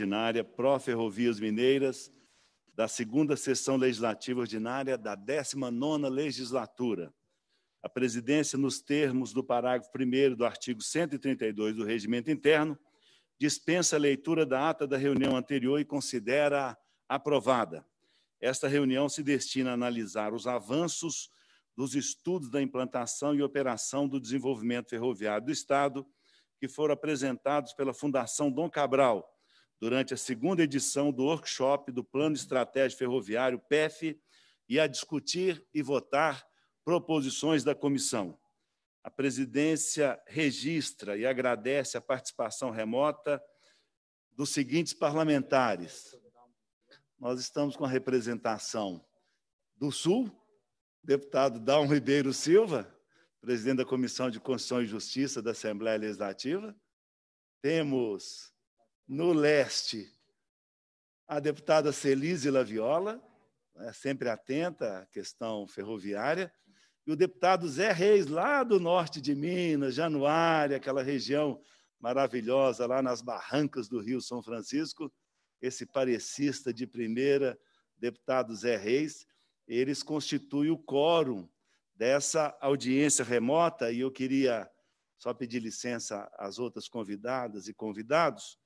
Ordinária Pró-Ferrovias Mineiras, da segunda sessão legislativa ordinária da 19ª legislatura. A presidência, nos termos do parágrafo 1 do artigo 132 do Regimento Interno, dispensa a leitura da ata da reunião anterior e considera aprovada. Esta reunião se destina a analisar os avanços dos estudos da implantação e operação do desenvolvimento ferroviário do Estado, que foram apresentados pela Fundação Dom Cabral, durante a segunda edição do workshop do Plano Estratégico Ferroviário, PEF, e a discutir e votar proposições da comissão. A presidência registra e agradece a participação remota dos seguintes parlamentares. Nós estamos com a representação do Sul, deputado Dalmo Ribeiro Silva, presidente da Comissão de Constituição e Justiça da Assembleia Legislativa. Temos no leste, a deputada Celise Laviola, né, sempre atenta à questão ferroviária, e o deputado Zé Reis, lá do norte de Minas, Januária, aquela região maravilhosa lá nas barrancas do Rio São Francisco, esse parecista de primeira, deputado Zé Reis, eles constituem o quórum dessa audiência remota, e eu queria só pedir licença às outras convidadas e convidados,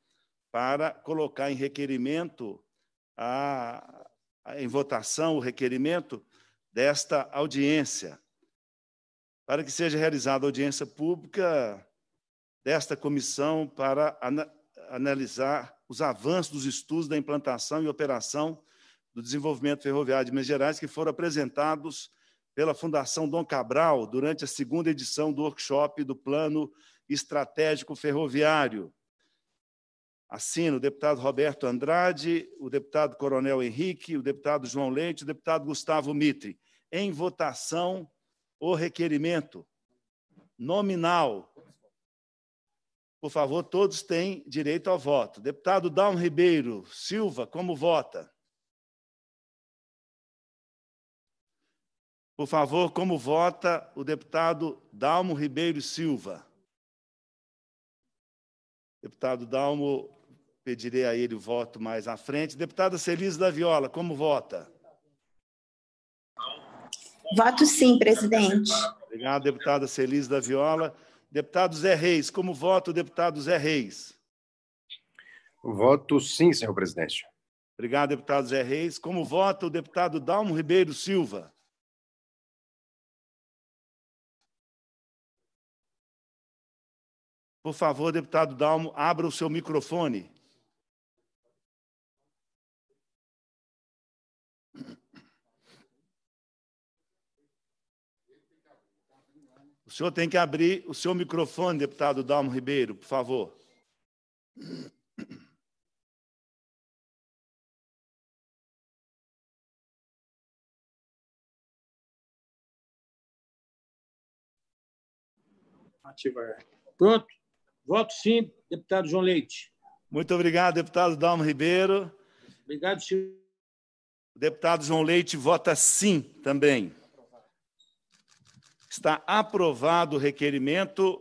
para colocar em requerimento, a, a, em votação, o requerimento desta audiência, para que seja realizada audiência pública desta comissão para ana, analisar os avanços dos estudos da implantação e operação do desenvolvimento ferroviário de Minas Gerais que foram apresentados pela Fundação Dom Cabral durante a segunda edição do workshop do Plano Estratégico Ferroviário, Assina o deputado Roberto Andrade, o deputado Coronel Henrique, o deputado João Leite, o deputado Gustavo Mitre. Em votação, o requerimento nominal. Por favor, todos têm direito ao voto. Deputado Dalmo Ribeiro Silva, como vota? Por favor, como vota o deputado Dalmo Ribeiro Silva? Deputado Dalmo, pedirei a ele o voto mais à frente. Deputada Celise da Viola, como vota? Voto sim, presidente. Obrigado, deputada Celise da Viola. Deputado Zé Reis, como vota o deputado Zé Reis? Voto sim, senhor presidente. Obrigado, deputado Zé Reis. Como vota o deputado Dalmo Ribeiro Silva? Por favor, deputado Dalmo, abra o seu microfone. O senhor tem que abrir o seu microfone, deputado Dalmo Ribeiro, por favor. Ativar. Pronto. Voto sim, deputado João Leite. Muito obrigado, deputado Dalmo Ribeiro. Obrigado, senhor. Deputado João Leite vota sim também. Está aprovado o requerimento.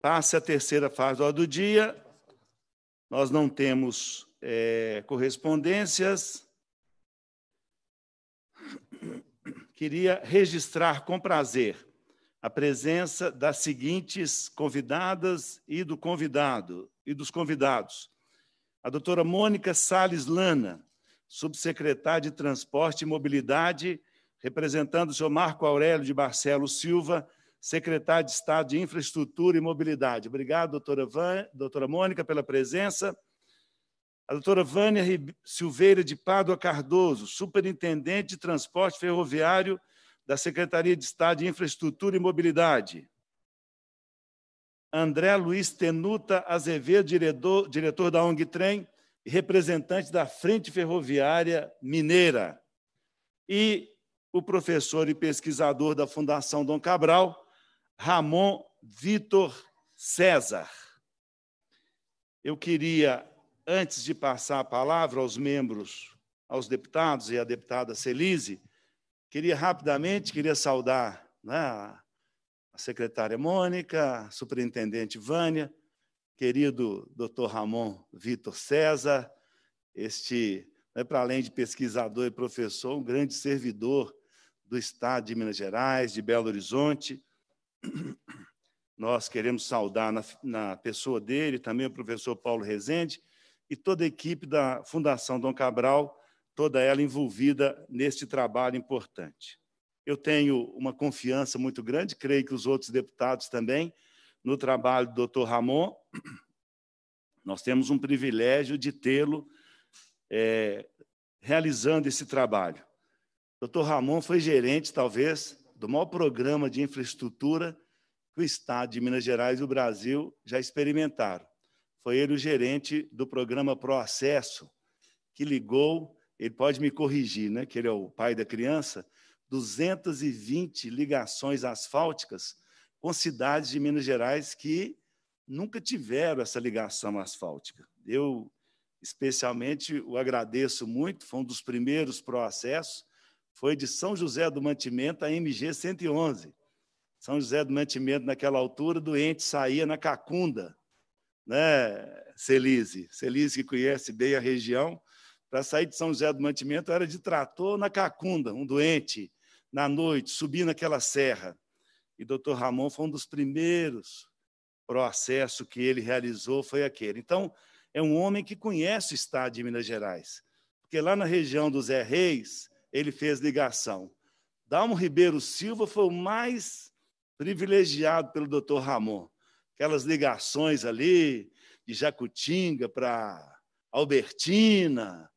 Passe a terceira fase da do dia. Nós não temos é, correspondências. Queria registrar com prazer a presença das seguintes convidadas e do convidado e dos convidados. A doutora Mônica Sales Lana, subsecretária de Transporte e Mobilidade, representando o senhor Marco Aurélio de Barcelos Silva, secretário de Estado de Infraestrutura e Mobilidade. Obrigado, doutora, Van, doutora Mônica, pela presença. A doutora Vânia Silveira de Pádua Cardoso, superintendente de transporte ferroviário da Secretaria de Estado de Infraestrutura e Mobilidade. André Luiz Tenuta Azevedo, diretor, diretor da ONG Trem, representante da Frente Ferroviária Mineira. E o professor e pesquisador da Fundação Dom Cabral, Ramon Vitor César. Eu queria, antes de passar a palavra aos membros, aos deputados e à deputada Celise, Queria rapidamente, queria saudar né, a secretária Mônica, a superintendente Vânia, querido doutor Ramon Vitor César, este, né, para além de pesquisador e professor, um grande servidor do Estado de Minas Gerais, de Belo Horizonte. Nós queremos saudar na, na pessoa dele, também o professor Paulo Rezende e toda a equipe da Fundação Dom Cabral, toda ela envolvida neste trabalho importante. Eu tenho uma confiança muito grande, creio que os outros deputados também, no trabalho do doutor Ramon. Nós temos um privilégio de tê-lo é, realizando esse trabalho. O doutor Ramon foi gerente, talvez, do maior programa de infraestrutura que o Estado de Minas Gerais e o Brasil já experimentaram. Foi ele o gerente do programa Pro Acesso, que ligou ele pode me corrigir, né, que ele é o pai da criança, 220 ligações asfálticas com cidades de Minas Gerais que nunca tiveram essa ligação asfáltica. Eu, especialmente, o agradeço muito, foi um dos primeiros processos, foi de São José do Mantimento a MG 111. São José do Mantimento, naquela altura, doente saía na Cacunda, né, Celise? Celise que conhece bem a região, para sair de São José do Mantimento, era de trator na Cacunda, um doente, na noite, subir naquela serra. E doutor Ramon foi um dos primeiros processos que ele realizou, foi aquele. Então, é um homem que conhece o estado de Minas Gerais, porque lá na região dos Zé Reis, ele fez ligação. Dalmo Ribeiro Silva foi o mais privilegiado pelo doutor Ramon. Aquelas ligações ali de Jacutinga para Albertina,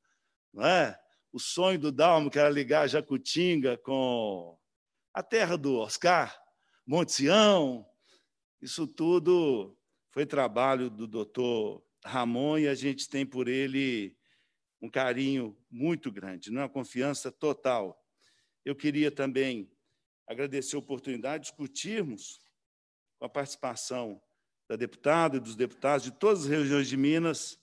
é? o sonho do Dalmo, que era ligar Jacutinga com a terra do Oscar, Monte Sião, isso tudo foi trabalho do doutor Ramon e a gente tem por ele um carinho muito grande, é? uma confiança total. Eu queria também agradecer a oportunidade de discutirmos com a participação da deputada e dos deputados de todas as regiões de Minas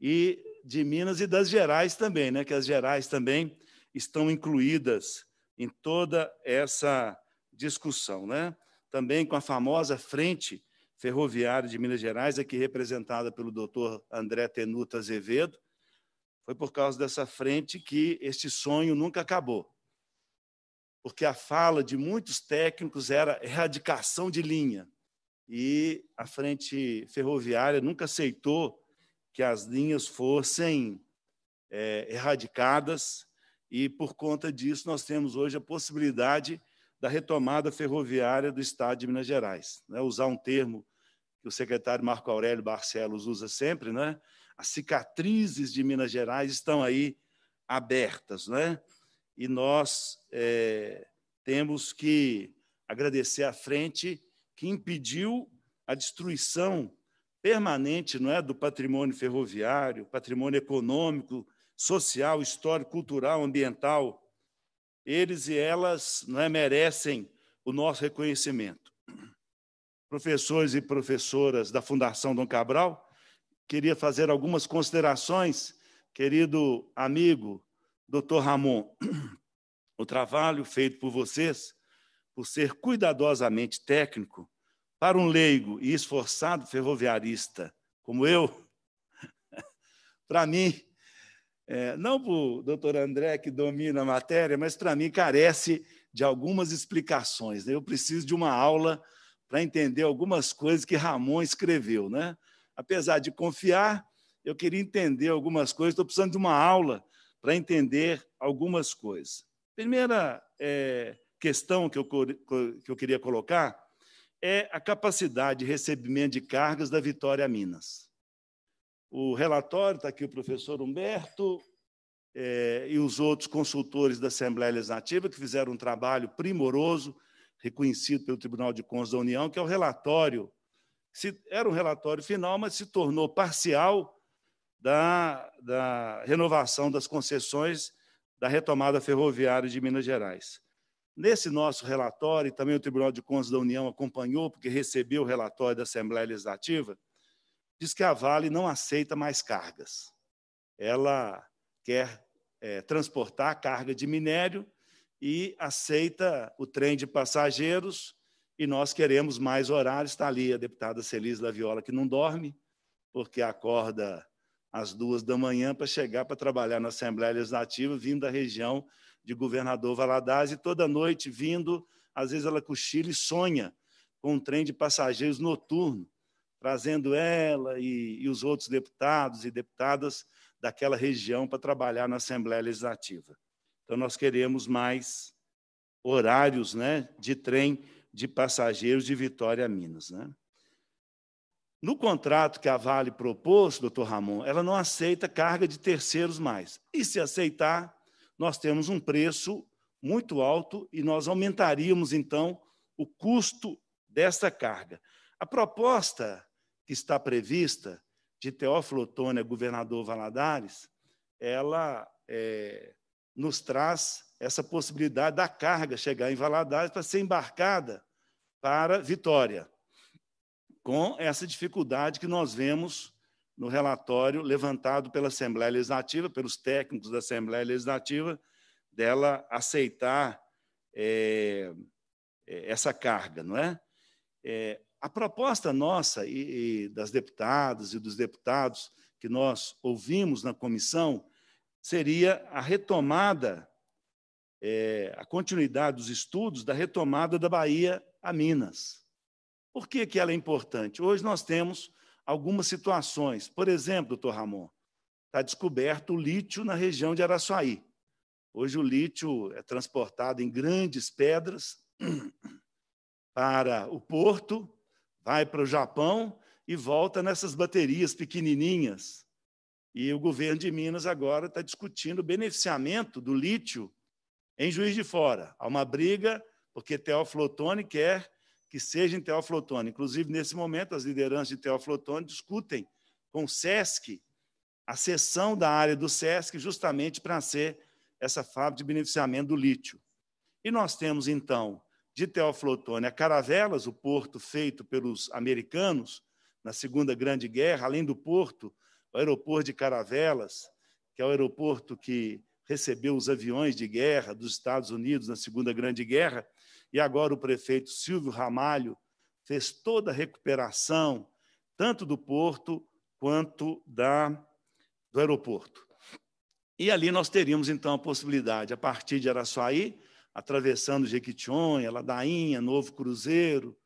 e de Minas e das Gerais também, né? que as Gerais também estão incluídas em toda essa discussão. Né? Também com a famosa Frente Ferroviária de Minas Gerais, aqui representada pelo doutor André Tenuta Azevedo. Foi por causa dessa frente que este sonho nunca acabou. Porque a fala de muitos técnicos era erradicação de linha. E a frente ferroviária nunca aceitou que as linhas fossem é, erradicadas, e por conta disso nós temos hoje a possibilidade da retomada ferroviária do Estado de Minas Gerais. Né? Usar um termo que o secretário Marco Aurélio Barcelos usa sempre, né? as cicatrizes de Minas Gerais estão aí abertas, né? e nós é, temos que agradecer à frente que impediu a destruição permanente não é, do patrimônio ferroviário, patrimônio econômico, social, histórico, cultural, ambiental. Eles e elas não é, merecem o nosso reconhecimento. Professores e professoras da Fundação Dom Cabral, queria fazer algumas considerações, querido amigo, doutor Ramon. O trabalho feito por vocês, por ser cuidadosamente técnico, para um leigo e esforçado ferroviarista como eu, para mim, é, não para o doutor André que domina a matéria, mas para mim carece de algumas explicações. Né? Eu preciso de uma aula para entender algumas coisas que Ramon escreveu. Né? Apesar de confiar, eu queria entender algumas coisas, estou precisando de uma aula para entender algumas coisas. Primeira é, questão que eu, que eu queria colocar é a capacidade de recebimento de cargas da Vitória Minas. O relatório está aqui o professor Humberto é, e os outros consultores da Assembleia Legislativa que fizeram um trabalho primoroso, reconhecido pelo Tribunal de Contas da União, que é o relatório. Se, era um relatório final, mas se tornou parcial da, da renovação das concessões da retomada ferroviária de Minas Gerais. Nesse nosso relatório, e também o Tribunal de Contas da União acompanhou, porque recebeu o relatório da Assembleia Legislativa, diz que a Vale não aceita mais cargas. Ela quer é, transportar carga de minério e aceita o trem de passageiros, e nós queremos mais horários. Está ali a deputada Celise da Viola, que não dorme, porque acorda às duas da manhã para chegar para trabalhar na Assembleia Legislativa, vindo da região de Governador Valadares, e toda noite vindo, às vezes ela cochila e sonha com um trem de passageiros noturno, trazendo ela e, e os outros deputados e deputadas daquela região para trabalhar na Assembleia Legislativa. Então, nós queremos mais horários né, de trem de passageiros de Vitória a Minas. Né? No contrato que a Vale propôs, doutor Ramon, ela não aceita carga de terceiros mais. E se aceitar, nós temos um preço muito alto e nós aumentaríamos, então, o custo dessa carga. A proposta que está prevista de Teófilo Otônia, governador Valadares, ela é, nos traz essa possibilidade da carga chegar em Valadares para ser embarcada para Vitória, com essa dificuldade que nós vemos no relatório levantado pela Assembleia Legislativa, pelos técnicos da Assembleia Legislativa, dela aceitar é, é, essa carga, não é? é a proposta nossa e, e, das deputadas e dos deputados que nós ouvimos na comissão seria a retomada, é, a continuidade dos estudos da retomada da Bahia a Minas. Por que, que ela é importante? Hoje nós temos algumas situações. Por exemplo, doutor Ramon, está descoberto o lítio na região de Araçuaí. Hoje o lítio é transportado em grandes pedras para o porto, vai para o Japão e volta nessas baterias pequenininhas. E o governo de Minas agora está discutindo o beneficiamento do lítio em Juiz de Fora. Há uma briga porque Teoflotone quer que seja em Teófilo Otoni. Inclusive, nesse momento, as lideranças de Teófilo Otoni discutem com o SESC a cessão da área do SESC justamente para ser essa fábrica de beneficiamento do lítio. E nós temos, então, de Teófilo Otoni a Caravelas, o porto feito pelos americanos na Segunda Grande Guerra, além do porto, o aeroporto de Caravelas, que é o aeroporto que recebeu os aviões de guerra dos Estados Unidos na Segunda Grande Guerra, e agora o prefeito Silvio Ramalho fez toda a recuperação, tanto do porto quanto da, do aeroporto. E ali nós teríamos, então, a possibilidade, a partir de Araçuaí, atravessando Jequitinhonha, Ladainha, Novo Cruzeiro,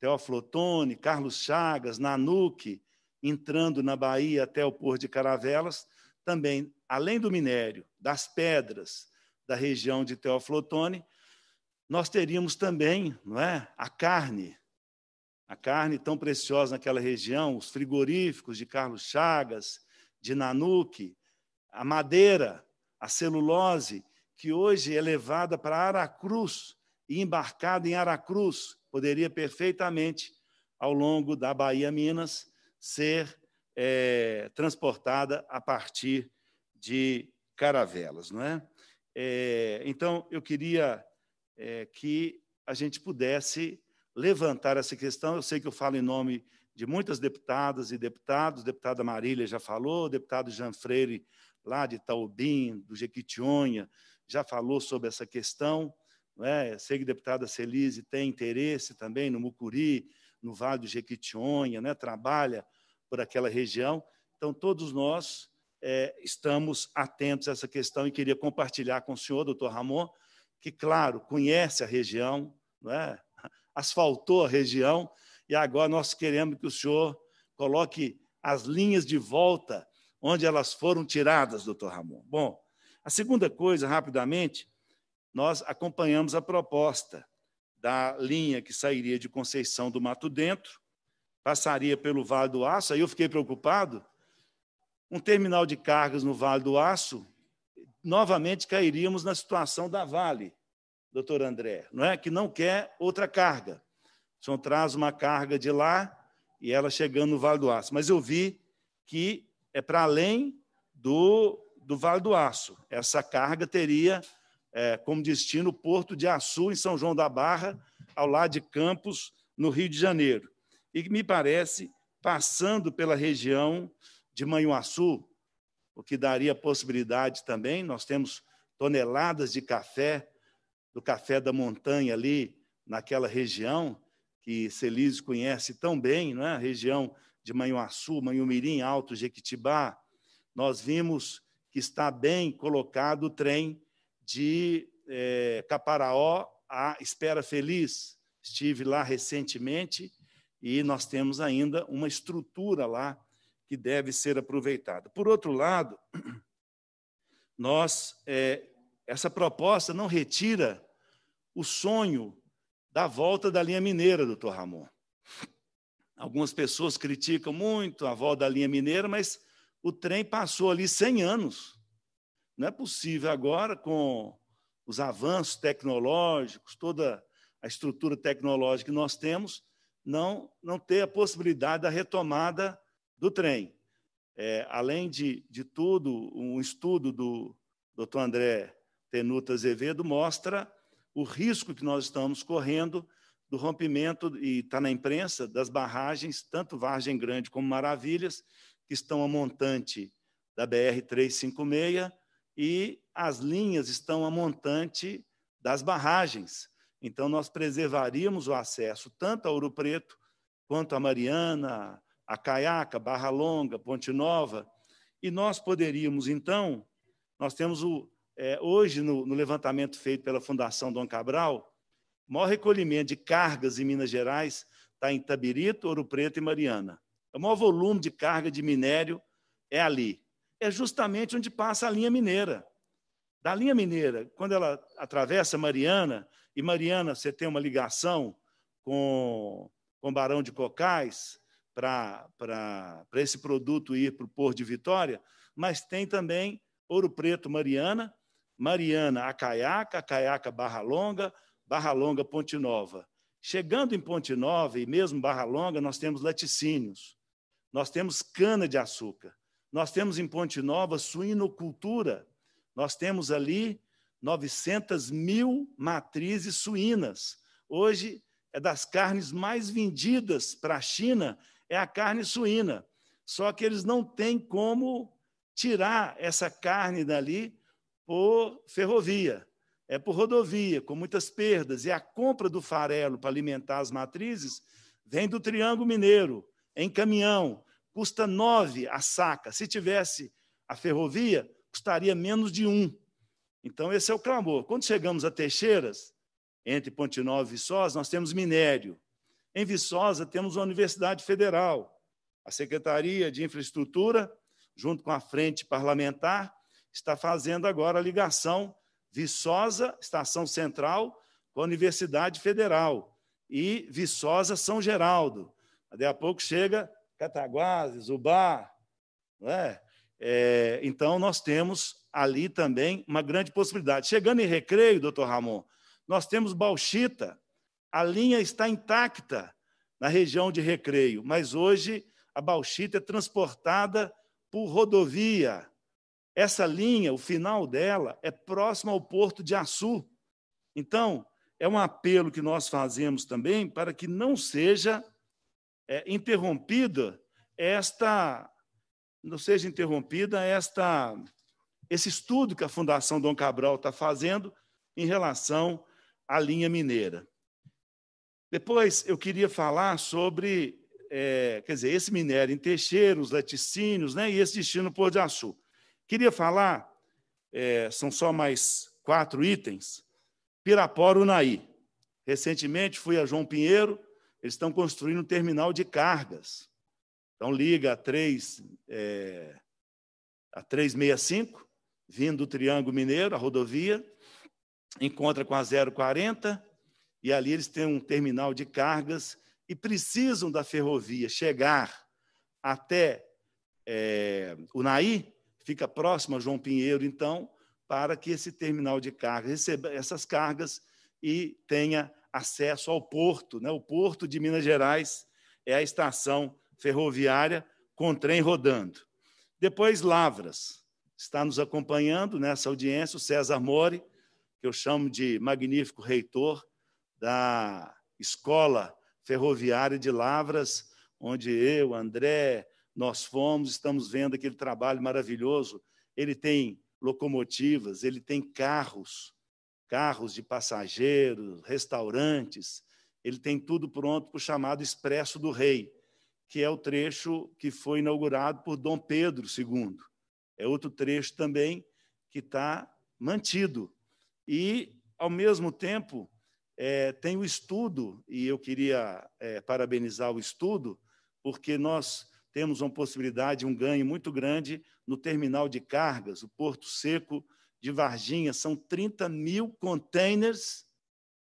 Teoflotone, Carlos Chagas, Nanuque, entrando na Bahia até o Porto de Caravelas, também, além do minério, das pedras da região de Teoflotone, nós teríamos também não é, a carne, a carne tão preciosa naquela região, os frigoríficos de Carlos Chagas, de Nanuque, a madeira, a celulose, que hoje é levada para Aracruz e embarcada em Aracruz, poderia perfeitamente, ao longo da Bahia Minas, ser é, transportada a partir de caravelas. Não é? é então, eu queria é, que a gente pudesse levantar essa questão. Eu sei que eu falo em nome de muitas deputadas e deputados, deputada Marília já falou, deputado Jean Freire, lá de Taubim, do Jequitinhonha, já falou sobre essa questão. Não é? Sei que a deputada Celise tem interesse também no Mucuri, no Vale do Jequitinhonha, né? trabalha por aquela região. Então, todos nós é, estamos atentos a essa questão e queria compartilhar com o senhor, doutor Ramon, que, claro, conhece a região, é? asfaltou a região, e agora nós queremos que o senhor coloque as linhas de volta onde elas foram tiradas, doutor Ramon. Bom, a segunda coisa, rapidamente, nós acompanhamos a proposta da linha que sairia de Conceição do Mato Dentro, passaria pelo Vale do Aço, aí eu fiquei preocupado. Um terminal de cargas no Vale do Aço novamente cairíamos na situação da Vale, doutor André, não é? que não quer outra carga. O senhor traz uma carga de lá e ela chegando no Vale do Aço. Mas eu vi que é para além do, do Vale do Aço. Essa carga teria é, como destino o Porto de Açu, em São João da Barra, ao lado de Campos, no Rio de Janeiro. E me parece, passando pela região de Manhuaçu, o que daria possibilidade também, nós temos toneladas de café, do café da montanha ali, naquela região que Celise conhece tão bem, não é? a região de Manhuaçu, Manhumirim, Alto Jequitibá, nós vimos que está bem colocado o trem de é, Caparaó à Espera Feliz. Estive lá recentemente e nós temos ainda uma estrutura lá que deve ser aproveitada. Por outro lado, nós é, essa proposta não retira o sonho da volta da linha mineira, doutor Ramon. Algumas pessoas criticam muito a volta da linha mineira, mas o trem passou ali 100 anos. Não é possível agora, com os avanços tecnológicos, toda a estrutura tecnológica que nós temos, não, não ter a possibilidade da retomada do trem. É, além de, de tudo, um estudo do Dr. André Tenuta Azevedo mostra o risco que nós estamos correndo do rompimento, e está na imprensa, das barragens, tanto Vargem Grande como Maravilhas, que estão a montante da BR-356, e as linhas estão a montante das barragens. Então, nós preservaríamos o acesso tanto a Ouro Preto, quanto a Mariana, a Caiaca, Barra Longa, Ponte Nova, e nós poderíamos, então, nós temos o, é, hoje no, no, levantamento feito pela Fundação Dom Cabral, o maior recolhimento de cargas em Minas Gerais está em Tabirito, Ouro Preto e Mariana. O maior volume de carga de minério é ali. É justamente onde passa a linha mineira. Da linha mineira, quando ela atravessa Mariana, e Mariana você tem uma ligação com, com Barão de Cocais, para esse produto ir para o Porto de Vitória, mas tem também Ouro Preto Mariana, Mariana a Caiaca, Caiaca Barra Longa, Barra Longa Ponte Nova. Chegando em Ponte Nova e mesmo Barra Longa, nós temos laticínios, nós temos cana-de-açúcar, nós temos em Ponte Nova suinocultura, nós temos ali 900 mil matrizes suínas. Hoje é das carnes mais vendidas para a China é a carne suína. Só que eles não têm como tirar essa carne dali por ferrovia, é por rodovia, com muitas perdas. E a compra do farelo para alimentar as matrizes vem do Triângulo Mineiro, em caminhão, custa nove a saca. Se tivesse a ferrovia, custaria menos de um. Então, esse é o clamor. Quando chegamos a Teixeiras, entre Ponte Nova e Sós, nós temos minério. Em Viçosa, temos a Universidade Federal, a Secretaria de Infraestrutura, junto com a Frente Parlamentar, está fazendo agora a ligação Viçosa, Estação Central, com a Universidade Federal e Viçosa, São Geraldo. Daqui a pouco chega Cataguases, Ubá. Não é? É, então, nós temos ali também uma grande possibilidade. Chegando em Recreio, doutor Ramon, nós temos Bauxita, a linha está intacta na região de Recreio, mas hoje a bauxita é transportada por rodovia. Essa linha, o final dela, é próximo ao porto de Açu. Então, é um apelo que nós fazemos também para que não seja é, interrompida esta não seja interrompida esta esse estudo que a Fundação Dom Cabral está fazendo em relação à linha mineira. Depois eu queria falar sobre, é, quer dizer, esse minério em os laticínios, né, e esse destino Pôr de Açu. Queria falar, é, são só mais quatro itens, Pirapora Unaí. Recentemente fui a João Pinheiro, eles estão construindo um terminal de cargas. Então liga a 3, é, a 365, vindo do Triângulo Mineiro, a rodovia, encontra com a 040, e ali eles têm um terminal de cargas e precisam da ferrovia chegar até é, Unaí, fica próximo a João Pinheiro, então, para que esse terminal de cargas receba essas cargas e tenha acesso ao porto. Né? O porto de Minas Gerais é a estação ferroviária com trem rodando. Depois, Lavras. Está nos acompanhando nessa audiência o César Mori, que eu chamo de magnífico reitor, da Escola Ferroviária de Lavras, onde eu, André, nós fomos, estamos vendo aquele trabalho maravilhoso. Ele tem locomotivas, ele tem carros, carros de passageiros, restaurantes, ele tem tudo pronto para o chamado Expresso do Rei, que é o trecho que foi inaugurado por Dom Pedro II. É outro trecho também que está mantido. E, ao mesmo tempo, é, tem o estudo, e eu queria é, parabenizar o estudo, porque nós temos uma possibilidade, um ganho muito grande no terminal de cargas, o Porto Seco de Varginha. São 30 mil containers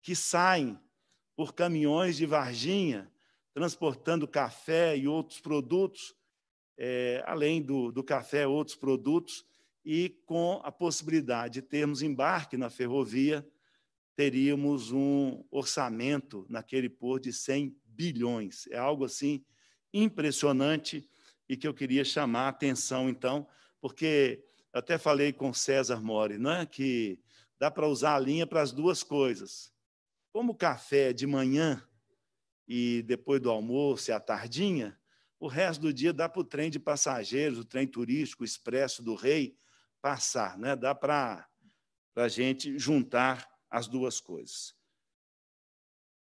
que saem por caminhões de Varginha, transportando café e outros produtos, é, além do, do café, outros produtos, e com a possibilidade de termos embarque na ferrovia teríamos um orçamento naquele pôr de 100 bilhões. É algo assim impressionante e que eu queria chamar a atenção, então, porque até falei com César Mori, é que dá para usar a linha para as duas coisas. Como o café é de manhã e depois do almoço e é à tardinha, o resto do dia dá para o trem de passageiros, o trem turístico, o expresso do rei, passar. Né? Dá para a gente juntar as duas coisas.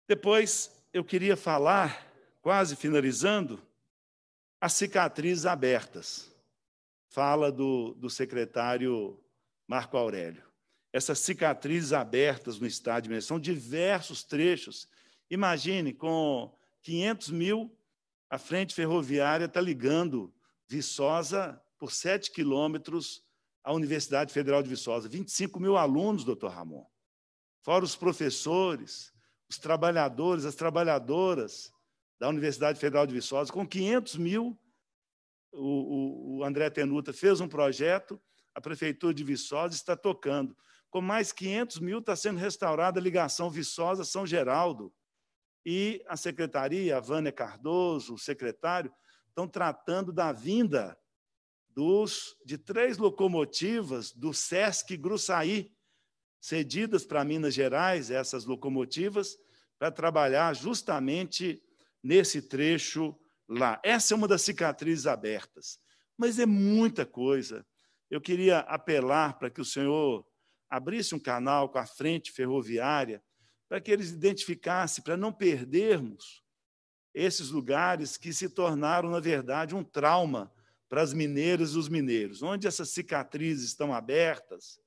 Depois eu queria falar, quase finalizando, as cicatrizes abertas. Fala do, do secretário Marco Aurélio. Essas cicatrizes abertas no estado de Minas são diversos trechos. Imagine, com 500 mil, a frente ferroviária está ligando Viçosa por 7 quilômetros à Universidade Federal de Viçosa. 25 mil alunos, doutor Ramon fora os professores, os trabalhadores, as trabalhadoras da Universidade Federal de Viçosa, com 500 mil, o, o, o André Tenuta fez um projeto, a Prefeitura de Viçosa está tocando. Com mais 500 mil está sendo restaurada a ligação Viçosa-São Geraldo. E a secretaria, a Vânia Cardoso, o secretário, estão tratando da vinda dos, de três locomotivas do Sesc Grussaí cedidas para Minas Gerais, essas locomotivas, para trabalhar justamente nesse trecho lá. Essa é uma das cicatrizes abertas, mas é muita coisa. Eu queria apelar para que o senhor abrisse um canal com a frente ferroviária, para que eles identificassem, para não perdermos esses lugares que se tornaram, na verdade, um trauma para as mineiras e os mineiros, onde essas cicatrizes estão abertas,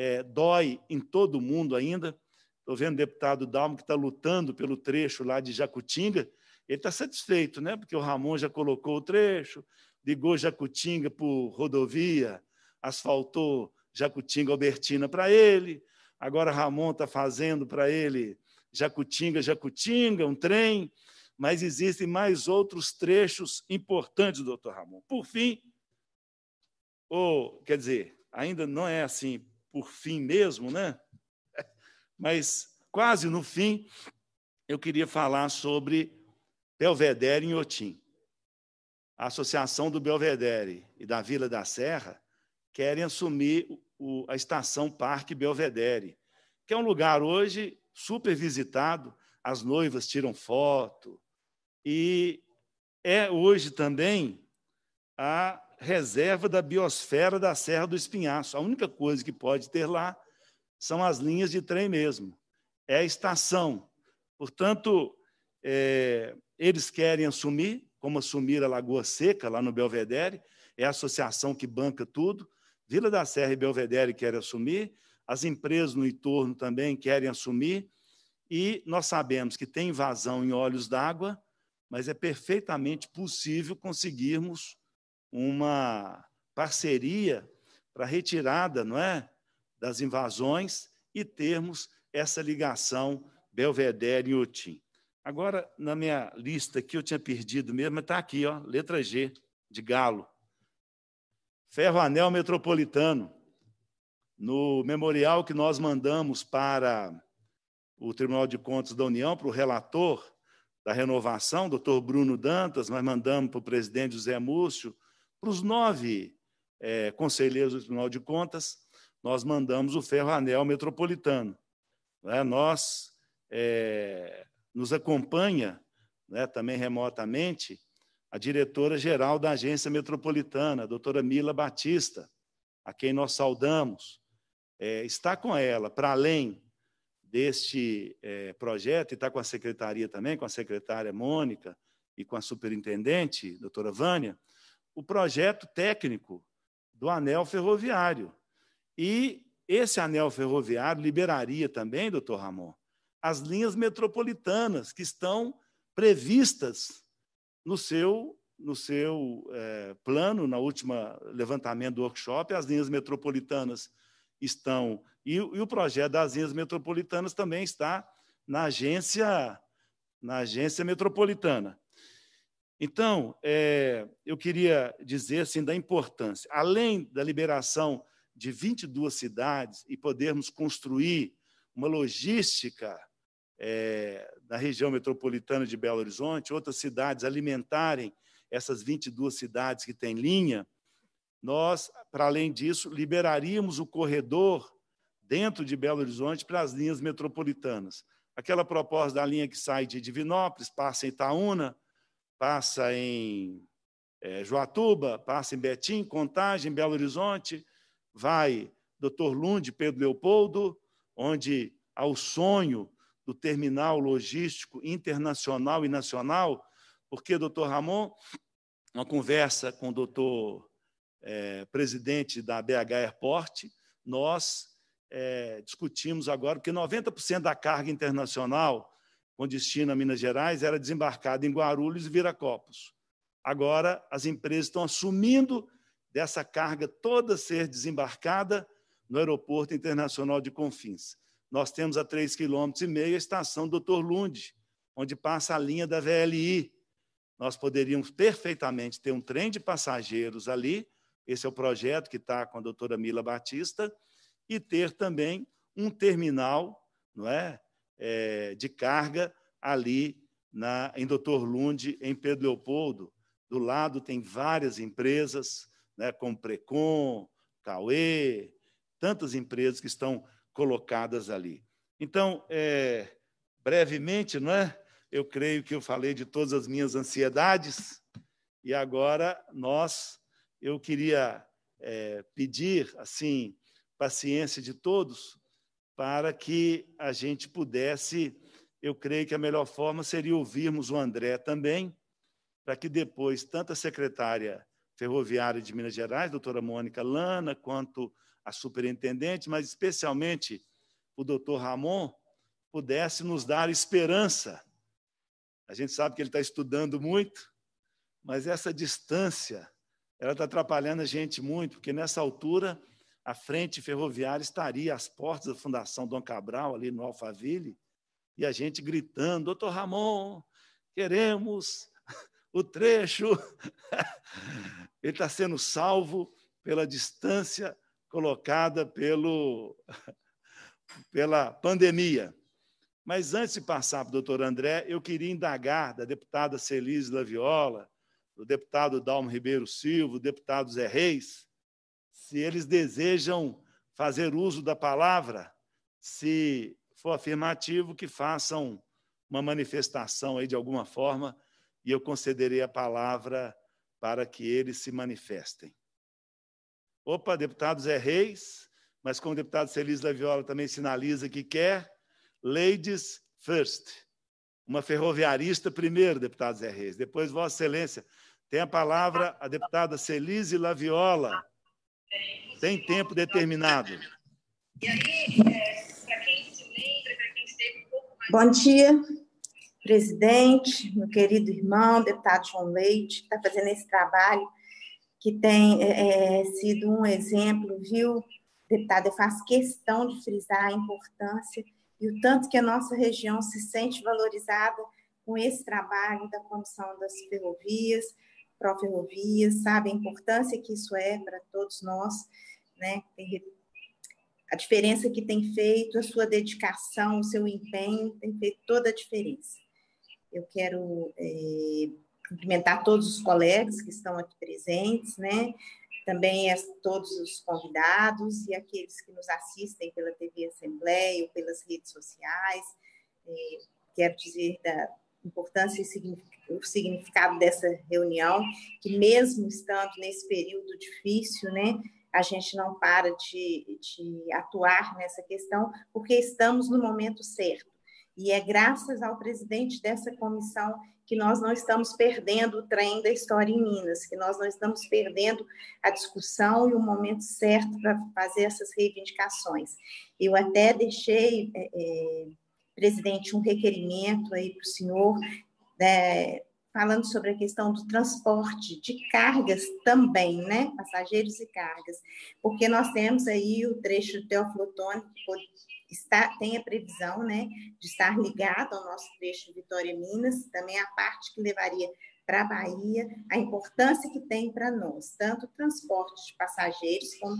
é, dói em todo mundo ainda. Estou vendo o deputado Dalmo que está lutando pelo trecho lá de Jacutinga. Ele está satisfeito, né? porque o Ramon já colocou o trecho, ligou Jacutinga por rodovia, asfaltou Jacutinga Albertina para ele. Agora Ramon está fazendo para ele Jacutinga, Jacutinga, um trem. Mas existem mais outros trechos importantes, doutor Ramon. Por fim, ou quer dizer, ainda não é assim por fim mesmo, né? Mas quase no fim, eu queria falar sobre Belvedere em Otim. A Associação do Belvedere e da Vila da Serra querem assumir o, a estação Parque Belvedere, que é um lugar hoje super visitado, as noivas tiram foto, e é hoje também a reserva da biosfera da Serra do Espinhaço. A única coisa que pode ter lá são as linhas de trem mesmo. É a estação. Portanto, é, eles querem assumir, como assumir a Lagoa Seca, lá no Belvedere, é a associação que banca tudo. Vila da Serra e Belvedere querem assumir, as empresas no entorno também querem assumir, e nós sabemos que tem invasão em olhos d'água, mas é perfeitamente possível conseguirmos uma parceria para retirada, não é, das invasões e termos essa ligação Belvedere e Otim. Agora, na minha lista que eu tinha perdido mesmo, está aqui, ó, letra G, de galo. Ferro Anel Metropolitano, no memorial que nós mandamos para o Tribunal de Contas da União, para o relator da renovação, doutor Bruno Dantas, nós mandamos para o presidente José Múcio, para os nove é, conselheiros do Tribunal de Contas, nós mandamos o ferro-anel metropolitano. Né? Nós é, nos acompanha, né, também remotamente, a diretora-geral da Agência Metropolitana, a doutora Mila Batista, a quem nós saudamos. É, está com ela, para além deste é, projeto, e está com a secretaria também, com a secretária Mônica e com a superintendente, doutora Vânia, o projeto técnico do anel ferroviário. E esse anel ferroviário liberaria também, doutor Ramon, as linhas metropolitanas que estão previstas no seu, no seu é, plano, na última levantamento do workshop, as linhas metropolitanas estão. E, e o projeto das linhas metropolitanas também está na agência, na agência metropolitana. Então, é, eu queria dizer assim, da importância, além da liberação de 22 cidades e podermos construir uma logística é, na região metropolitana de Belo Horizonte, outras cidades alimentarem essas 22 cidades que têm linha, nós, para além disso, liberaríamos o corredor dentro de Belo Horizonte para as linhas metropolitanas. Aquela proposta da linha que sai de Divinópolis, passa em Itaúna, passa em é, Joatuba, passa em Betim, Contagem, Belo Horizonte, vai Dr. Lund, Pedro Leopoldo, onde há o sonho do terminal logístico internacional e nacional, porque, doutor Ramon, uma conversa com o doutor é, presidente da BH Airport, nós é, discutimos agora, porque 90% da carga internacional com destino a Minas Gerais era desembarcada em Guarulhos e Viracopos. Agora, as empresas estão assumindo dessa carga toda ser desembarcada no Aeroporto Internacional de Confins. Nós temos a 3,5 km a estação Dr. Lund, onde passa a linha da VLI. Nós poderíamos perfeitamente ter um trem de passageiros ali, esse é o projeto que está com a doutora Mila Batista, e ter também um terminal não é, é, de carga ali na, em Doutor Lund, em Pedro Leopoldo. Do lado tem várias empresas, né, como Precon, Cauê, tantas empresas que estão colocadas ali. Então, é, brevemente, não é? Eu creio que eu falei de todas as minhas ansiedades e agora nós, eu queria é, pedir assim paciência de todos para que a gente pudesse, eu creio que a melhor forma seria ouvirmos o André também, para que depois tanto a secretária ferroviária de Minas Gerais, doutora Mônica Lana, quanto a superintendente, mas especialmente o doutor Ramon, pudesse nos dar esperança. A gente sabe que ele está estudando muito, mas essa distância ela está atrapalhando a gente muito, porque nessa altura a frente ferroviária estaria às portas da Fundação Dom Cabral, ali no Alphaville, e a gente gritando: Doutor Ramon, queremos o trecho. Ele está sendo salvo pela distância colocada pelo, pela pandemia. Mas antes de passar para o doutor André, eu queria indagar da deputada Celise Laviola, do deputado Dalmo Ribeiro Silva, do deputado Zé Reis, se eles desejam fazer uso da palavra, se for afirmativo, que façam uma manifestação aí de alguma forma e eu concederei a palavra para que eles se manifestem. Opa, deputado Zé Reis, mas como o deputado Celis Laviola também sinaliza que quer, ladies first. Uma ferroviarista primeiro, deputado Zé Reis. Depois, Vossa Excelência. Tem a palavra a deputada Celise Laviola. Tem tempo determinado. É, Bom dia, presidente, meu querido irmão, deputado João Leite, que está fazendo esse trabalho, que tem é, é, sido um exemplo, viu, deputado? Eu faço questão de frisar a importância e o tanto que a nossa região se sente valorizada com esse trabalho da Comissão das Ferrovias, Pro ferrovias sabe a importância que isso é para todos nós, né? a diferença que tem feito, a sua dedicação, o seu empenho, tem feito toda a diferença. Eu quero é, cumprimentar todos os colegas que estão aqui presentes, né? Também a todos os convidados e aqueles que nos assistem pela TV Assembleia ou pelas redes sociais. É, quero dizer da importância e significância o significado dessa reunião, que mesmo estando nesse período difícil, né, a gente não para de, de atuar nessa questão, porque estamos no momento certo. E é graças ao presidente dessa comissão que nós não estamos perdendo o trem da história em Minas, que nós não estamos perdendo a discussão e o momento certo para fazer essas reivindicações. Eu até deixei, é, é, presidente, um requerimento aí para o senhor é, falando sobre a questão do transporte de cargas também, né, passageiros e cargas, porque nós temos aí o trecho Teófilo Otoni, que está, tem a previsão, né, de estar ligado ao nosso trecho Vitória-Minas, também é a parte que levaria para a Bahia, a importância que tem para nós, tanto o transporte de passageiros como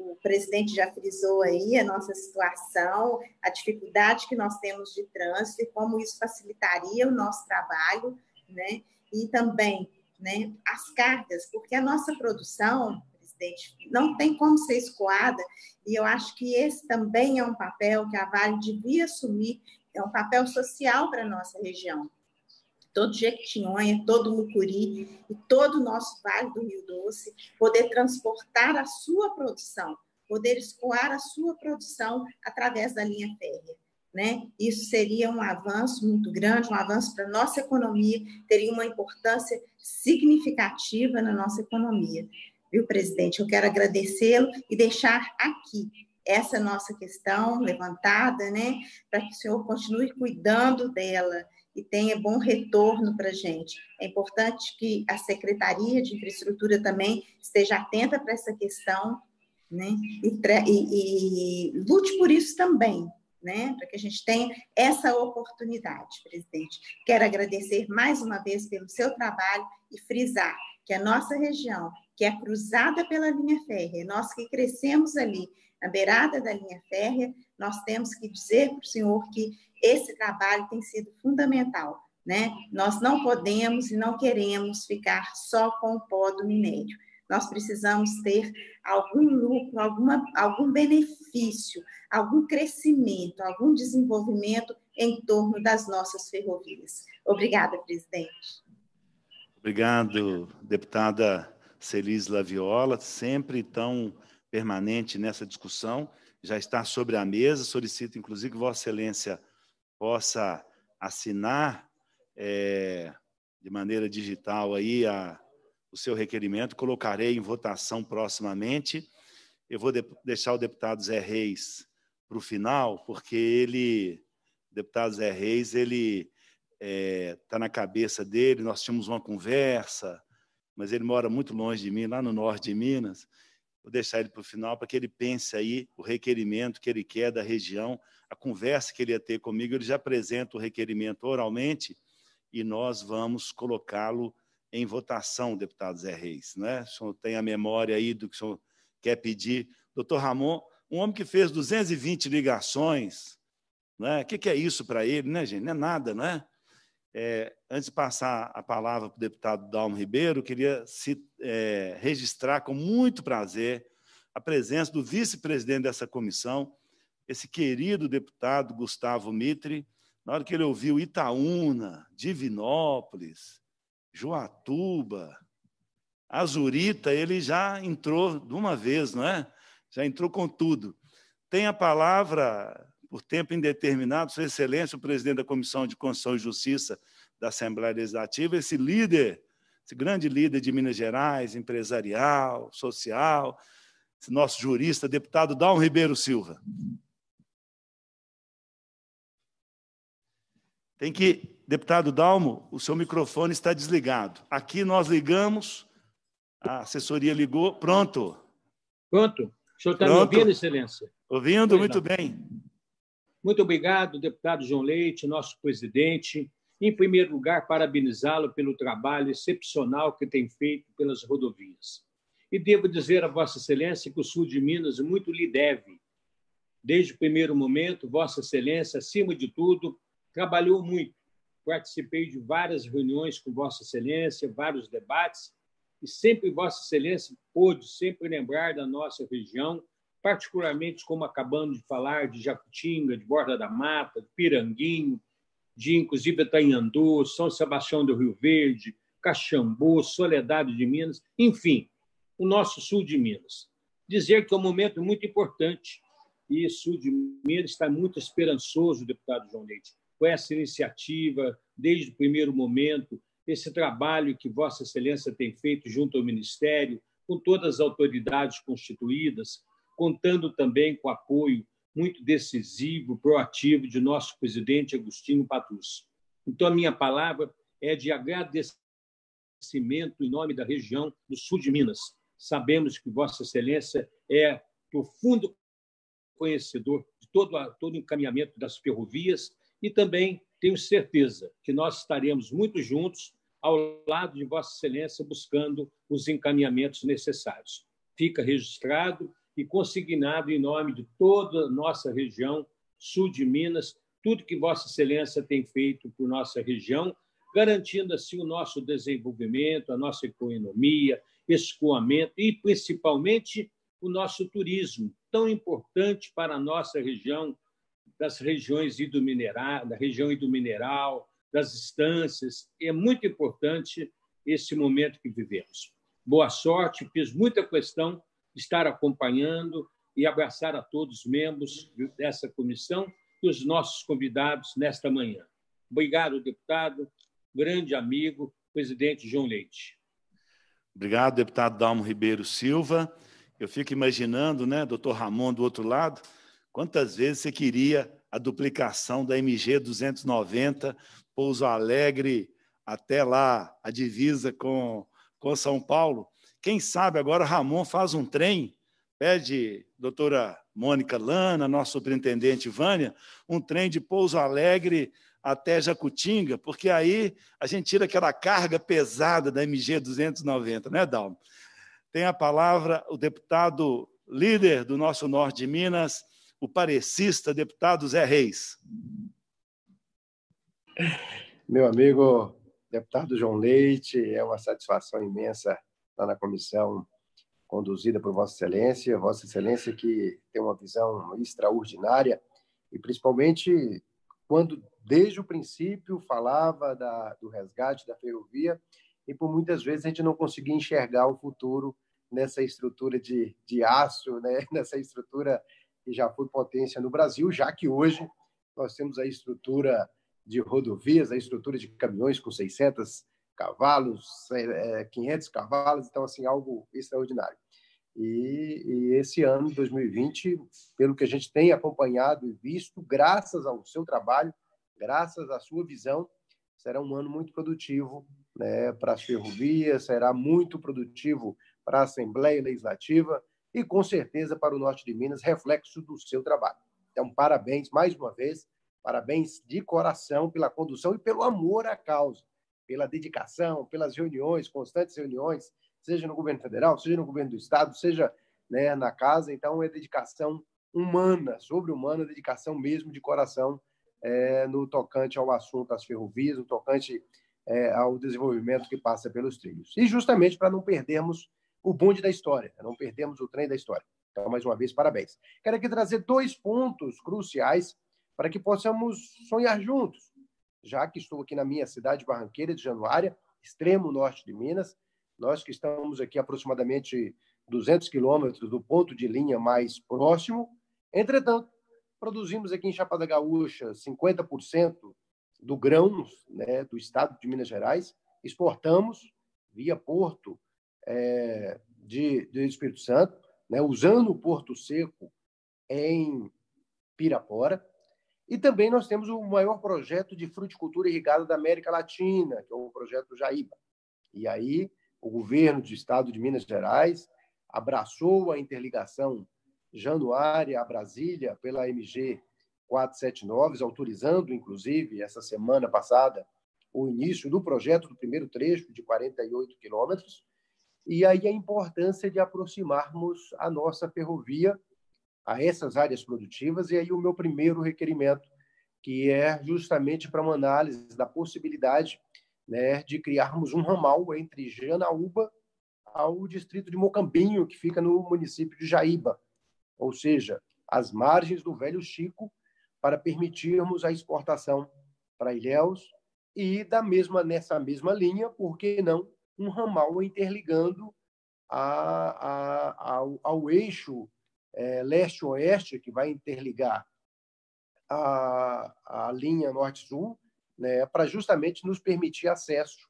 o presidente já frisou aí a nossa situação, a dificuldade que nós temos de trânsito e como isso facilitaria o nosso trabalho, né? E também, né, as cargas, porque a nossa produção, presidente, não tem como ser escoada, e eu acho que esse também é um papel que a Vale devia assumir, é um papel social para a nossa região todo Jequitinhonha, todo Mucuri e todo o nosso Vale do Rio Doce, poder transportar a sua produção, poder escoar a sua produção através da linha férrea. Né? Isso seria um avanço muito grande, um avanço para a nossa economia, teria uma importância significativa na nossa economia. Viu, presidente? Eu quero agradecê-lo e deixar aqui essa nossa questão levantada, né, para que o senhor continue cuidando dela e tenha bom retorno para a gente. É importante que a Secretaria de Infraestrutura também esteja atenta para essa questão né? E, e, e, lute por isso também, né? para que a gente tenha essa oportunidade, presidente. Quero agradecer mais uma vez pelo seu trabalho e frisar que a nossa região, que é cruzada pela linha férrea, nós que crescemos ali na beirada da linha férrea, nós temos que dizer para o senhor que esse trabalho tem sido fundamental. Né? Nós não podemos e não queremos ficar só com o pó do minério. Nós precisamos ter algum lucro, alguma, algum benefício, algum crescimento, algum desenvolvimento em torno das nossas ferrovias. Obrigada, presidente. Obrigado, deputada Celis Laviola, sempre tão permanente nessa discussão já está sobre a mesa. Solicito, inclusive, que Vossa Excelência possa assinar é, de maneira digital aí a, o seu requerimento. Colocarei em votação proximamente. Eu vou de, deixar o deputado Zé Reis para o final, porque ele, o deputado Zé Reis, ele está é, tá na cabeça dele. Nós tínhamos uma conversa, mas ele mora muito longe de mim, lá no norte de Minas. Vou deixar ele para o final para que ele pense aí o requerimento que ele quer da região, a conversa que ele ia ter comigo. Ele já apresenta o requerimento oralmente e nós vamos colocá-lo em votação, deputado Zé Reis. Né? O senhor tem a memória aí do que o senhor quer pedir. Doutor Ramon, um homem que fez 220 ligações, né? o que, que é isso para ele, né, gente? Não é nada, não é? É, antes de passar a palavra para o deputado Dalmo Ribeiro, queria se, é, registrar com muito prazer a presença do vice-presidente dessa comissão, esse querido deputado Gustavo Mitre. Na hora que ele ouviu Itaúna, Divinópolis, Joatuba, Azurita, ele já entrou de uma vez, não é? Já entrou com tudo. Tem a palavra, por tempo indeterminado, Sua Excelência, o presidente da Comissão de Constituição e Justiça da Assembleia Legislativa, esse líder, esse grande líder de Minas Gerais, empresarial, social, esse nosso jurista, deputado Dalmo Ribeiro Silva. Tem que, deputado Dalmo, o seu microfone está desligado. Aqui nós ligamos, a assessoria ligou, pronto. Pronto. O senhor está me ouvindo, excelência? Ouvindo, pois muito não. bem. Muito obrigado, deputado João Leite, nosso presidente. Em primeiro lugar, parabenizá-lo pelo trabalho excepcional que tem feito pelas rodovias. E devo dizer a Vossa Excelência que o Sul de Minas muito lhe deve. Desde o primeiro momento, Vossa Excelência, acima de tudo, trabalhou muito. Participei de várias reuniões com Vossa Excelência, vários debates, e sempre Vossa Excelência pôde sempre lembrar da nossa região particularmente como acabamos de falar, de Jacutinga, de Borda da Mata, de Piranguinho, de inclusive Itanhandu, São Sebastião do Rio Verde, Caxambu, Soledade de Minas, enfim, o nosso sul de Minas. Dizer que é um momento muito importante e o sul de Minas está muito esperançoso, deputado João Leite, com essa iniciativa, desde o primeiro momento, esse trabalho que Vossa Excelência tem feito junto ao Ministério, com todas as autoridades constituídas, contando também com o apoio muito decisivo, proativo de nosso presidente Agostinho Patrus. Então, a minha palavra é de agradecimento em nome da região do sul de Minas. Sabemos que Vossa Excelência é profundo conhecedor de todo, todo o encaminhamento das ferrovias e também tenho certeza que nós estaremos muito juntos ao lado de Vossa Excelência buscando os encaminhamentos necessários. Fica registrado e consignado em nome de toda a nossa região sul de Minas, tudo que Vossa Excelência tem feito por nossa região, garantindo assim o nosso desenvolvimento, a nossa economia, escoamento e principalmente o nosso turismo, tão importante para a nossa região, das regiões hidromineral, da região hidromineral, das estâncias. É muito importante esse momento que vivemos. Boa sorte, fiz muita questão estar acompanhando e abraçar a todos os membros dessa comissão e os nossos convidados nesta manhã. Obrigado, deputado, grande amigo, presidente João Leite. Obrigado, deputado Dalmo Ribeiro Silva. Eu fico imaginando, né, doutor Ramon do outro lado, quantas vezes você queria a duplicação da MG 290, Pouso Alegre até lá a divisa com, com São Paulo, quem sabe agora Ramon faz um trem, pede doutora Mônica Lana, nossa superintendente Vânia, um trem de Pouso Alegre até Jacutinga, porque aí a gente tira aquela carga pesada da MG 290, né, Dalmo? Tem a palavra o deputado líder do nosso norte de Minas, o parecista deputado Zé Reis. Meu amigo deputado João Leite, é uma satisfação imensa está na comissão conduzida por Vossa Excelência, Vossa Excelência que tem uma visão extraordinária e principalmente quando desde o princípio falava da, do resgate da ferrovia e por muitas vezes a gente não conseguia enxergar o futuro nessa estrutura de, de aço, né? nessa estrutura que já foi potência no Brasil, já que hoje nós temos a estrutura de rodovias, a estrutura de caminhões com 600 cavalos, 500 é, cavalos, então, assim, algo extraordinário. E, e, esse ano, 2020, pelo que a gente tem acompanhado e visto, graças ao seu trabalho, graças à sua visão, será um ano muito produtivo né, para as ferrovias, será muito produtivo para a Assembleia Legislativa e, com certeza, para o Norte de Minas, reflexo do seu trabalho. Então, parabéns mais uma vez, parabéns de coração pela condução e pelo amor à causa pela dedicação, pelas reuniões, constantes reuniões, seja no governo federal, seja no governo do estado, seja né, na casa. Então, é dedicação humana, sobre-humana, dedicação mesmo de coração é, no tocante ao assunto das ferrovias, no tocante é, ao desenvolvimento que passa pelos trilhos. E justamente para não perdermos o bonde da história, não perdermos o trem da história. Então, mais uma vez, parabéns. Quero aqui trazer dois pontos cruciais para que possamos sonhar juntos, já que estou aqui na minha cidade, Barranqueira de Januária, extremo norte de Minas, nós que estamos aqui aproximadamente 200 quilômetros do ponto de linha mais próximo. Entretanto, produzimos aqui em Chapada Gaúcha 50% do grão né, do estado de Minas Gerais, exportamos via porto é, de, de Espírito Santo, né, usando o Porto Seco em Pirapora, e também nós temos o maior projeto de fruticultura irrigada da América Latina, que é o projeto Jaíba. E aí o governo do estado de Minas Gerais abraçou a interligação Januária a Brasília pela MG 479, autorizando, inclusive, essa semana passada, o início do projeto do primeiro trecho de 48 quilômetros. E aí a importância de aproximarmos a nossa ferrovia a essas áreas produtivas. E aí o meu primeiro requerimento, que é justamente para uma análise da possibilidade né, de criarmos um ramal entre Janaúba ao distrito de Mocambinho, que fica no município de Jaíba, ou seja, as margens do Velho Chico, para permitirmos a exportação para Ilhéus e da mesma nessa mesma linha, por que não um ramal interligando a, a, ao, ao eixo é, leste-oeste, que vai interligar a, a linha norte-sul, né, para justamente nos permitir acesso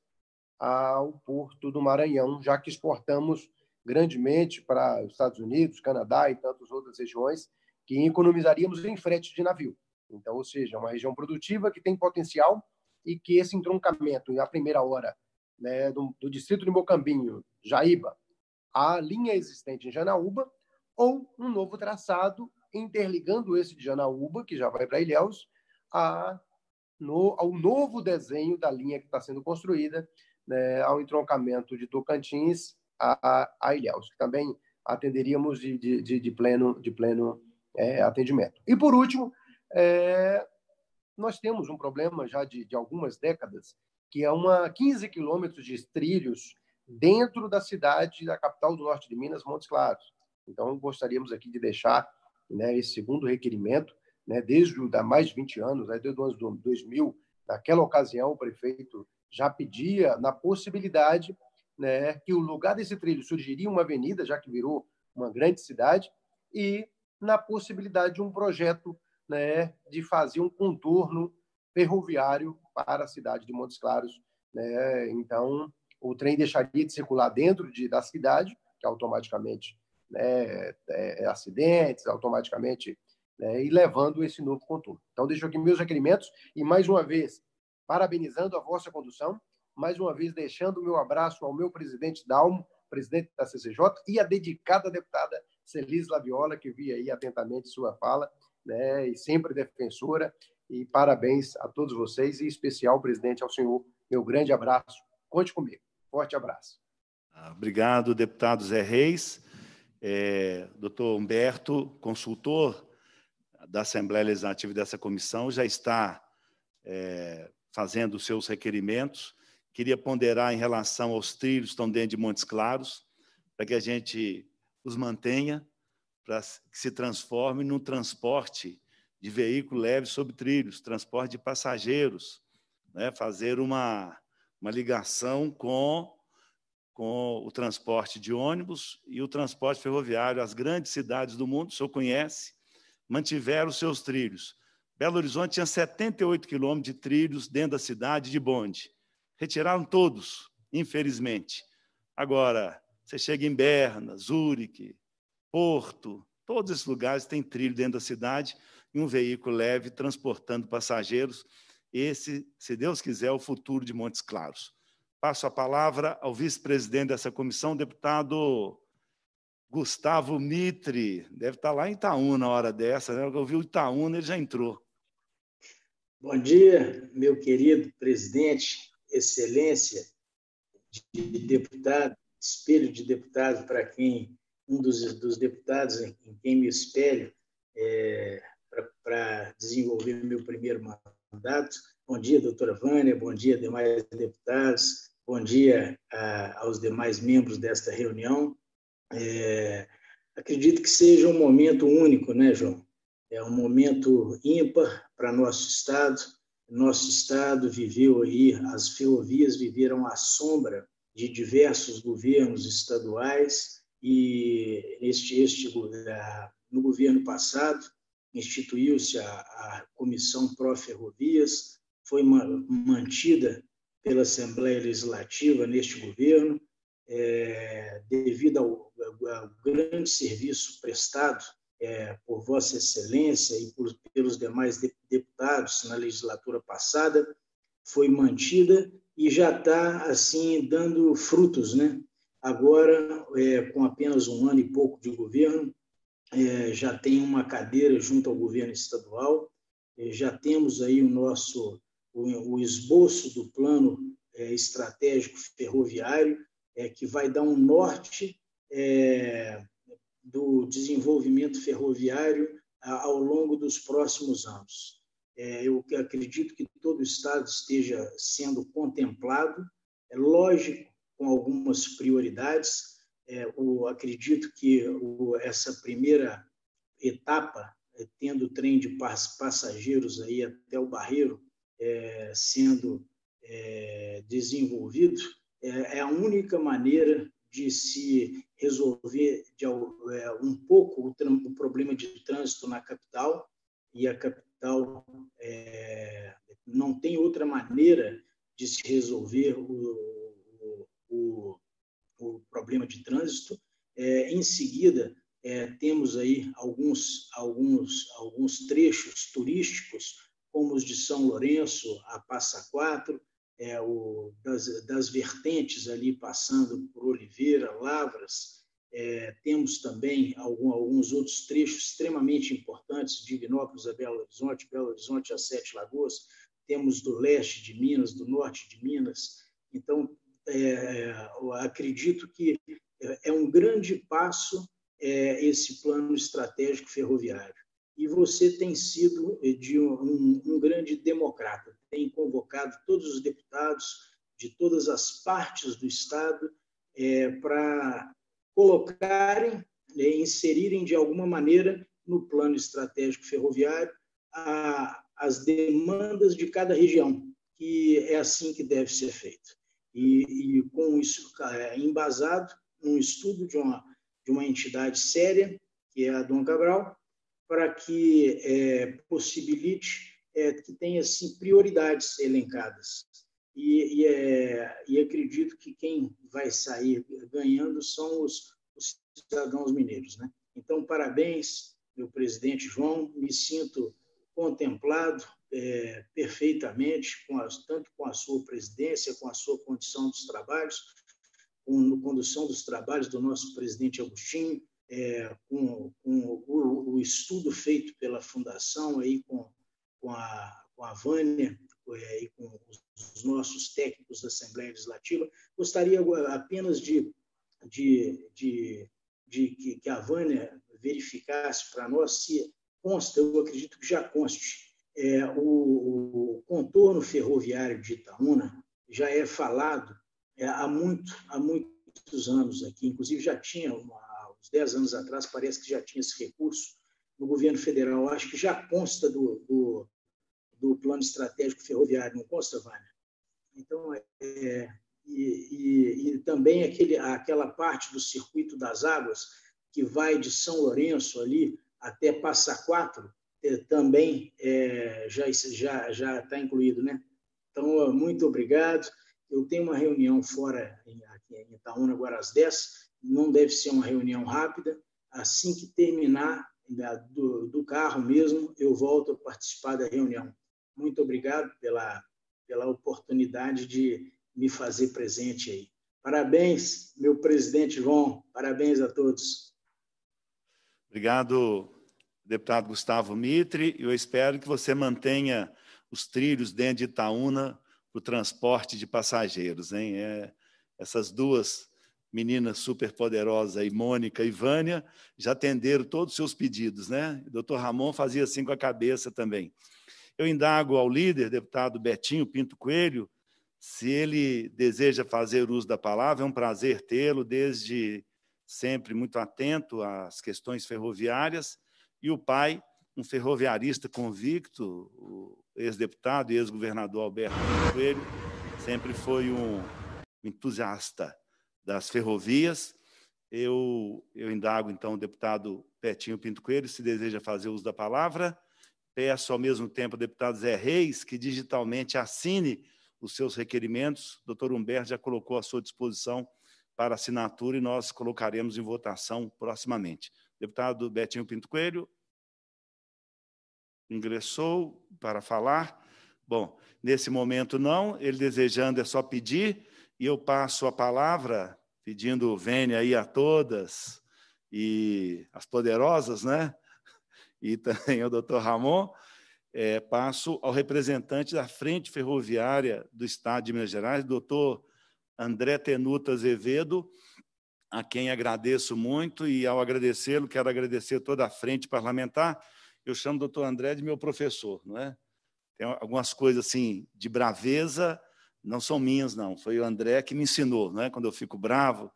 ao porto do Maranhão, já que exportamos grandemente para os Estados Unidos, Canadá e tantas outras regiões, que economizaríamos em frete de navio. Então, ou seja, uma região produtiva que tem potencial e que esse entroncamento, na primeira hora, né, do, do distrito de Mocambinho, Jaíba, a linha existente em Janaúba, ou um novo traçado interligando esse de Janaúba, que já vai para Ilhéus, a, no, ao novo desenho da linha que está sendo construída, né, ao entroncamento de Tocantins a, a, a Ilhéus, que também atenderíamos de, de, de, de pleno, de pleno é, atendimento. E, por último, é, nós temos um problema já de, de algumas décadas, que é uma 15 quilômetros de trilhos dentro da cidade da capital do norte de Minas, Montes Claros. Então, gostaríamos aqui de deixar né, esse segundo requerimento, né, desde há mais de 20 anos, desde o ano 2000, naquela ocasião, o prefeito já pedia na possibilidade né, que o lugar desse trilho surgiria uma avenida, já que virou uma grande cidade, e na possibilidade de um projeto né, de fazer um contorno ferroviário para a cidade de Montes Claros. Né? Então, o trem deixaria de circular dentro de, da cidade, que automaticamente né, é, é, acidentes automaticamente né, e levando esse novo contorno. Então, deixo aqui meus requerimentos e, mais uma vez, parabenizando a vossa condução, mais uma vez deixando o meu abraço ao meu presidente Dalmo, presidente da CCJ, e à dedicada deputada Celis Laviola, que vi aí atentamente sua fala, né, e sempre defensora. E parabéns a todos vocês, e em especial, presidente, ao senhor. Meu grande abraço. Conte comigo. Forte abraço. Ah, obrigado, deputado Zé Reis é, doutor Humberto, consultor da Assembleia Legislativa e dessa comissão, já está é, fazendo os seus requerimentos. Queria ponderar em relação aos trilhos que estão dentro de Montes Claros, para que a gente os mantenha, para que se transforme num transporte de veículo leve sobre trilhos, transporte de passageiros, né? fazer uma, uma ligação com com o transporte de ônibus e o transporte ferroviário. As grandes cidades do mundo, o senhor conhece, mantiveram seus trilhos. Belo Horizonte tinha 78 quilômetros de trilhos dentro da cidade de bonde. Retiraram todos, infelizmente. Agora, você chega em Berna, Zurique, Porto, todos esses lugares têm trilho dentro da cidade e um veículo leve transportando passageiros. Esse, se Deus quiser, é o futuro de Montes Claros. Passo a palavra ao vice-presidente dessa comissão, deputado Gustavo Mitre. Deve estar lá em Itaúna na hora dessa, né? Eu vi o Itaúna, ele já entrou. Bom dia, meu querido presidente, excelência de deputado, espelho de deputado para quem, um dos, dos deputados em quem me espelho, é, para desenvolver meu primeiro mandato mandato. Bom dia, doutora Vânia, bom dia, demais deputados, bom dia a, aos demais membros desta reunião. É, acredito que seja um momento único, né, João? É um momento ímpar para nosso Estado. Nosso Estado viveu aí, as ferrovias viveram à sombra de diversos governos estaduais e este, este, no governo passado instituiu-se a, a, Comissão Pró-Ferrovias, foi mantida pela Assembleia Legislativa neste governo, é, devido ao, ao, grande serviço prestado é, por Vossa Excelência e por, pelos demais de, deputados na legislatura passada, foi mantida e já está assim dando frutos, né? Agora, é, com apenas um ano e pouco de governo, é, já tem uma cadeira junto ao governo estadual, é, já temos aí o nosso o, o esboço do plano é, estratégico ferroviário, é, que vai dar um norte é, do desenvolvimento ferroviário a, ao longo dos próximos anos. É, eu acredito que todo o Estado esteja sendo contemplado, é lógico, com algumas prioridades, é, o, acredito que o, essa primeira etapa, é, tendo o trem de passageiros aí até o Barreiro é, sendo é, desenvolvido, é, é, a única maneira de se resolver de, é, um pouco o, o, problema de trânsito na capital e a capital não tem outra maneira de se resolver o, o por problema de trânsito. É, em seguida, é, temos aí alguns, alguns, alguns trechos turísticos, como os de São Lourenço, a Passa Quatro, é, o, das, das vertentes ali passando por Oliveira, Lavras. É, temos também algum, alguns outros trechos extremamente importantes, Divinópolis a Belo Horizonte, Belo Horizonte a Sete Lagoas, temos do leste de Minas, do norte de Minas. Então, é, é acredito que é um grande passo é, esse plano estratégico ferroviário. E você tem sido eh, de um, um grande democrata, tem convocado todos os deputados de todas as partes do Estado é, para colocarem, né, inserirem de alguma maneira no plano estratégico ferroviário a, as demandas de cada região, que é assim que deve ser feito e, e com isso é, embasado num estudo de uma, de uma entidade séria, que é a Dom Cabral, para que é, possibilite é, que tenha assim, prioridades elencadas. E, e, é, e, acredito que quem vai sair ganhando são os, os cidadãos mineiros. Né? Então, parabéns, meu presidente João, me sinto contemplado, é, perfeitamente, com as, tanto com a sua presidência, com a sua condição dos trabalhos, com a condução dos trabalhos do nosso presidente Agostinho, é, com, com o, o, estudo feito pela Fundação, aí com, com, a, com a Vânia é, e com os nossos técnicos da Assembleia Legislativa. Gostaria apenas de, de, de, de que, que a Vânia verificasse para nós se consta, eu acredito que já conste, é, o, o, contorno ferroviário de Itaúna já é falado é, há, muito, há muitos anos aqui, inclusive já tinha, uma, uns 10 anos atrás, parece que já tinha esse recurso no governo federal, acho que já consta do, do, do plano estratégico ferroviário, não consta, Vânia? Então, é, e, e, e, também aquele, aquela parte do circuito das águas que vai de São Lourenço ali até Passa Quatro, também é, já já já está incluído, né? Então muito obrigado. Eu tenho uma reunião fora em, aqui em Itaúna agora às 10. Não deve ser uma reunião rápida. Assim que terminar da, né, do, do carro mesmo, eu volto a participar da reunião. Muito obrigado pela pela oportunidade de me fazer presente aí. Parabéns, meu presidente João. Parabéns a todos. Obrigado, deputado Gustavo Mitre, eu espero que você mantenha os trilhos dentro de Itaúna para o transporte de passageiros. Hein? É, essas duas meninas superpoderosas, aí, Mônica e Vânia, já atenderam todos os seus pedidos. Né? O doutor Ramon fazia assim com a cabeça também. Eu indago ao líder, deputado Betinho Pinto Coelho, se ele deseja fazer uso da palavra, é um prazer tê-lo, desde sempre muito atento às questões ferroviárias e o pai, um ferroviarista convicto, o ex-deputado e ex-governador Alberto Coelho, sempre foi um entusiasta das ferrovias. Eu, eu indago, então, o deputado Petinho Pinto Coelho, se deseja fazer uso da palavra. Peço, ao mesmo tempo, ao deputado Zé Reis que digitalmente assine os seus requerimentos. O doutor Humberto já colocou à sua disposição para assinatura e nós colocaremos em votação proximamente deputado Betinho Pinto Coelho ingressou para falar. Bom, nesse momento não, ele desejando é só pedir, e eu passo a palavra, pedindo vênia aí a todas, e as poderosas, né? E também ao doutor Ramon, é, passo ao representante da Frente Ferroviária do Estado de Minas Gerais, doutor André Tenuta Azevedo, a quem agradeço muito e, ao agradecê-lo, quero agradecer toda a frente parlamentar. Eu chamo o doutor André de meu professor, não é? Tem algumas coisas assim de braveza, não são minhas, não. Foi o André que me ensinou, não é? Quando eu fico bravo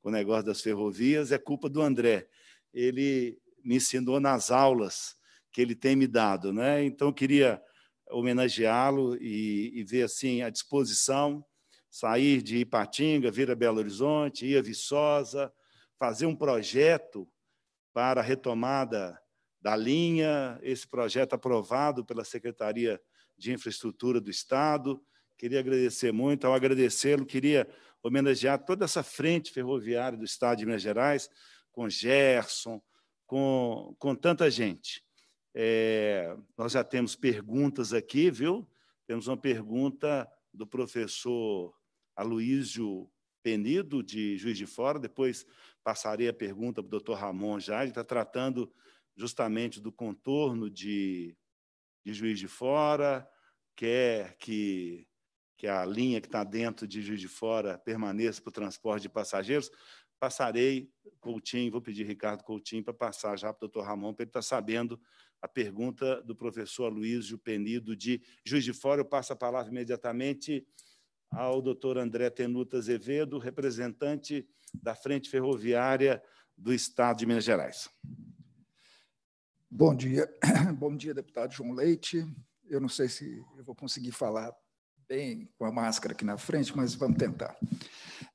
com o negócio das ferrovias, é culpa do André. Ele me ensinou nas aulas que ele tem me dado, né? Então, eu queria homenageá-lo e, e ver assim a disposição sair de Ipatinga, vir a Belo Horizonte, ir a Viçosa, fazer um projeto para a retomada da linha, esse projeto aprovado pela Secretaria de Infraestrutura do Estado. Queria agradecer muito, ao agradecê-lo, queria homenagear toda essa frente ferroviária do Estado de Minas Gerais, com Gerson, com, com tanta gente. É, nós já temos perguntas aqui, viu? Temos uma pergunta do professor Aloísio Penido, de Juiz de Fora. Depois passarei a pergunta para o doutor Ramon Ele está tratando justamente do contorno de, de Juiz de Fora, quer que, que a linha que está dentro de Juiz de Fora permaneça para o transporte de passageiros. Passarei, Coutinho, vou pedir Ricardo Coutinho para passar já para o doutor Ramon, para ele estar tá sabendo a pergunta do professor Luiz Penido de Juiz de Fora. Eu passo a palavra imediatamente ao doutor André Tenuta Azevedo, representante da Frente Ferroviária do Estado de Minas Gerais. Bom dia, bom dia, deputado João Leite. Eu não sei se eu vou conseguir falar bem com a máscara aqui na frente, mas vamos tentar.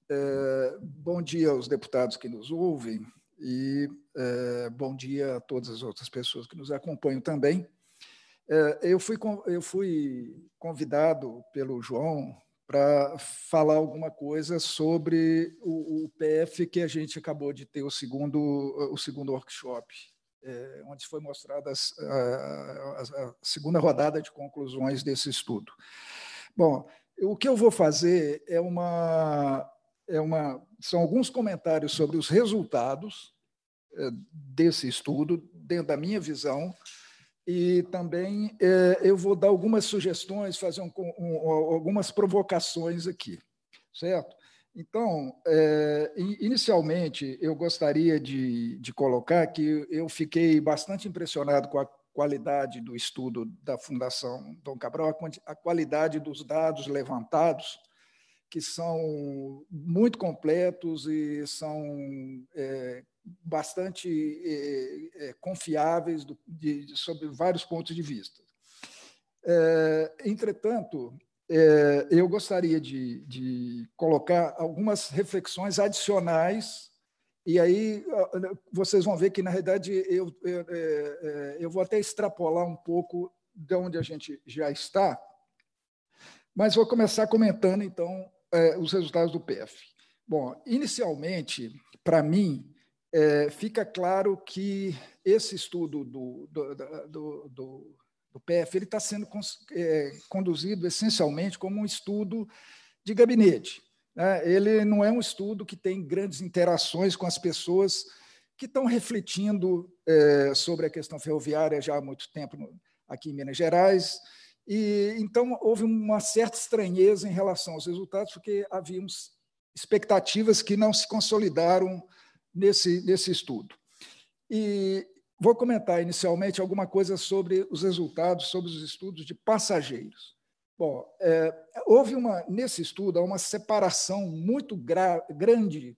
É, bom dia aos deputados que nos ouvem e é, bom dia a todas as outras pessoas que nos acompanham também. É, eu, fui, eu fui convidado pelo João para falar alguma coisa sobre o, o, PF que a gente acabou de ter o segundo, o segundo workshop, é, onde foi mostrada a, a, segunda rodada de conclusões desse estudo. Bom, o que eu vou fazer é uma, é uma são alguns comentários sobre os resultados é, desse estudo, dentro da minha visão, e também é, eu vou dar algumas sugestões, fazer um, um, algumas provocações aqui, certo? Então, é, inicialmente, eu gostaria de, de colocar que eu fiquei bastante impressionado com a qualidade do estudo da Fundação Dom Cabral, a qualidade dos dados levantados, que são muito completos e são é, bastante é, é, confiáveis do, de, de, sobre vários pontos de vista. É, entretanto, eu gostaria de, de, colocar algumas reflexões adicionais, e aí ah, vocês vão ver que, na realidade, eu, eu, eu vou até extrapolar um pouco de onde a gente já está, mas vou começar comentando, então, os resultados do PF. Bom, inicialmente, para mim, é, fica claro que esse estudo do, do, do, do, do PF está sendo é, conduzido essencialmente como um estudo de gabinete. Né? Ele não é um estudo que tem grandes interações com as pessoas que estão refletindo é, sobre a questão ferroviária já há muito tempo no, aqui em Minas Gerais. E então houve uma certa estranheza em relação aos resultados, porque havíamos expectativas que não se consolidaram nesse, nesse estudo. E vou comentar inicialmente alguma coisa sobre os resultados, sobre os estudos de passageiros. Bom, é, houve uma, nesse estudo, há uma separação muito grande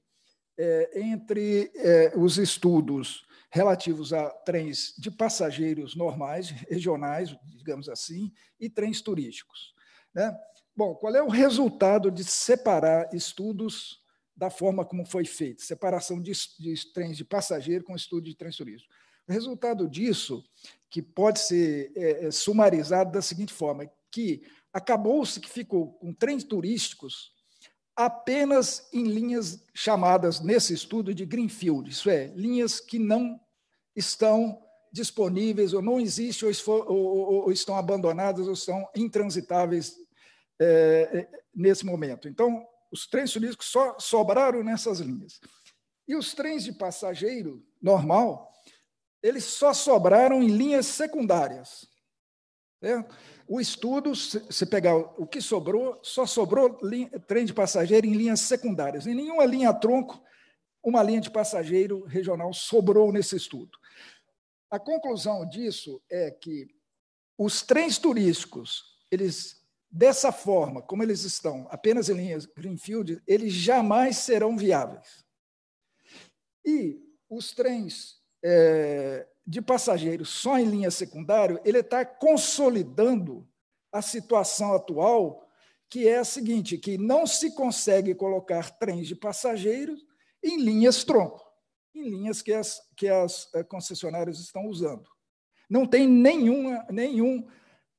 é, entre é, os estudos relativos a trens de passageiros normais, regionais, digamos assim, e trens turísticos. Né? Bom, qual é o resultado de separar estudos da forma como foi feito, separação de, de trens de passageiro com estudo de trens turísticos. O resultado disso, que pode ser é, é, sumarizado da seguinte forma, que acabou-se que ficou com trens turísticos apenas em linhas chamadas nesse estudo de greenfield, isso é, linhas que não estão disponíveis ou não existem ou, ou, ou estão abandonadas ou são intransitáveis é, é nesse momento. Então, os trens turísticos só sobraram nessas linhas. E os trens de passageiro normal, eles só sobraram em linhas secundárias. Certo? O estudo, se pegar o que sobrou, só sobrou linha, trem de passageiro em linhas secundárias. Em nenhuma linha tronco, uma linha de passageiro regional sobrou nesse estudo. A conclusão disso é que os trens turísticos, eles Dessa forma, como eles estão apenas em linhas Greenfield, eles jamais serão viáveis. E os trens é, de passageiros só em linha secundária, ele está consolidando a situação atual, que é a seguinte, que não se consegue colocar trens de passageiros em linhas tronco, em linhas que as, que as é, concessionárias estão usando. Não tem nenhuma, nenhum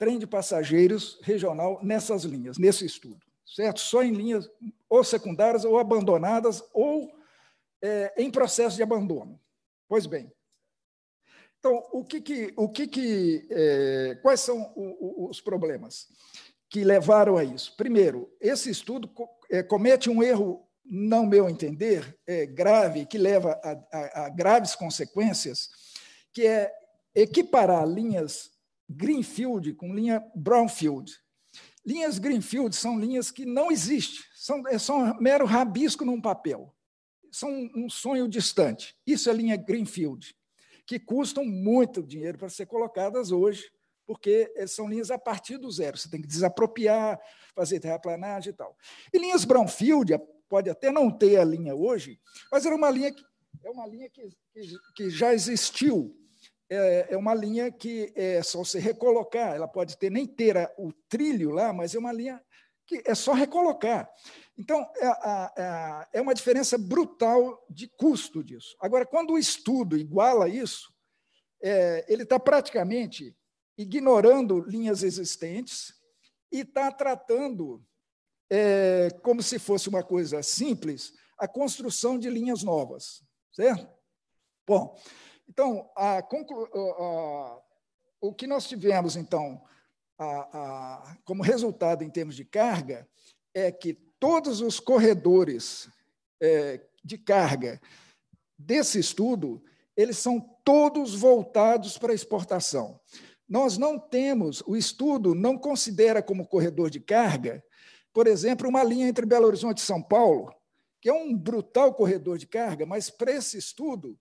trem de passageiros regional nessas linhas, nesse estudo, certo? Só em linhas ou secundárias ou abandonadas ou é, em processo de abandono. Pois bem. Então, o que que, o que, que é, quais são o, o, os problemas que levaram a isso? Primeiro, esse estudo é, comete um erro, não meu entender, é, grave, que leva a, a, a graves consequências, que é equiparar linhas greenfield com linha brownfield. Linhas greenfield são linhas que não existem, são, é só um mero rabisco num papel, são um sonho distante. Isso é linha greenfield, que custam muito dinheiro para ser colocadas hoje, porque é, são linhas a partir do zero. Você tem que desapropriar, fazer terraplanagem e tal. E linhas brownfield, pode até não ter a linha hoje, mas era uma linha que, é uma linha que, que, que já existiu é, é, uma linha que é só você recolocar, ela pode ter nem ter o trilho lá, mas é uma linha que é só recolocar. Então, é, é uma diferença brutal de custo disso. Agora, quando o estudo iguala isso, é, ele está praticamente ignorando linhas existentes e está tratando é, como se fosse uma coisa simples a construção de linhas novas, certo? Bom, então, a, o que nós tivemos, então, a, como resultado em termos de carga, é que todos os corredores é, de carga desse estudo, eles são todos voltados para exportação. Nós não temos, o estudo não considera como corredor de carga, por exemplo, uma linha entre Belo Horizonte e São Paulo, que é um brutal corredor de carga, mas para esse estudo,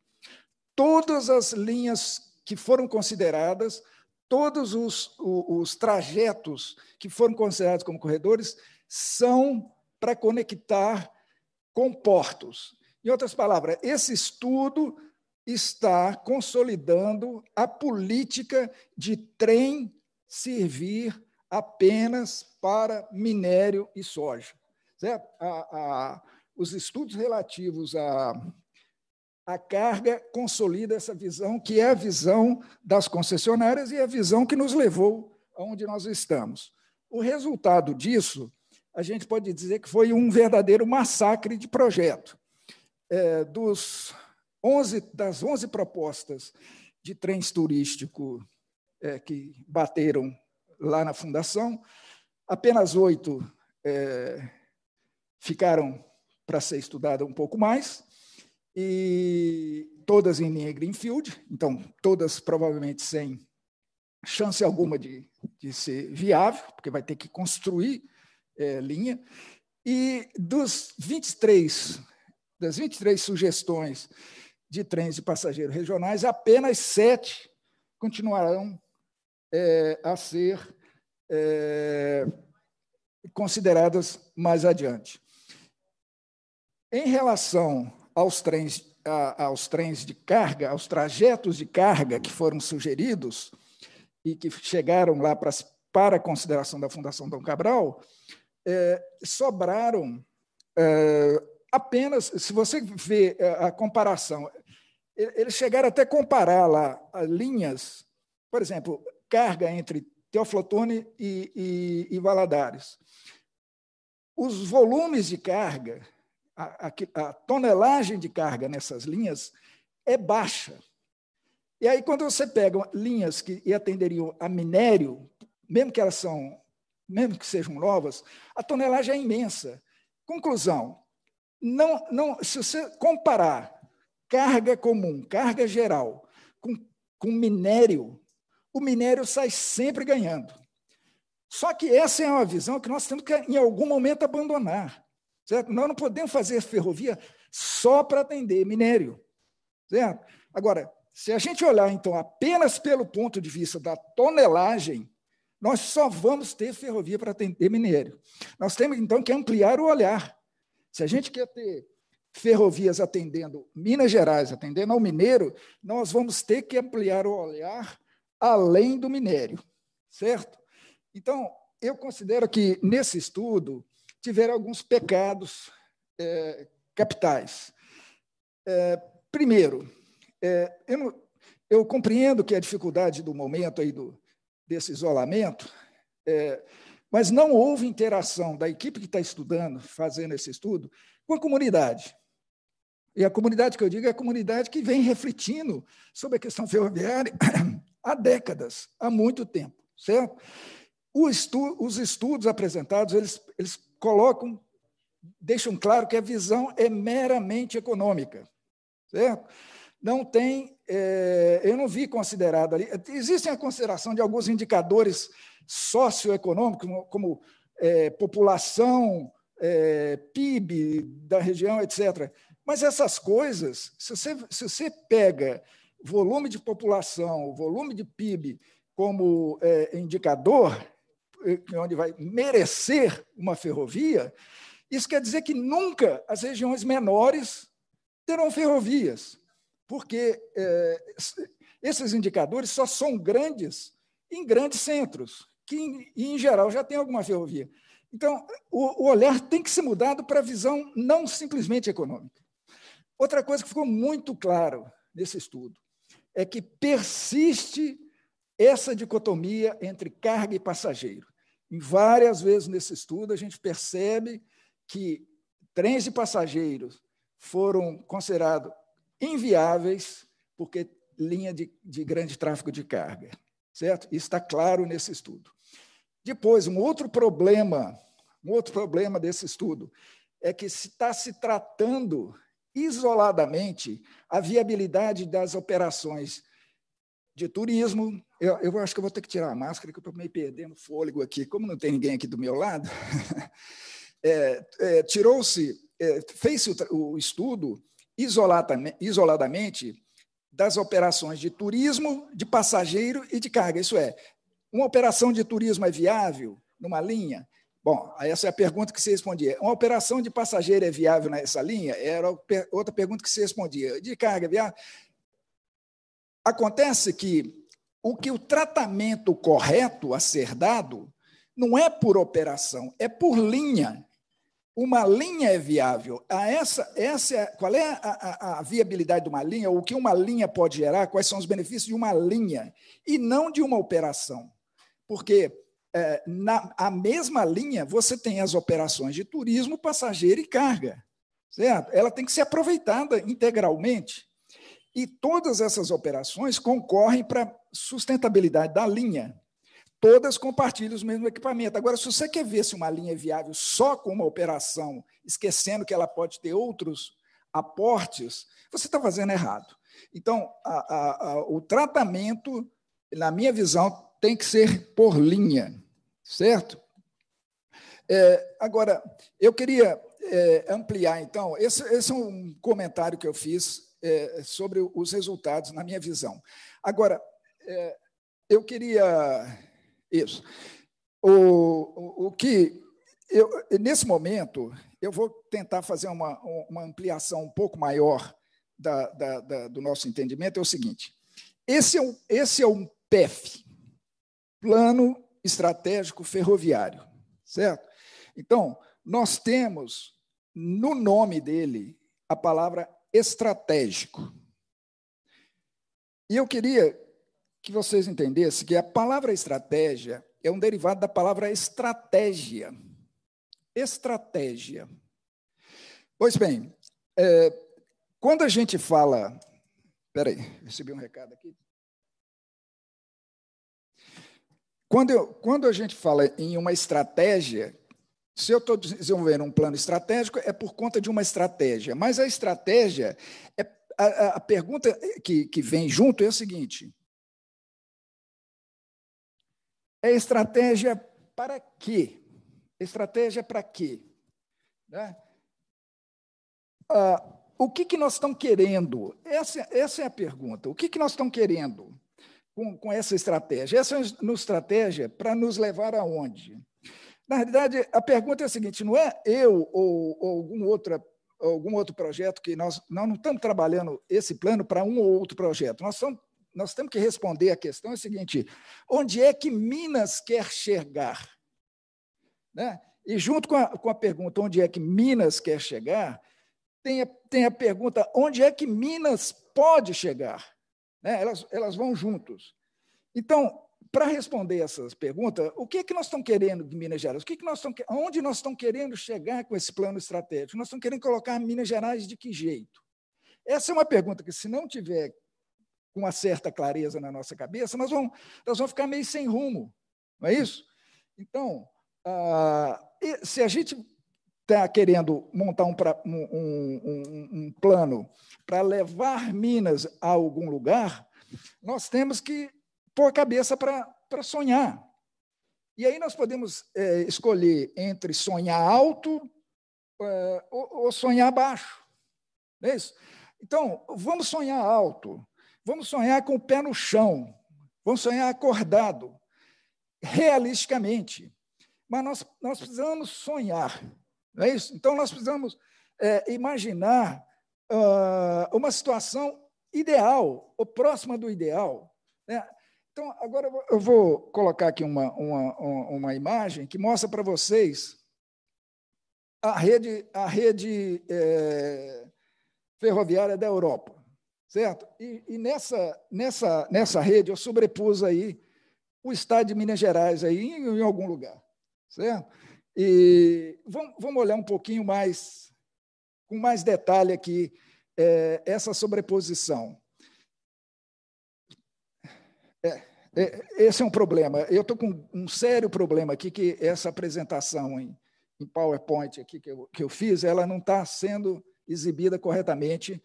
todas as linhas que foram consideradas, todos os, os trajetos que foram considerados como corredores são para conectar com portos. Em outras palavras, esse estudo está consolidando a política de trem servir apenas para minério e soja. A, a, os estudos relativos a, a carga consolida essa visão, que é a visão das concessionárias e a visão que nos levou aonde nós estamos. O resultado disso, a gente pode dizer que foi um verdadeiro massacre de projeto. É, dos 11, das 11 propostas de trens turístico é, que bateram lá na fundação, apenas oito é, ficaram para ser estudada um pouco mais e todas em linha Greenfield, então todas provavelmente sem chance alguma de, de ser viável, porque vai ter que construir é, linha. E dos 23, das 23 sugestões de trens de passageiros regionais, apenas sete continuarão é, a ser é, consideradas mais adiante. Em relação aos trens, a, aos trens de carga, aos trajetos de carga que foram sugeridos e que chegaram lá para, para a consideração da Fundação Dom Cabral, é, sobraram é, apenas, se você vê é, a comparação, eles chegaram até a comparar lá linhas, por exemplo, carga entre Teoflotone e, e, e Valadares. Os volumes de carga a, a, tonelagem de carga nessas linhas é baixa. E aí, quando você pega linhas que atenderiam a minério, mesmo que elas são, mesmo que sejam novas, a tonelagem é imensa. Conclusão: não, não, se você comparar carga comum, carga geral, com, com minério, o minério sai sempre ganhando. Só que essa é uma visão que nós temos que, em algum momento, abandonar. Certo? Nós não podemos fazer ferrovia só para atender minério. Certo? Agora, se a gente olhar, então, apenas pelo ponto de vista da tonelagem, nós só vamos ter ferrovia para atender minério. Nós temos, então, que ampliar o olhar. Se a gente quer ter ferrovias atendendo Minas Gerais, atendendo ao mineiro, nós vamos ter que ampliar o olhar além do minério, certo? Então, eu considero que nesse estudo tiveram alguns pecados é, capitais. É, primeiro, é, eu, não, eu, compreendo que a é dificuldade do momento aí do, desse isolamento, é, mas não houve interação da equipe que está estudando, fazendo esse estudo, com a comunidade. E a comunidade que eu digo é a comunidade que vem refletindo sobre a questão ferroviária há décadas, há muito tempo, certo? Estu, os estudos apresentados, eles, eles colocam, deixam claro que a visão é meramente econômica, certo? Não tem, é, eu não vi considerado ali. Existe a consideração de alguns indicadores socioeconômicos, como, como é, população, é, PIB da região, etc. Mas essas coisas, se você, se você pega volume de população, volume de PIB como é, indicador, eh, onde vai merecer uma ferrovia, isso quer dizer que nunca as regiões menores terão ferrovias, porque é, esses indicadores só são grandes em grandes centros, que em, em geral já tem alguma ferrovia. Então, o, o olhar tem que ser mudado para a visão não simplesmente econômica. Outra coisa que ficou muito claro nesse estudo é que persiste essa dicotomia entre carga e passageiro. Em várias vezes nesse estudo, a gente percebe que trens de passageiros foram considerados inviáveis porque linha de, de grande tráfego de carga, certo? Isso está claro nesse estudo. Depois, um outro problema, um outro problema desse estudo é que se está se tratando isoladamente a viabilidade das operações de turismo. Eu, eu acho que eu vou ter que tirar a máscara, que eu estou meio perdendo fôlego aqui. Como não tem ninguém aqui do meu lado, é, é, tirou-se, é, fez o, o estudo isoladamente das operações de turismo, de passageiro e de carga. Isso é, uma operação de turismo é viável numa linha? Bom, essa é a pergunta que se respondia. Uma operação de passageiro é viável nessa linha? Era outra pergunta que se respondia. De carga é viável? Acontece que o que o tratamento correto a ser dado não é por operação, é por linha. Uma linha é viável. A essa, essa, é qual é a, a, a viabilidade de uma linha? O que uma linha pode gerar? Quais são os benefícios de uma linha e não de uma operação? Porque é, na a mesma linha você tem as operações de turismo, passageiro e carga. Certo? Ela tem que ser aproveitada integralmente. E todas essas operações concorrem para sustentabilidade da linha. Todas compartilham os mesmos equipamentos. Agora, se você quer ver se uma linha é viável só com uma operação, esquecendo que ela pode ter outros aportes, você está fazendo errado. Então, a, a, a, o tratamento, na minha visão, tem que ser por linha, certo? É, agora, eu queria é, ampliar, então, esse, esse, é um comentário que eu fiz é, sobre os resultados, na minha visão. Agora, é, eu queria. Isso. O, o, o que. Eu, nesse momento, eu vou tentar fazer uma, uma ampliação um pouco maior da, da, da, do nosso entendimento. É o seguinte: esse é um, esse é um PEF, Plano Estratégico Ferroviário, certo? Então, nós temos no nome dele a palavra estratégico. E eu queria que vocês entendessem que a palavra estratégia é um derivado da palavra estratégia. Estratégia. Pois bem, é, quando a gente fala. Peraí, recebi um recado aqui. Quando, eu, quando a gente fala em uma estratégia, se eu estou desenvolvendo um plano estratégico, é por conta de uma estratégia. Mas a estratégia, é, a, a pergunta que, que vem junto é a seguinte: é estratégia para quê? Estratégia é para quê? Né? Ah, o que, que nós estamos querendo? Essa, essa é a pergunta. O que, que nós estamos querendo com, com essa estratégia? Essa é uma estratégia para nos levar aonde? Na realidade, a pergunta é a seguinte: não é eu ou, ou algum, outro, algum outro projeto que nós, nós não estamos trabalhando esse plano para um ou outro projeto. Nós, nós temos que responder a questão é a seguinte: onde é que Minas quer chegar? Né? E junto com a, com a pergunta onde é que Minas quer chegar, tem a, tem a pergunta onde é que Minas pode chegar. Né? Elas, elas vão juntos. Então, para responder essas perguntas, o que é que nós estamos querendo de Minas Gerais? O que, é que nós estamos, onde nós estamos querendo chegar com esse plano estratégico? Nós estamos querendo colocar Minas Gerais de que jeito? Essa é uma pergunta que, se não tiver com uma certa clareza na nossa cabeça, nós vamos, nós vamos ficar meio sem rumo, não é isso? Então, ah, se a gente está querendo montar um, um, um, um plano para levar Minas a algum lugar, nós temos que pôr cabeça para sonhar. E aí nós podemos é, escolher entre sonhar alto é, ou, ou, sonhar baixo. Não é isso? Então, vamos sonhar alto, vamos sonhar com o pé no chão, vamos sonhar acordado, realisticamente. Mas nós, nós precisamos sonhar, não é isso? Então, nós precisamos é, imaginar uh, uma situação ideal, ou próxima do ideal. Né? Então, agora eu vou colocar aqui uma, uma, uma imagem que mostra para vocês a rede, a rede é, ferroviária da Europa, certo? E, e, nessa, nessa, nessa rede eu sobrepus aí o estado de Minas Gerais aí em, em algum lugar, certo? E vamos, vamos olhar um pouquinho mais, com mais detalhe aqui, é, essa sobreposição. É, é, esse é um problema. Eu estou com um sério problema aqui, que essa apresentação em, em PowerPoint aqui que eu, que eu fiz, ela não está sendo exibida corretamente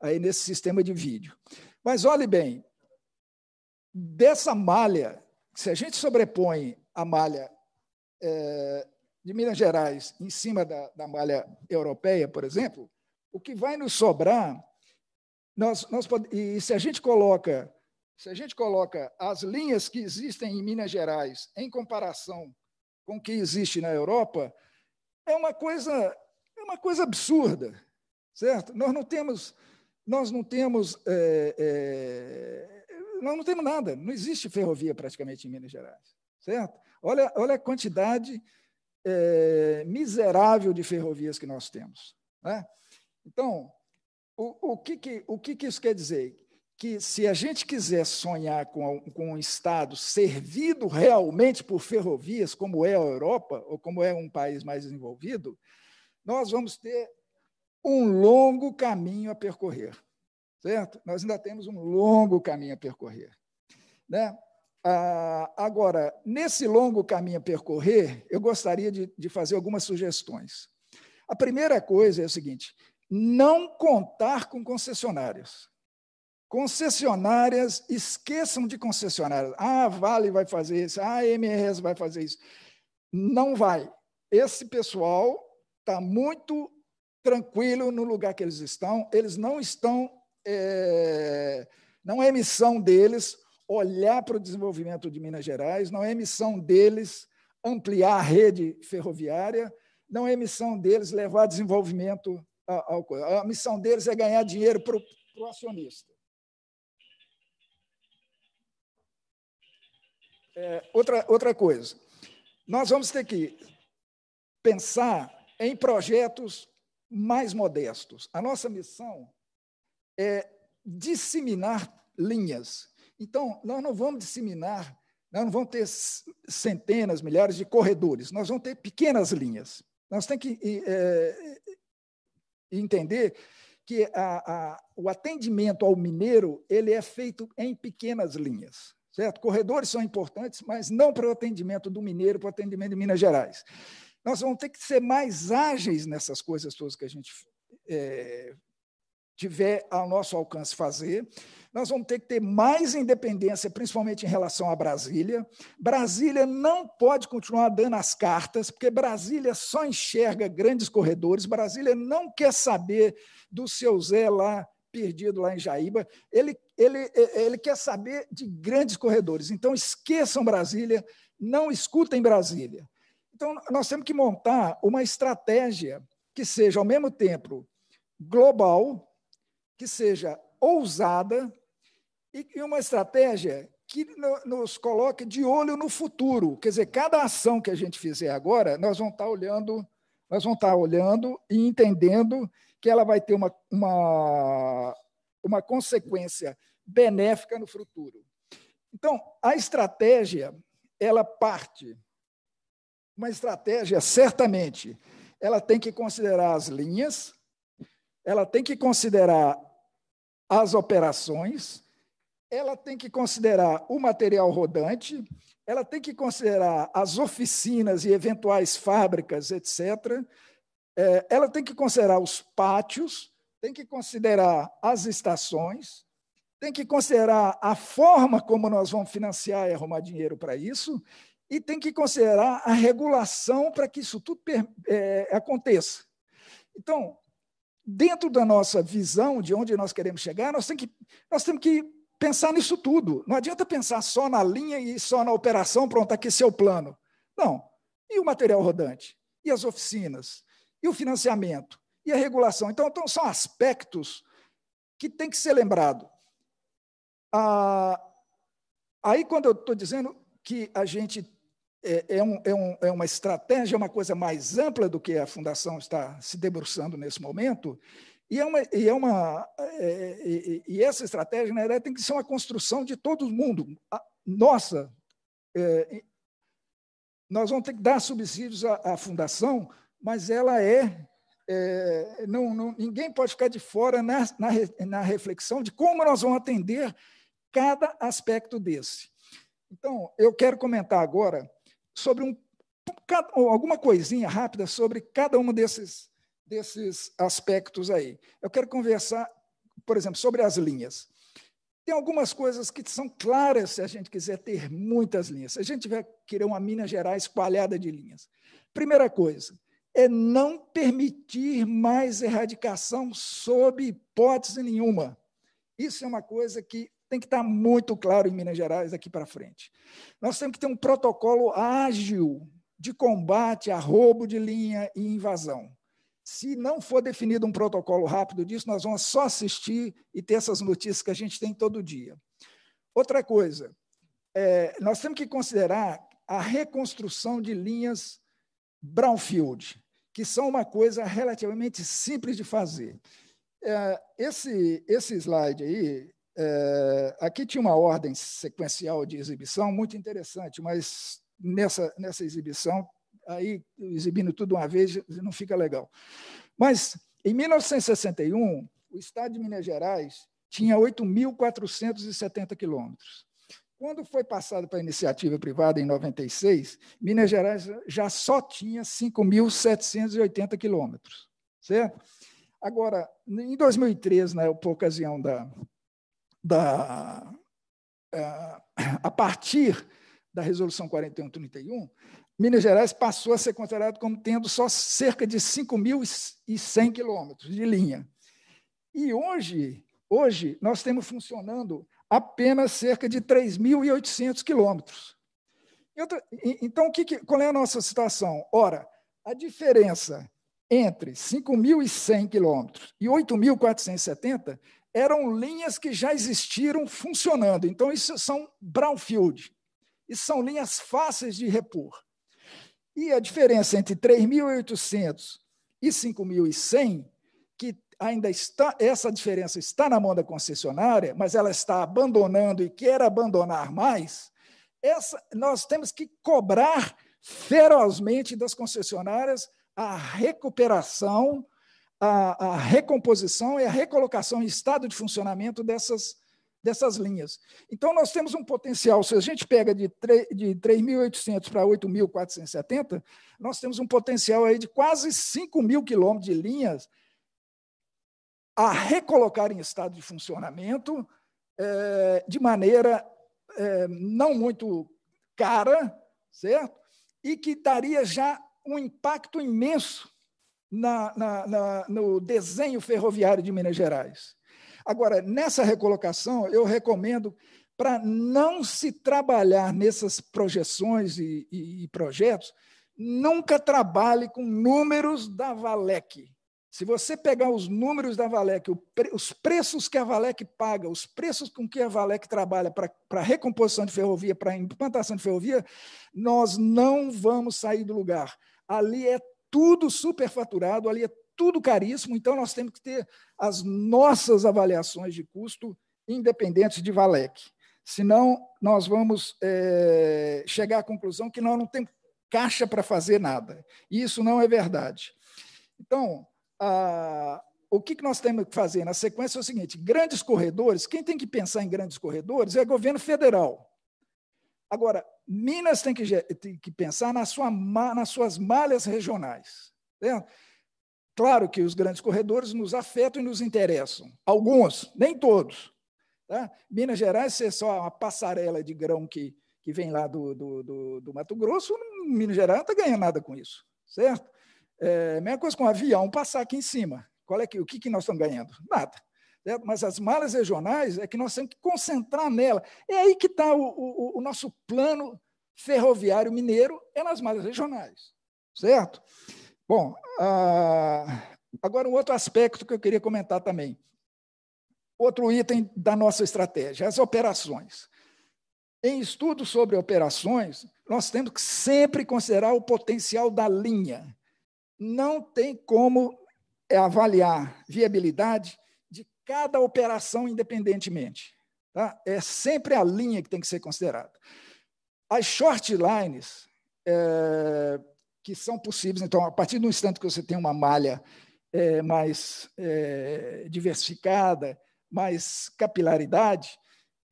aí nesse sistema de vídeo. Mas olhe bem, dessa malha, se a gente sobrepõe a malha é, de Minas Gerais em cima da, da, malha europeia, por exemplo, o que vai nos sobrar, nós, nós pode, e se a gente coloca se a gente coloca as linhas que existem em Minas Gerais em comparação com o que existe na Europa, é uma coisa é uma coisa absurda, certo? Nós não temos nós não temos é, é, nós não temos nada, não existe ferrovia praticamente em Minas Gerais, certo? Olha olha a quantidade é, miserável de ferrovias que nós temos, né? Então o, o que, que o que, que isso quer dizer? que se a gente quiser sonhar com, com um Estado servido realmente por ferrovias, como é a Europa, ou como é um país mais desenvolvido, nós vamos ter um longo caminho a percorrer, certo? Nós ainda temos um longo caminho a percorrer. Né? Ah, agora, nesse longo caminho a percorrer, eu gostaria de, de fazer algumas sugestões. A primeira coisa é o seguinte: não contar com concessionários. Concessionárias, esqueçam de concessionárias. Ah, Vale vai fazer isso, ah, MRS vai fazer isso. Não vai. Esse pessoal está muito tranquilo no lugar que eles estão. Eles não estão. É, não é missão deles olhar para o desenvolvimento de Minas Gerais, não é missão deles ampliar a rede ferroviária, não é missão deles levar desenvolvimento ao. A missão deles é ganhar dinheiro para o acionista. É, outra, outra coisa, nós vamos ter que pensar em projetos mais modestos. A nossa missão é disseminar linhas. Então, nós não vamos disseminar, nós não vamos ter centenas, milhares de corredores, nós vamos ter pequenas linhas. Nós temos que é, entender que a, a, o atendimento ao mineiro ele é feito em pequenas linhas certo? Corredores são importantes, mas não para o atendimento do mineiro, para o atendimento de Minas Gerais. Nós vamos ter que ser mais ágeis nessas coisas todas que a gente é, tiver ao nosso alcance fazer. Nós vamos ter que ter mais independência, principalmente em relação a Brasília. Brasília não pode continuar dando as cartas, porque Brasília só enxerga grandes corredores. Brasília não quer saber do seu Zé lá perdido lá em Jaíba. Ele ele, é, é, ele quer saber de grandes corredores. Então, esqueçam Brasília, não escutem Brasília. Então, nós temos que montar uma estratégia que seja, ao mesmo tempo, global, que seja ousada e uma estratégia que nos coloque de olho no futuro. Quer dizer, cada ação que a gente fizer agora, nós vamos estar olhando, nós vamos estar olhando e entendendo que ela vai ter uma, uma, uma consequência benéfica no futuro. Então, a estratégia, ela parte. Uma estratégia, certamente, ela tem que considerar as linhas, ela tem que considerar as operações, ela tem que considerar o material rodante, ela tem que considerar as oficinas e eventuais fábricas, etc. É, ela tem que considerar os pátios, tem que considerar as estações, tem que considerar a forma como nós vamos financiar e arrumar dinheiro para isso, e tem que considerar a regulação para que isso tudo é, aconteça. Então, dentro da nossa visão de onde nós queremos chegar, nós temos, que, nós temos que pensar nisso tudo. Não adianta pensar só na linha e só na operação, pronto, aqui seu plano. Não. E o material rodante? E as oficinas? E o financiamento? E a regulação? Então, então são aspectos que tem que ser lembrados. Ah, aí, quando eu estou dizendo que a gente é, é, um, é, um, é uma estratégia, é uma coisa mais ampla do que a fundação está se debruçando nesse momento, e, é uma, e, é uma, é, e, e, essa estratégia, na verdade, tem que ser uma construção de todo mundo. A, nossa, é, nós vamos ter que dar subsídios à, à fundação, mas ela é. é não, não, ninguém pode ficar de fora na, na, na reflexão de como nós vamos atender cada aspecto desse. Então, eu quero comentar agora sobre um, alguma coisinha rápida sobre cada um desses, desses aspectos aí. Eu quero conversar, por exemplo, sobre as linhas. Tem algumas coisas que são claras se a gente quiser ter muitas linhas. Se a gente tiver querer uma Minas Gerais espalhada de linhas. Primeira coisa é não permitir mais erradicação sob hipótese nenhuma. Isso é uma coisa que tem que estar muito claro em Minas Gerais aqui para frente. Nós temos que ter um protocolo ágil de combate a roubo de linha e invasão. Se não for definido um protocolo rápido disso, nós vamos só assistir e ter essas notícias que a gente tem todo dia. Outra coisa, é, nós temos que considerar a reconstrução de linhas brownfield, que são uma coisa relativamente simples de fazer. É, esse, esse slide aí, é, aqui tinha uma ordem sequencial de exibição muito interessante, mas nessa, nessa exibição, aí exibindo tudo uma vez não fica legal. Mas em 1961, o estado de Minas Gerais tinha 8.470 quilômetros. Quando foi passado para a iniciativa privada em 96, Minas Gerais já só tinha 5.780 quilômetros, certo? Agora, em 2003, na né, ocasião da, da, é, a partir da Resolução 4131, Minas Gerais passou a ser considerado como tendo só cerca de 5.100 quilômetros de linha. E hoje, hoje nós temos funcionando apenas cerca de 3.800 quilômetros. Então, que, qual é a nossa situação? Ora, a diferença entre 5.100 quilômetros e 8.470 eram linhas que já existiram funcionando. Então, isso são brownfield. E são linhas fáceis de repor. E a diferença entre 3.800 e 5.100, que ainda está, essa diferença está na mão da concessionária, mas ela está abandonando e quer abandonar mais, essa, nós temos que cobrar ferozmente das concessionárias a recuperação a, a recomposição e a recolocação em estado de funcionamento dessas, dessas linhas. Então, nós temos um potencial, se a gente pega de 3.800 para 8.470, nós temos um potencial aí de quase 5 mil quilômetros de linhas a recolocar em estado de funcionamento é, de maneira é, não muito cara, certo? E que daria já um impacto imenso na, na, na, no desenho ferroviário de Minas Gerais. Agora, nessa recolocação, eu recomendo para não se trabalhar nessas projeções e, e, e, projetos, nunca trabalhe com números da Valec. Se você pegar os números da Valec, pre, os preços que a Valec paga, os preços com que a Valec trabalha para a recomposição de ferrovia, para a implantação de ferrovia, nós não vamos sair do lugar. Ali é tudo superfaturado, ali é tudo caríssimo, então nós temos que ter as nossas avaliações de custo independentes de Valec. Senão, nós vamos é, chegar à conclusão que nós não temos caixa para fazer nada. E isso não é verdade. Então, a, o que, que nós temos que fazer na sequência é o seguinte: grandes corredores, quem tem que pensar em grandes corredores é o governo federal. Agora, Minas tem que, tem que pensar na sua, nas suas malhas regionais. Entendeu? Né? Claro que os grandes corredores nos afetam e nos interessam. Alguns, nem todos. Tá? Minas Gerais, é só uma passarela de grão que, que vem lá do, do, do, do Mato Grosso, Minas Gerais não está ganhando nada com isso, certo? É, mesma coisa com um avião passar aqui em cima. Qual é que, o que, que nós estamos ganhando? Nada né? mas as malhas regionais é que nós temos que concentrar nela. É aí que está o, o, o nosso plano ferroviário mineiro, é nas malhas regionais, certo? Bom, ah, agora um outro aspecto que eu queria comentar também. Outro item da nossa estratégia, as operações. Em estudos sobre operações, nós temos que sempre considerar o potencial da linha. Não tem como é, avaliar viabilidade cada operação independentemente. Tá? É sempre a linha que tem que ser considerada. As short lines é, que são possíveis, então, a partir do instante que você tem uma malha é, mais é, diversificada, mais capilaridade,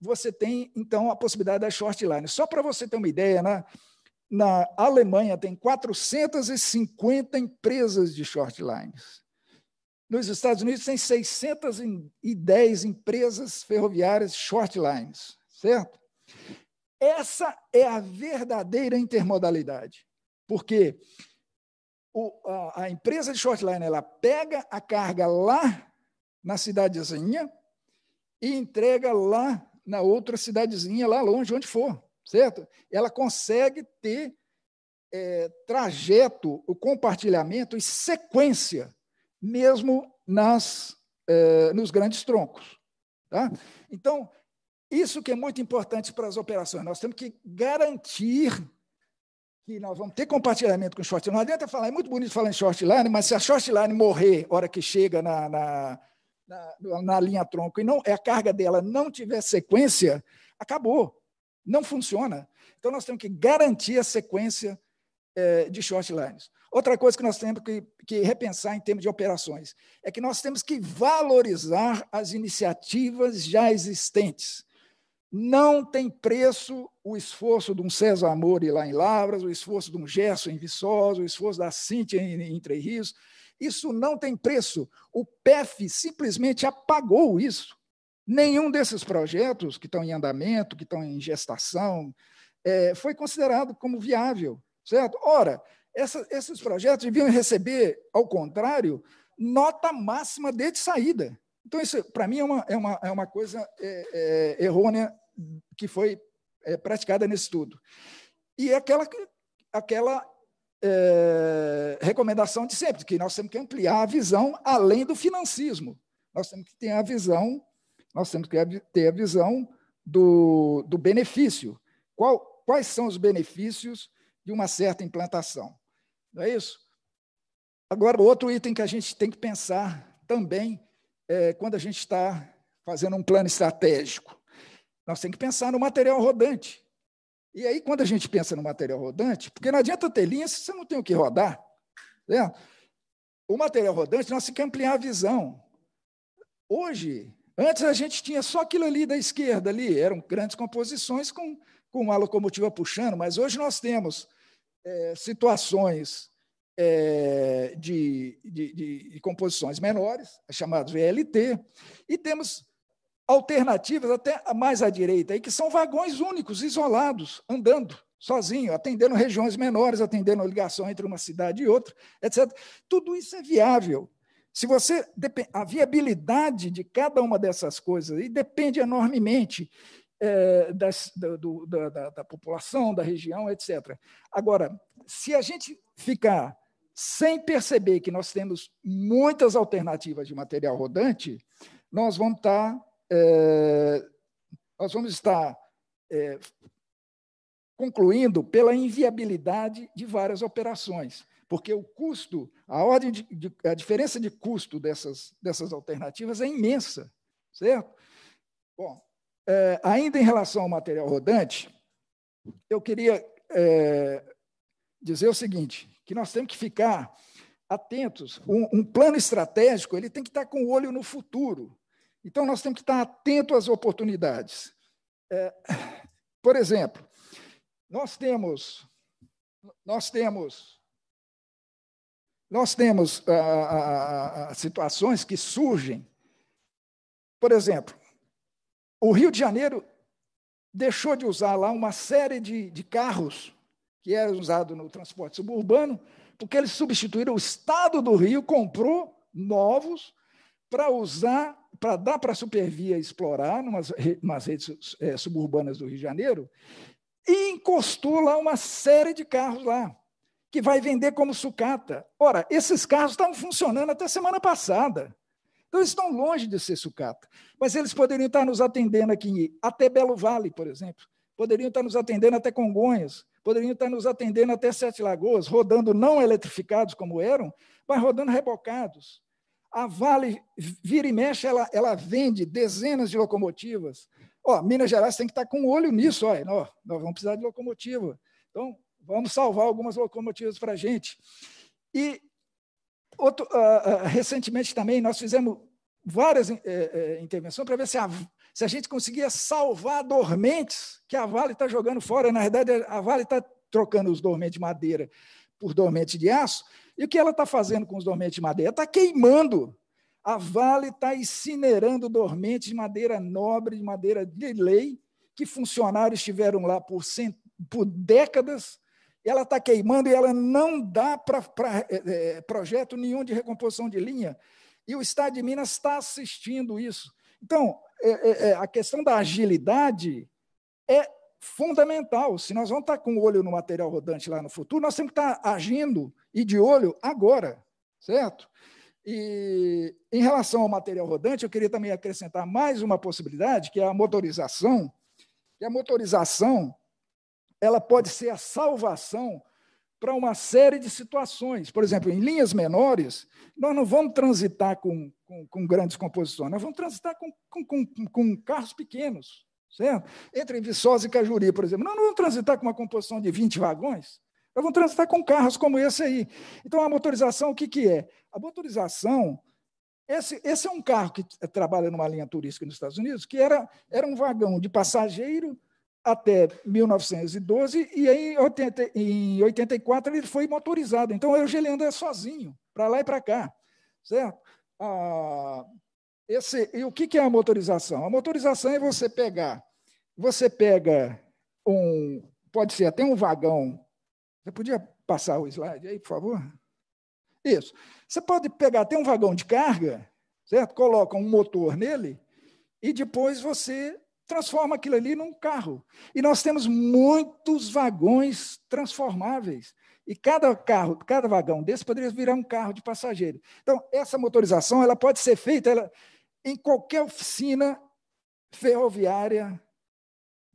você tem, então, a possibilidade da short line. Só para você ter uma ideia, né? na Alemanha tem 450 empresas de short lines. Nos Estados Unidos tem 610 empresas ferroviárias short lines, certo? Essa é a verdadeira intermodalidade, porque o, a, a, empresa de short line ela pega a carga lá na cidadezinha e entrega lá na outra cidadezinha, lá longe, onde for, certo? Ela consegue ter é, trajeto, o compartilhamento e sequência mesmo nas, eh, nos grandes troncos. Tá? Então, isso que é muito importante para as operações. Nós temos que garantir que nós vamos ter compartilhamento com short Não adianta falar, é muito bonito falar em short line, mas se a short line morrer hora que chega na, na, na, na linha tronco e não é a carga dela não tiver sequência, acabou. Não funciona. Então, nós temos que garantir a sequência eh, de short lines. Outra coisa que nós temos que, que, repensar em termos de operações é que nós temos que valorizar as iniciativas já existentes. Não tem preço o esforço de um César Amore lá em Lavras, o esforço de um Gerson em Viçosa, o esforço da Cintia em, em Três Rios. Isso não tem preço. O PEF simplesmente apagou isso. Nenhum desses projetos que estão em andamento, que estão em gestação, é, foi considerado como viável, certo? Ora, essa, esses projetos deviam receber, ao contrário, nota máxima de saída. Então, isso, para mim, é uma, é uma, é uma coisa é, é, errônea que foi é, praticada nesse estudo. E é aquela, aquela é, recomendação de sempre, que nós temos que ampliar a visão além do financismo. Nós temos que ter a visão, nós temos que ter a visão do, do benefício. Qual, quais são os benefícios de uma certa implantação? Não é isso? Agora, outro item que a gente tem que pensar também é quando a gente está fazendo um plano estratégico. Nós temos que pensar no material rodante. E aí, quando a gente pensa no material rodante, porque não adianta ter linha se você não tem o que rodar. Né? O material rodante, nós temos que ampliar a visão. Hoje, antes a gente tinha só aquilo ali da esquerda, ali, eram grandes composições com, com a locomotiva puxando, mas hoje nós temos é, situações é, de, de, de composições menores, chamados VLT, e temos alternativas até mais à direita, aí, que são vagões únicos, isolados, andando sozinho, atendendo regiões menores, atendendo a ligação entre uma cidade e outra, etc. Tudo isso é viável. Se você a viabilidade de cada uma dessas coisas e depende enormemente é, das, do, do, da, da, população, da região, etc. Agora, se a gente ficar sem perceber que nós temos muitas alternativas de material rodante, nós vamos estar, tá, é, nós vamos estar é, concluindo pela inviabilidade de várias operações, porque o custo, a ordem de, de, a diferença de custo dessas, dessas alternativas é imensa, certo? Bom, é, ainda em relação ao material rodante, eu queria é, dizer o seguinte, que nós temos que ficar atentos. Um, um, plano estratégico ele tem que estar com o olho no futuro. Então, nós temos que estar atentos às oportunidades. É, por exemplo, nós temos, nós temos, nós temos a, a, a, situações que surgem. Por exemplo, o Rio de Janeiro deixou de usar lá uma série de, de carros que era usado no transporte suburbano, porque eles substituíram o Estado do Rio, comprou novos para usar, para dar para a supervia explorar, nas umas redes é, suburbanas do Rio de Janeiro, e encostou lá uma série de carros lá, que vai vender como sucata. Ora, esses carros estavam funcionando até semana passada. Então, eles estão longe de ser sucata. Mas eles poderiam estar nos atendendo aqui, até Belo Vale, por exemplo. Poderiam estar nos atendendo até Congonhas. Poderiam estar nos atendendo até Sete Lagoas, rodando não eletrificados como eram, mas rodando rebocados. A Vale, vira e mexe, ela, ela vende dezenas de locomotivas. Ó, Minas Gerais tem que estar com o um olho nisso. Ó, ó, nós vamos precisar de locomotiva. Então, vamos salvar algumas locomotivas para a gente. E Outro, uh, uh, recentemente também nós fizemos várias uh, intervenções para ver se a, se a gente conseguia salvar dormentes que a Vale está jogando fora. Na verdade, a Vale está trocando os dormentes de madeira por dormentes de aço. E o que ela está fazendo com os dormentes de madeira? Está queimando. A Vale está incinerando dormentes de madeira nobre, de madeira de lei, que funcionários estiveram lá por, cent... por décadas ela está queimando e ela não dá para é, eh, eh, projeto nenhum de recomposição de linha. E o Estado de Minas está assistindo isso. Então, é, é, é, a questão da agilidade é fundamental. Se nós vamos estar tá com o olho no material rodante lá no futuro, nós temos que estar tá agindo e de olho agora, certo? E em relação ao material rodante, eu queria também acrescentar mais uma possibilidade, que é a motorização. E a motorização ela pode ser a salvação para uma série de situações. Por exemplo, em linhas menores, nós não vamos transitar com, com, com grandes composições, nós vamos transitar com, com, carros pequenos, certo? Entre Viçosa e Cajuri, por exemplo, nós não vamos transitar com uma composição de 20 vagões, nós vamos transitar com carros como esse aí. Então, a motorização, o que, que é? A motorização, esse, esse é um carro que trabalha numa linha turística nos Estados Unidos, que era, era um vagão de passageiro até 1912, e em, 80, em 84 ele foi motorizado. Então, o Eugênio anda sozinho, para lá e para cá, certo? Ah, esse, e o que, que é a motorização? A motorização é você pegar, você pega um, pode ser até um vagão, você podia passar o slide aí, por favor? Isso. Você pode pegar até um vagão de carga, certo? Coloca um motor nele e depois você transforma aquilo ali num carro. E nós temos muitos vagões transformáveis. E cada carro, cada vagão desse poderia virar um carro de passageiro. Então, essa motorização ela pode ser feita ela, em qualquer oficina ferroviária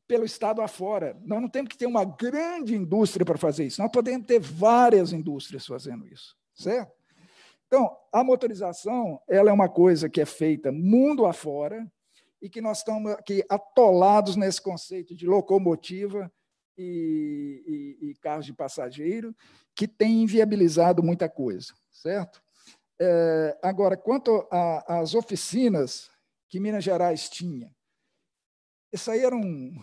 pelo estado afora. Nós não temos que ter uma grande indústria para fazer isso. Nós podemos ter várias indústrias fazendo isso, certo? Então, a motorização ela é uma coisa que é feita mundo afora, e que nós estamos aqui atolados nesse conceito de locomotiva e, e, e carros de passageiro, que tem inviabilizado muita coisa, certo? É, agora, quanto às oficinas que Minas Gerais tinha, isso aí era um,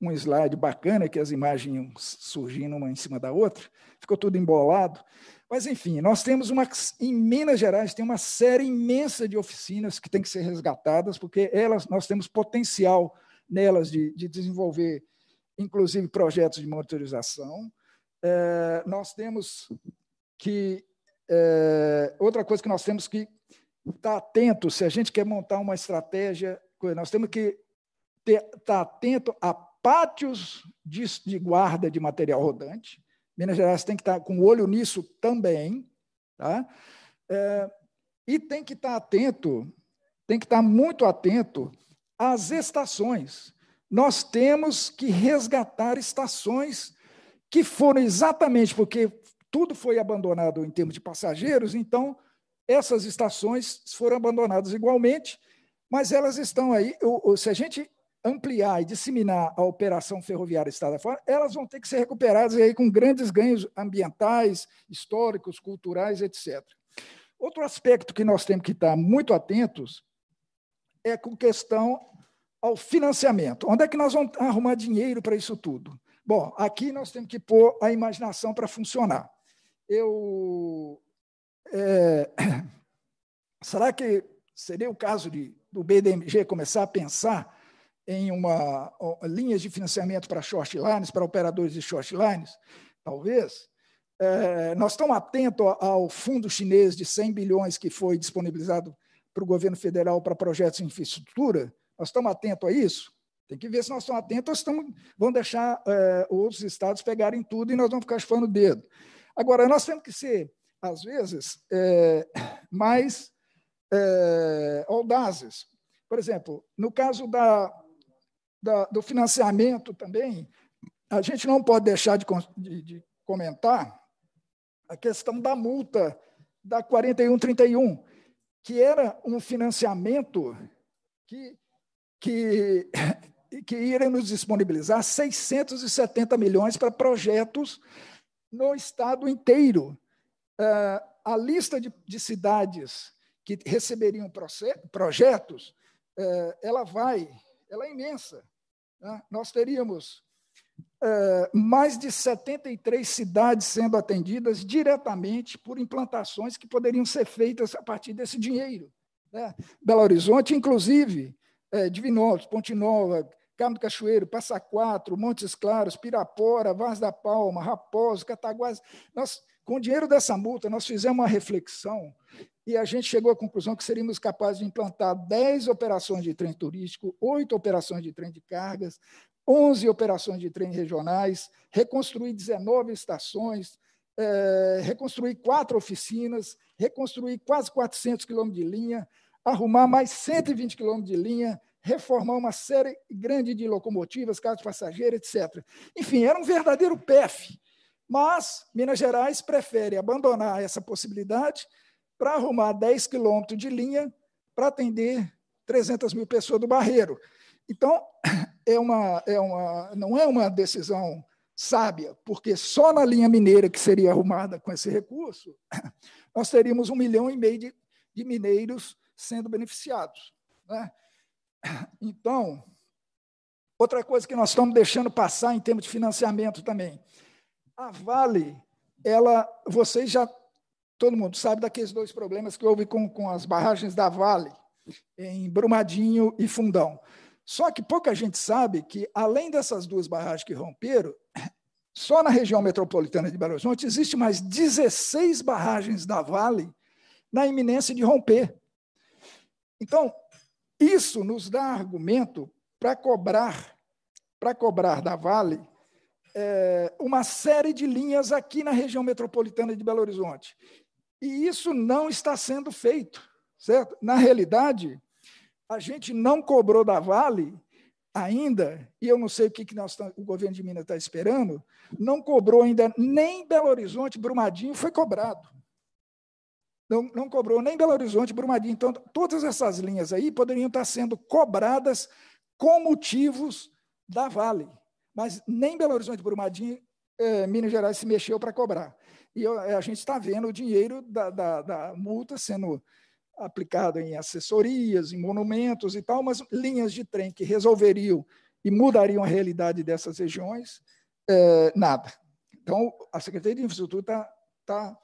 um slide bacana, que as imagens iam surgindo uma em cima da outra, ficou tudo embolado. Mas, enfim, nós temos uma. Em Minas Gerais, tem uma série imensa de oficinas que tem que ser resgatadas, porque elas, nós temos potencial nelas de, de desenvolver, inclusive, projetos de monitorização. É, nós temos que. É, outra coisa que nós temos que estar tá atento, se a gente quer montar uma estratégia, nós temos que ter, estar tá atento a pátios de, de guarda de material rodante Minas Gerais tem que estar tá com o olho nisso também, tá? É, e tem que estar tá atento, tem que estar tá muito atento às estações. Nós temos que resgatar estações que foram exatamente porque tudo foi abandonado em termos de passageiros, então essas estações foram abandonadas igualmente, mas elas estão aí. se a gente ampliar e disseminar a operação ferroviária estado fora, elas vão ter que ser recuperadas aí com grandes ganhos ambientais, históricos, culturais, etc. Outro aspecto que nós temos que estar muito atentos é com questão ao financiamento. Onde é que nós vamos arrumar dinheiro para isso tudo? Bom, aqui nós temos que pôr a imaginação para funcionar. Eu. É, será que seria o caso de, do BDMG começar a pensar em uma linhas de financiamento para short lines, para operadores de short lines, talvez. É, nós estamos atentos ao fundo chinês de 100 bilhões que foi disponibilizado para o governo federal para projetos de infraestrutura. Nós estamos atentos a isso? Tem que ver se nós estamos atentos ou estamos, vão deixar é, outros estados pegarem tudo e nós vamos ficar chupando o dedo. Agora, nós temos que ser, às vezes, é, mais é, audazes. Por exemplo, no caso da, da, do financiamento também, a gente não pode deixar de, de, de comentar a questão da multa da 4131, que era um financiamento que, que, que iria nos disponibilizar 670 milhões para projetos no estado inteiro. Uh, a lista de, de, cidades que receberiam projetos, uh, ela vai, ela é imensa né, nós teríamos é, mais de 73 cidades sendo atendidas diretamente por implantações que poderiam ser feitas a partir desse dinheiro. Né? Belo Horizonte, inclusive, é, Divinópolis, Ponte Nova, Carmo do Cachoeiro, Passa Quatro, Montes Claros, Pirapora, Vaz da Palma, Raposo, Cataguás. Nós com o dinheiro dessa multa, nós fizemos uma reflexão e a gente chegou à conclusão que seríamos capazes de implantar 10 operações de trem turístico, 8 operações de trem de cargas, 11 operações de trem regionais, reconstruir 19 estações, é, reconstruir quatro oficinas, reconstruir quase 400 quilômetros de linha, arrumar mais 120 quilômetros de linha, reformar uma série grande de locomotivas, carros passageiros, etc. Enfim, era um verdadeiro PEF. Mas Minas Gerais prefere abandonar essa possibilidade para arrumar 10 quilômetros de linha para atender 300 mil pessoas do Barreiro. Então, é uma, é uma, não é uma decisão sábia, porque só na linha mineira que seria arrumada com esse recurso, nós teríamos um milhão e meio de, de mineiros sendo beneficiados. Né? Então, outra coisa que nós estamos deixando passar em termos de financiamento também a Vale, ela, vocês já, todo mundo sabe daqueles dois problemas que houve com, com as barragens da Vale, em Brumadinho e Fundão. Só que pouca gente sabe que, além dessas duas barragens que romperam, só na região metropolitana de Belo Horizonte existe mais 16 barragens da Vale na iminência de romper. Então, isso nos dá argumento para cobrar, para cobrar da Vale é, uma série de linhas aqui na região metropolitana de Belo Horizonte. E isso não está sendo feito, certo? Na realidade, a gente não cobrou da Vale ainda, e eu não sei o que, que nós, o governo de Minas está esperando, não cobrou ainda nem Belo Horizonte, Brumadinho foi cobrado. Não, não cobrou nem Belo Horizonte, Brumadinho. Então, todas essas linhas aí poderiam estar sendo cobradas com motivos da Vale mas nem Belo Horizonte Brumadinho, eh, Minas Gerais se mexeu para cobrar. E eu, eh, a gente está vendo o dinheiro da, da, da multa sendo aplicado em assessorias, em monumentos e tal, mas linhas de trem que resolveriam e mudariam a realidade dessas regiões, eh, nada. Então, a Secretaria de Infraestrutura está tá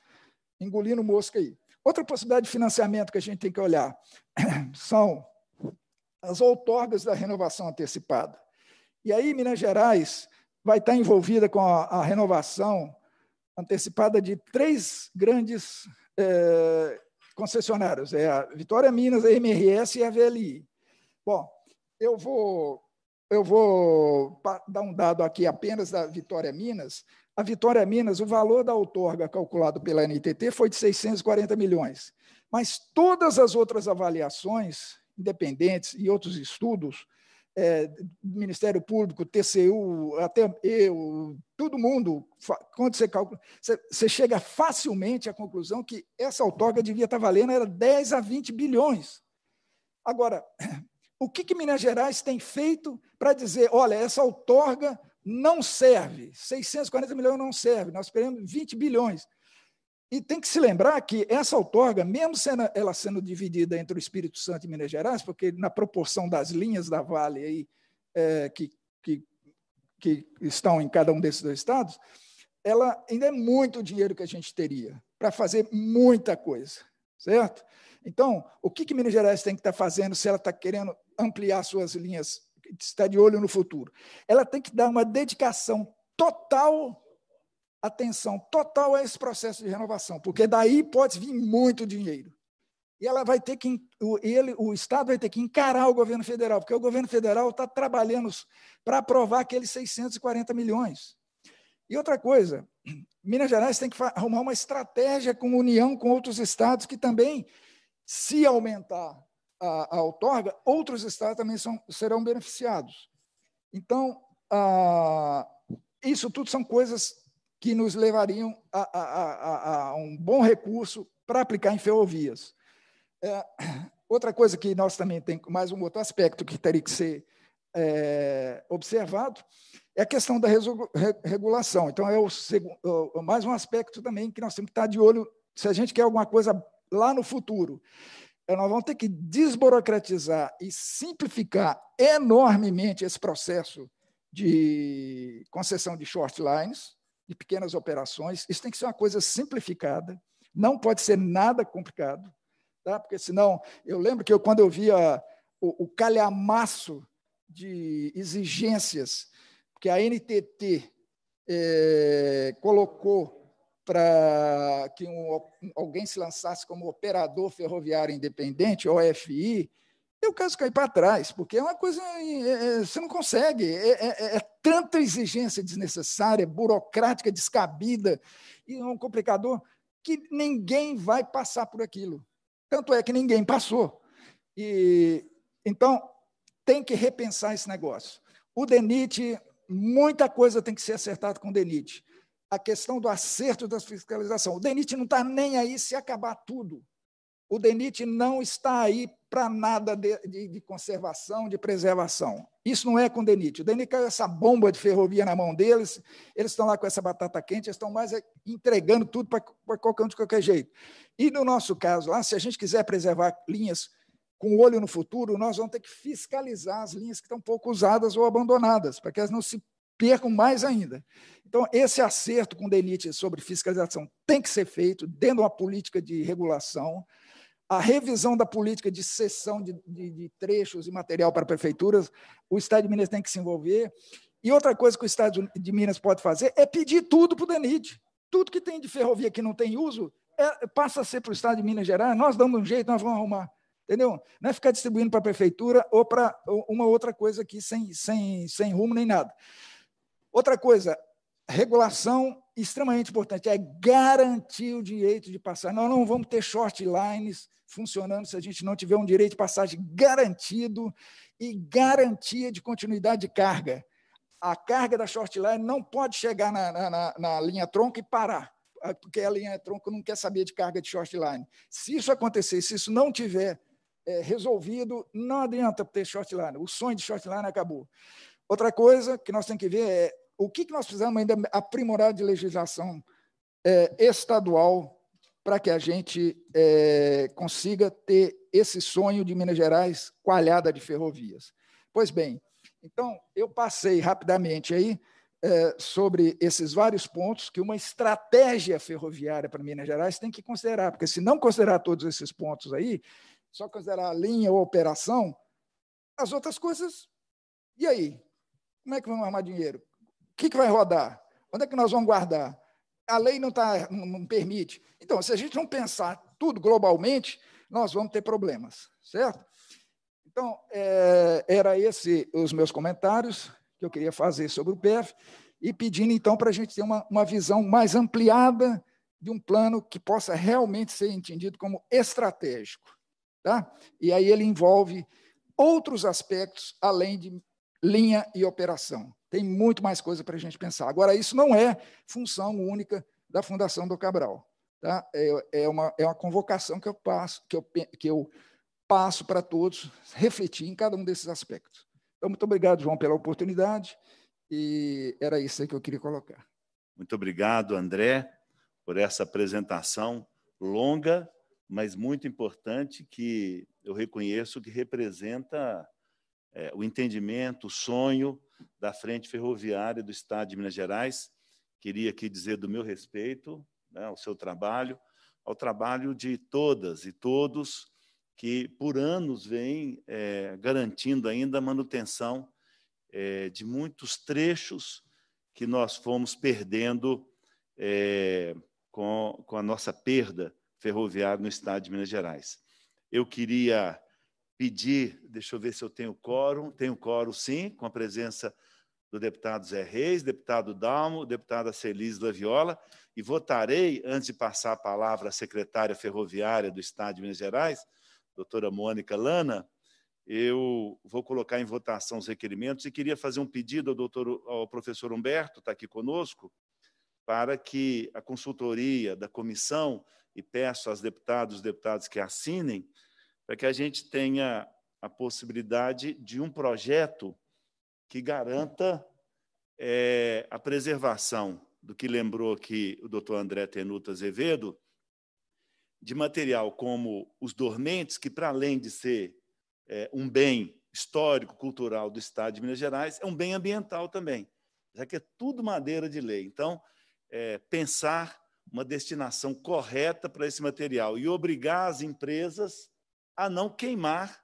engolindo mosca aí. Outra possibilidade de financiamento que a gente tem que olhar são as outorgas da renovação antecipada. E aí, Minas Gerais vai estar envolvida com a, a renovação antecipada de três grandes é, concessionários: é a Vitória Minas, a MRS e a VLI. Bom, eu vou, eu vou dar um dado aqui apenas da Vitória Minas. A Vitória Minas, o valor da outorga calculado pela NTT foi de 640 milhões. Mas todas as outras avaliações, independentes e outros estudos, é, Ministério Público, TCU, até eu, todo mundo, quando você calcula, você, você chega facilmente à conclusão que essa outorga devia estar valendo era 10 a 20 bilhões. Agora, o que, que Minas Gerais tem feito para dizer, olha, essa outorga não serve, 640 milhões não serve, nós queremos 20 bilhões. E tem que se lembrar que essa outorga, mesmo sendo, ela sendo dividida entre o Espírito Santo e Minas Gerais, porque na proporção das linhas da Vale aí, é, que, que, que estão em cada um desses dois estados, ela ainda é muito dinheiro que a gente teria para fazer muita coisa, certo? Então, o que, que Minas Gerais tem que estar tá fazendo se ela está querendo ampliar suas linhas, está de olho no futuro? Ela tem que dar uma dedicação total atenção total a esse processo de renovação, porque daí pode vir muito dinheiro. E ela vai ter que o, ele, o Estado vai ter que encarar o governo federal, porque o governo federal está trabalhando para aprovar aqueles 640 milhões. E outra coisa, Minas Gerais tem que arrumar uma estratégia com união com outros estados que também, se aumentar a, a outorga, outros estados também são, serão beneficiados. Então, ah, isso tudo são coisas que nos levariam a, a, a, a um bom recurso para aplicar em ferrovias. É, outra coisa que nós também temos, mais um outro aspecto que teria que ser é, observado, é a questão da regulação. Então, é o, é é mais um aspecto também que nós temos que estar de olho se a gente quer alguma coisa lá no futuro. É, nós vamos ter que desburocratizar e simplificar enormemente esse processo de concessão de short lines, de pequenas operações. Isso tem que ser uma coisa simplificada, não pode ser nada complicado, tá? porque senão, eu lembro que eu, quando eu via o, o calhamaço de exigências que a NTT é, eh, colocou para que um, alguém se lançasse como operador ferroviário independente, OFI, eu caso cair para trás, porque é uma coisa. É, é, é você não consegue. É, é, é, tanta exigência desnecessária, burocrática, descabida, e um complicador, que ninguém vai passar por aquilo. Tanto é que ninguém passou. E Então, tem que repensar esse negócio. O DENIT, muita coisa tem que ser acertada com o DENIT. A questão do acerto da fiscalização. O DENIT não está nem aí se acabar tudo. O DENIT não está aí para nada de, de, de, conservação, de preservação. Isso não é com o DENIT. O DENIT caiu essa bomba de ferrovia na mão deles, eles estão lá com essa batata quente, eles estão mais é, entregando tudo para qualquer um de qualquer jeito. E no nosso caso lá, se a gente quiser preservar linhas com olho no futuro, nós vamos ter que fiscalizar as linhas que estão pouco usadas ou abandonadas, para que elas não se percam mais ainda. Então, esse acerto com o DENIT sobre fiscalização tem que ser feito dentro de uma política de regulação, a revisão da política de cessão de, de, de trechos e material para prefeituras, o Estado de Minas tem que se envolver. E outra coisa que o Estado de Minas pode fazer é pedir tudo para o DENIT. Tudo que tem de ferrovia que não tem uso é, passa a ser para o Estado de Minas Gerais, nós damos um jeito, nós vamos arrumar. Entendeu? Não é ficar distribuindo para a prefeitura ou para uma outra coisa aqui sem, sem, sem rumo nem nada. Outra coisa, regulação extremamente importante é garantir o direito de passar. Nós não vamos ter short lines, funcionando se a gente não tiver um direito de passagem garantido e garantia de continuidade de carga. A carga da short line não pode chegar na, na, na linha tronco e parar, ah, porque a linha tronco não quer saber de carga de short line. Se isso acontecer, se isso não tiver é, resolvido, não adianta ter short line. O sonho de short line acabou. Outra coisa que nós temos que ver é o que nós precisamos ainda aprimorar de legislação é, estadual para que a gente é, consiga ter esse sonho de Minas Gerais coalhada de ferrovias. Pois bem, então eu passei rapidamente aí é, sobre esses vários pontos que uma estratégia ferroviária para Minas Gerais tem que considerar, porque se não considerar todos esses pontos aí, só considerar a linha ou a operação, as outras coisas, e aí? Como é que vamos armar dinheiro? O que, que vai rodar? Onde é que nós vamos guardar? a lei não, tá, não permite. Então, se a gente não pensar tudo globalmente, nós vamos ter problemas, certo? Então, é, era esse os meus comentários que eu queria fazer sobre o PEF e pedindo, então, para a gente ter uma, uma visão mais ampliada de um plano que possa realmente ser entendido como estratégico. Tá? E aí ele envolve outros aspectos além de linha e operação. Tem muito mais coisa para a gente pensar. Agora, isso não é função única da Fundação do Cabral. Tá? É, é, uma, é uma convocação que eu passo, que eu, que eu passo para todos refletir em cada um desses aspectos. Então, muito obrigado, João, pela oportunidade. E era isso aí que eu queria colocar. Muito obrigado, André, por essa apresentação longa, mas muito importante, que eu reconheço que representa é, o entendimento, o sonho da Frente Ferroviária do Estado de Minas Gerais. Queria aqui dizer do meu respeito né, ao seu trabalho, ao trabalho de todas e todos que por anos vem é, garantindo ainda a manutenção é, de muitos trechos que nós fomos perdendo é, com, com a nossa perda ferroviária no estado de Minas Gerais. Eu queria pedir, deixa eu ver se eu tenho quórum, tenho quórum sim, com a presença do deputado Zé Reis, deputado Dalmo, deputada Celis Laviola, e votarei, antes de passar a palavra à secretária ferroviária do Estado de Minas Gerais, doutora Mônica Lana, eu vou colocar em votação os requerimentos e queria fazer um pedido ao, doutor, ao professor Humberto, está aqui conosco, para que a consultoria da comissão, e peço aos deputados e deputadas que assinem, para que a gente tenha a possibilidade de um projeto que garanta é, a preservação do que lembrou aqui o doutor André Tenuta Azevedo, de material como os dormentes, que, para além de ser é, um bem histórico, cultural do Estado de Minas Gerais, é um bem ambiental também, já que é tudo madeira de lei. Então, é, pensar uma destinação correta para esse material e obrigar as empresas a não queimar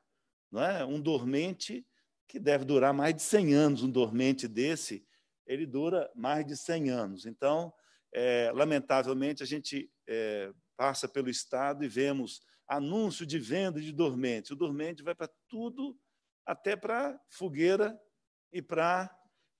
não é? um dormente que deve durar mais de 100 anos. Um dormente desse, ele dura mais de 100 anos. Então, é, lamentavelmente, a gente é, passa pelo Estado e vemos anúncio de venda de dormente. O dormente vai para tudo, até para fogueira e para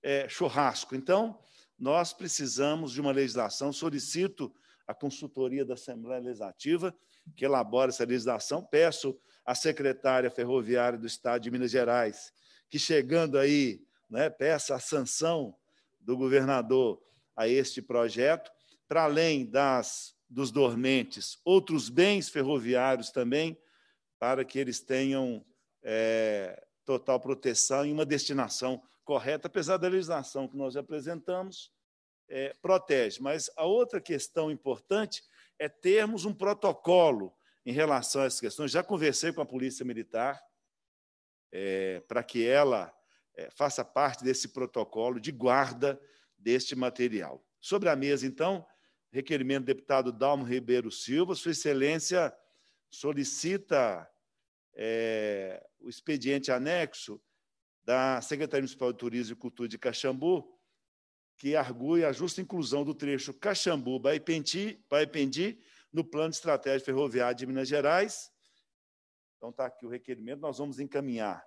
é, churrasco. Então, nós precisamos de uma legislação. Solicito a consultoria da Assembleia Legislativa que elabora essa legislação. Peço à secretária ferroviária do Estado de Minas Gerais que, chegando aí, né, peça a sanção do governador a este projeto, para além das dos dormentes, outros bens ferroviários também, para que eles tenham é, total proteção e uma destinação correta, apesar da legislação que nós apresentamos, é, protege. Mas a outra questão importante é termos um protocolo em relação a essas questões. Já conversei com a Polícia Militar é, para que ela é, faça parte desse protocolo de guarda deste material. Sobre a mesa, então, requerimento do deputado Dalmo Ribeiro Silva, Sua Excelência solicita é, o expediente anexo da Secretaria Municipal de Turismo e Cultura de Caxambu que argue a justa inclusão do trecho Caxambu-Baipendi no Plano de Estratégia Ferroviária de Minas Gerais. Então, está aqui o requerimento. Nós vamos encaminhar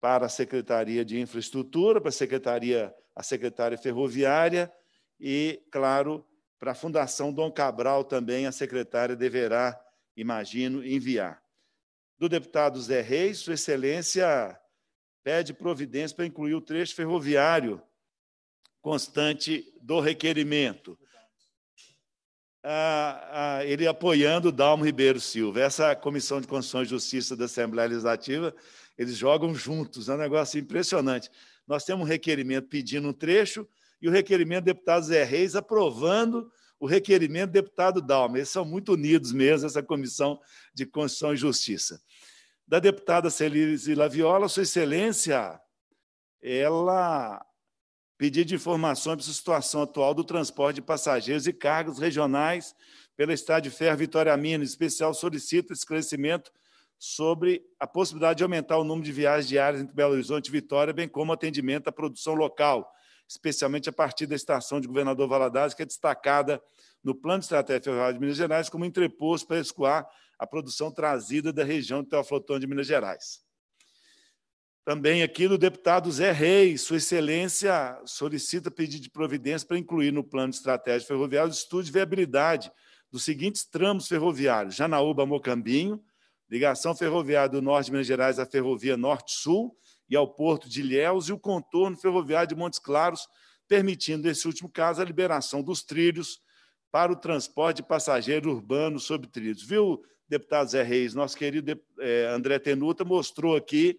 para a Secretaria de Infraestrutura, para a Secretaria, a Secretária Ferroviária e, claro, para a Fundação Dom Cabral também a secretária deverá, imagino, enviar. Do deputado Zé Reis, Sua Excelência pede providência para incluir o trecho ferroviário constante do requerimento. Ah, ah, ele apoiando Dalmo Ribeiro Silva. Essa Comissão de Constituição e Justiça da Assembleia Legislativa, eles jogam juntos, é um negócio impressionante. Nós temos um requerimento pedindo um trecho e o requerimento do deputado Zé Reis aprovando o requerimento do deputado Dalmo. Eles são muito unidos mesmo, essa Comissão de Constituição e Justiça. Da deputada Celise Laviola, Sua Excelência, ela pedido de informações sobre a situação atual do transporte de passageiros e cargas regionais pela Estrada de Ferro Vitória Minas. Em especial solicita esclarecimento sobre a possibilidade de aumentar o número de viagens diárias entre Belo Horizonte e Vitória, bem como atendimento à produção local, especialmente a partir da estação de Governador Valadares, que é destacada no Plano de Estratégia Ferroviária de Minas Gerais como entreposto para escoar a produção trazida da região de Teoflotão de Minas Gerais. Também aqui do deputado Zé Reis, Sua Excelência solicita pedido de providência para incluir no plano de estratégia ferroviário o estudo de viabilidade dos seguintes tramos ferroviários: Janaúba-Mocambinho, ligação ferroviária do Norte de Minas Gerais à Ferrovia Norte-Sul e ao Porto de Ilhéus, e o contorno ferroviário de Montes Claros, permitindo, nesse último caso, a liberação dos trilhos para o transporte de passageiro urbano sobre trilhos. Viu, deputado Zé Reis? Nosso querido eh, André Tenuta mostrou aqui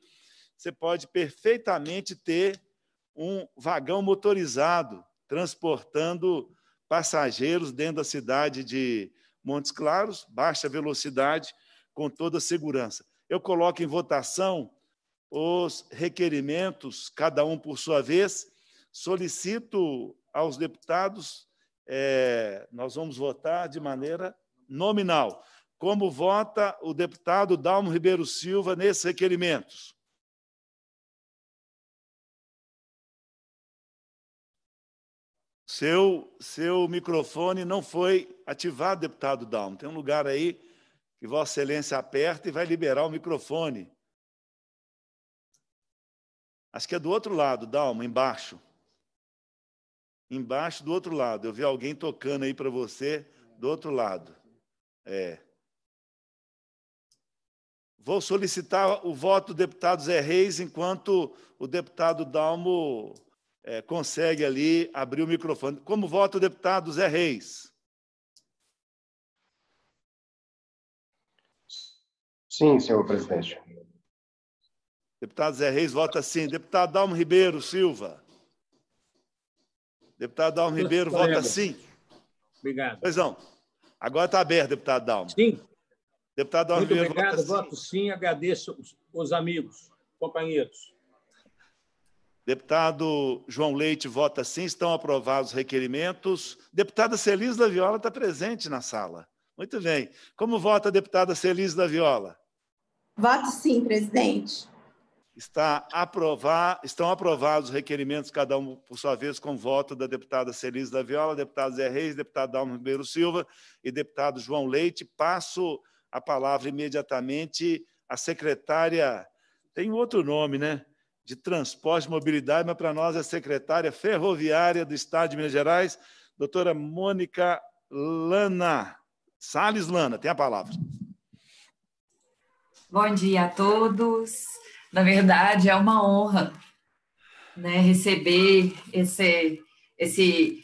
você pode perfeitamente ter um vagão motorizado transportando passageiros dentro da cidade de Montes Claros, baixa velocidade, com toda segurança. Eu coloco em votação os requerimentos, cada um por sua vez. Solicito aos deputados, é, nós vamos votar de maneira nominal. Como vota o deputado Dalmo Ribeiro Silva nesses requerimentos? Seu, seu microfone não foi ativado, deputado Dalmo. Tem um lugar aí que Vossa Excelência aperta e vai liberar o microfone. Acho que é do outro lado, Dalmo, embaixo. Embaixo do outro lado. Eu vi alguém tocando aí para você do outro lado. É. Vou solicitar o voto do deputado Zé Reis enquanto o deputado Dalmo é, consegue ali abrir o microfone. Como vota o deputado Zé Reis? Sim, senhor presidente. Deputado Zé Reis vota sim. Deputado Dalmo Ribeiro Silva. Deputado Dalmo Ribeiro vota sim. Obrigado. Pois não. Agora está aberto, deputado Dalmo. Sim. Deputado Dalmo Ribeiro obrigado, vota sim. voto sim. Agradeço os amigos, companheiros. Deputado João Leite vota sim, estão aprovados os requerimentos. Deputada Celis da Viola está presente na sala. Muito bem. Como vota a deputada Celis da Viola? Voto sim, presidente. Está aprovar, estão aprovados os requerimentos, cada um por sua vez, com voto da deputada Celis da Viola, deputado Zé Reis, deputado Dalmo Ribeiro Silva e deputado João Leite. Passo a palavra imediatamente à secretária. Tem outro nome, né? de Transporte e Mobilidade, mas para nós é secretária ferroviária do Estado de Minas Gerais, doutora Mônica Lana. Sales Lana, tem a palavra. Bom dia a todos. Na verdade, é uma honra né, receber esse, esse,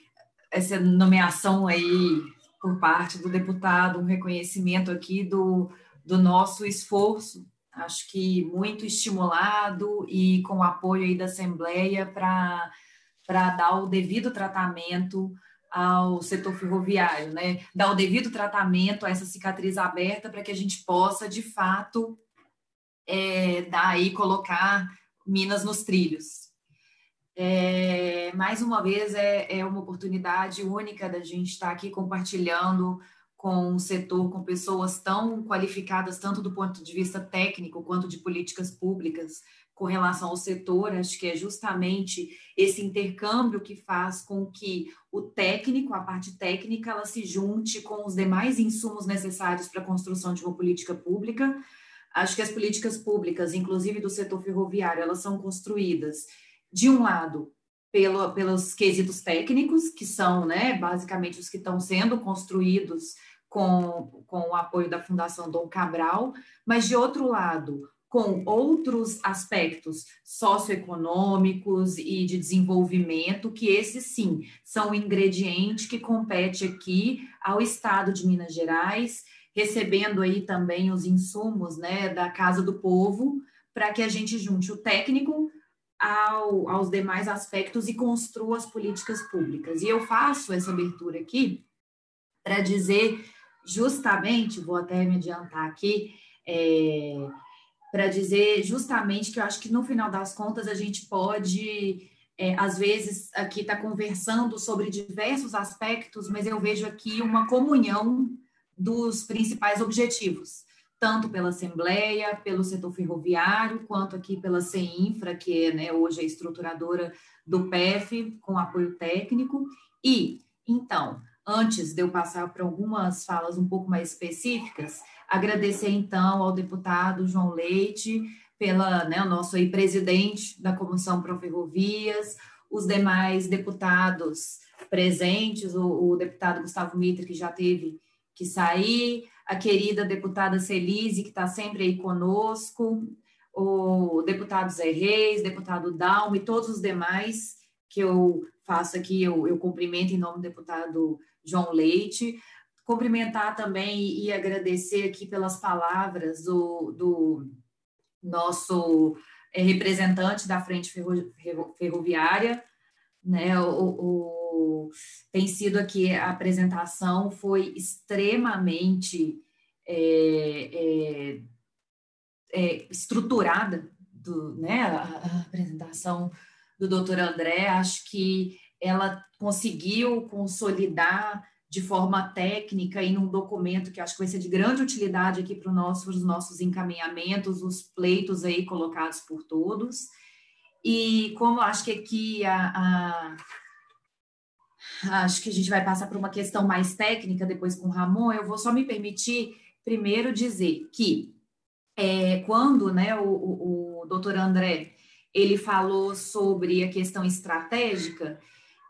essa nomeação aí por parte do deputado, um reconhecimento aqui do, do nosso esforço acho que muito estimulado e com o apoio aí da Assembleia para dar o devido tratamento ao setor ferroviário, né? Dar o devido tratamento a essa cicatriz aberta para que a gente possa, de fato, é, dar colocar Minas nos trilhos. É, mais uma vez, é, é uma oportunidade única da gente estar tá aqui compartilhando com um setor com pessoas tão qualificadas, tanto do ponto de vista técnico quanto de políticas públicas, com relação ao setor, acho que é justamente esse intercâmbio que faz com que o técnico, a parte técnica, ela se junte com os demais insumos necessários para a construção de uma política pública. Acho que as políticas públicas, inclusive do setor ferroviário, elas são construídas, de um lado, pelo, pelos quesitos técnicos, que são né, basicamente os que estão sendo construídos com, com o apoio da Fundação Dom Cabral, mas de outro lado, com outros aspectos socioeconômicos e de desenvolvimento, que esses sim são o ingrediente que compete aqui ao Estado de Minas Gerais, recebendo aí também os insumos né, da Casa do Povo, para que a gente junte o técnico ao, aos demais aspectos e construa as políticas públicas. E eu faço essa abertura aqui para dizer justamente, vou até me adiantar aqui, é, para dizer justamente que eu acho que no final das contas a gente pode, é, às vezes, aqui estar tá conversando sobre diversos aspectos, mas eu vejo aqui uma comunhão dos principais objetivos, tanto pela Assembleia, pelo setor ferroviário, quanto aqui pela CEINFRA, que é, né, hoje é estruturadora do PEF, com apoio técnico. E, então, Antes de eu passar para algumas falas um pouco mais específicas, agradecer então ao deputado João Leite, pela, né, o nosso aí presidente da Comissão Pro Ferrovias, os demais deputados presentes, o, o deputado Gustavo Mitre, que já teve que sair, a querida deputada Celise, que está sempre aí conosco, o deputado Zé Reis, deputado Dalmo e todos os demais que eu faço aqui, eu, eu cumprimento em nome do deputado João Leite, cumprimentar também e agradecer aqui pelas palavras do, do nosso eh, representante da Frente Ferroviária, né, o, o, tem sido aqui eh, a apresentação foi extremamente é, é, é, estruturada, do, né, a, a, apresentação do doutor André, acho que ela conseguiu consolidar de forma técnica e num documento que acho que vai ser de grande utilidade aqui para nosso, os nossos encaminhamentos, os pleitos aí colocados por todos. E como acho que aqui a, a, acho que a gente vai passar por uma questão mais técnica depois com o Ramon, eu vou só me permitir primeiro dizer que é, quando né, o, o, o doutor André ele falou sobre a questão estratégica,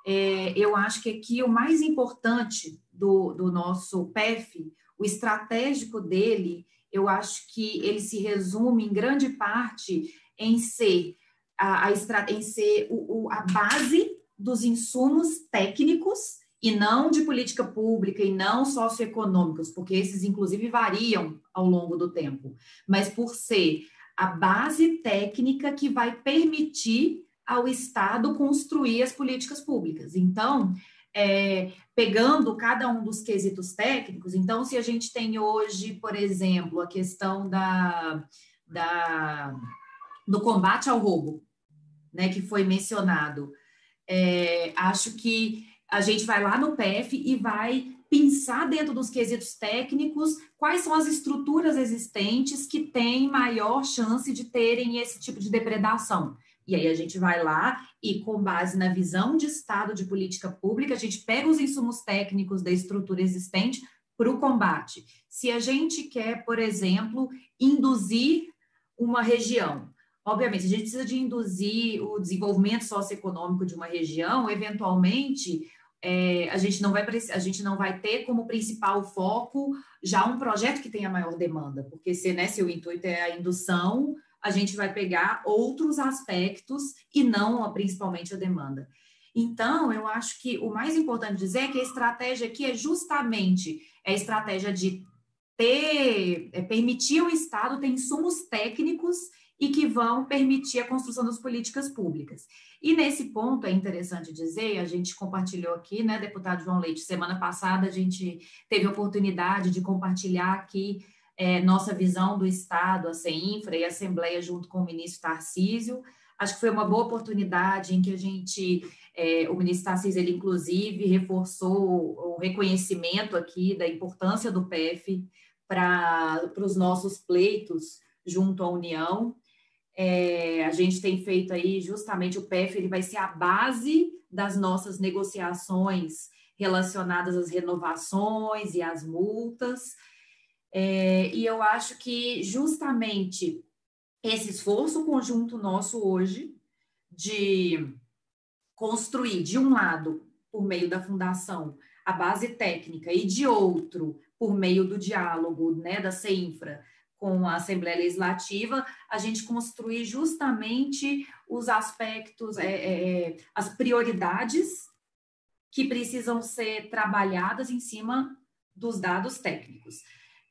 é, eu acho que aqui o mais importante do, do nosso PEF, o estratégico dele, eu acho que ele se resume em grande parte em ser a, a em ser o, o, a base dos insumos técnicos e não de política pública e não socioeconômicos, porque esses inclusive variam ao longo do tempo, mas por ser a base técnica que vai permitir ao Estado construir as políticas públicas. Então, é, pegando cada um dos quesitos técnicos, então, se a gente tem hoje, por exemplo, a questão da, da do combate ao roubo, né, que foi mencionado, é, acho que a gente vai lá no PEF e vai pensar dentro dos quesitos técnicos quais são as estruturas existentes que têm maior chance de terem esse tipo de depredação. E aí a gente vai lá e, com base na visão de Estado de política pública, a gente pega os insumos técnicos da estrutura existente para o combate. Se a gente quer, por exemplo, induzir uma região, obviamente, a gente precisa de induzir o desenvolvimento socioeconômico de uma região, eventualmente. É, a, gente não vai, a gente não vai ter como principal foco já um projeto que tenha maior demanda, porque se, né, se o intuito é a indução, a gente vai pegar outros aspectos e não principalmente a demanda. Então, eu acho que o mais importante dizer é que a estratégia aqui é justamente é a estratégia de ter, é, permitir o Estado ter insumos técnicos e que vão permitir a construção das políticas públicas. E nesse ponto é interessante dizer, a gente compartilhou aqui, né, deputado João Leite, semana passada a gente teve a oportunidade de compartilhar aqui é, nossa visão do Estado, a CEINFRA e a Assembleia, junto com o ministro Tarcísio. Acho que foi uma boa oportunidade em que a gente, é, o ministro Tarcísio, ele inclusive reforçou o reconhecimento aqui da importância do PF para os nossos pleitos junto à União. É, a gente tem feito aí justamente o PF, ele vai ser a base das nossas negociações relacionadas às renovações e às multas. É, e eu acho que justamente esse esforço conjunto nosso hoje de construir, de um lado, por meio da fundação, a base técnica, e de outro, por meio do diálogo né, da CEINFRA com a Assembleia Legislativa, a gente construir justamente os aspectos, é, é, é as prioridades que precisam ser trabalhadas em cima dos dados técnicos.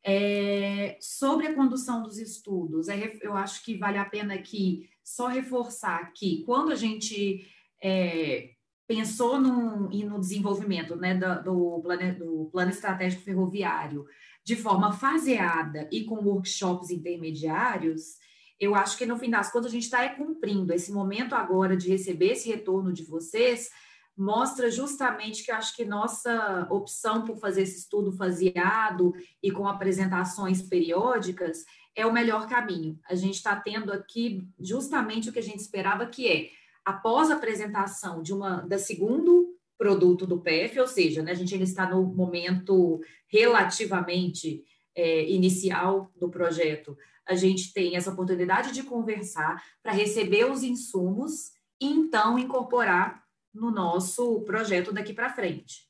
É, sobre a condução dos estudos, é, eu acho que vale a pena aqui só reforçar que quando a gente é, pensou no, no desenvolvimento né, do, do, do plano estratégico ferroviário de forma faseada e com workshops intermediários, eu acho que no fim das contas a gente está é cumprindo esse momento agora de receber esse retorno de vocês mostra justamente que eu acho que nossa opção por fazer esse estudo faseado e com apresentações periódicas é o melhor caminho. A gente está tendo aqui justamente o que a gente esperava, que é após a apresentação de uma da segundo produto do PF, ou seja, né, a gente ainda está no momento relativamente é, inicial do projeto, a gente tem essa oportunidade de conversar para receber os insumos e então incorporar no nosso projeto daqui para frente.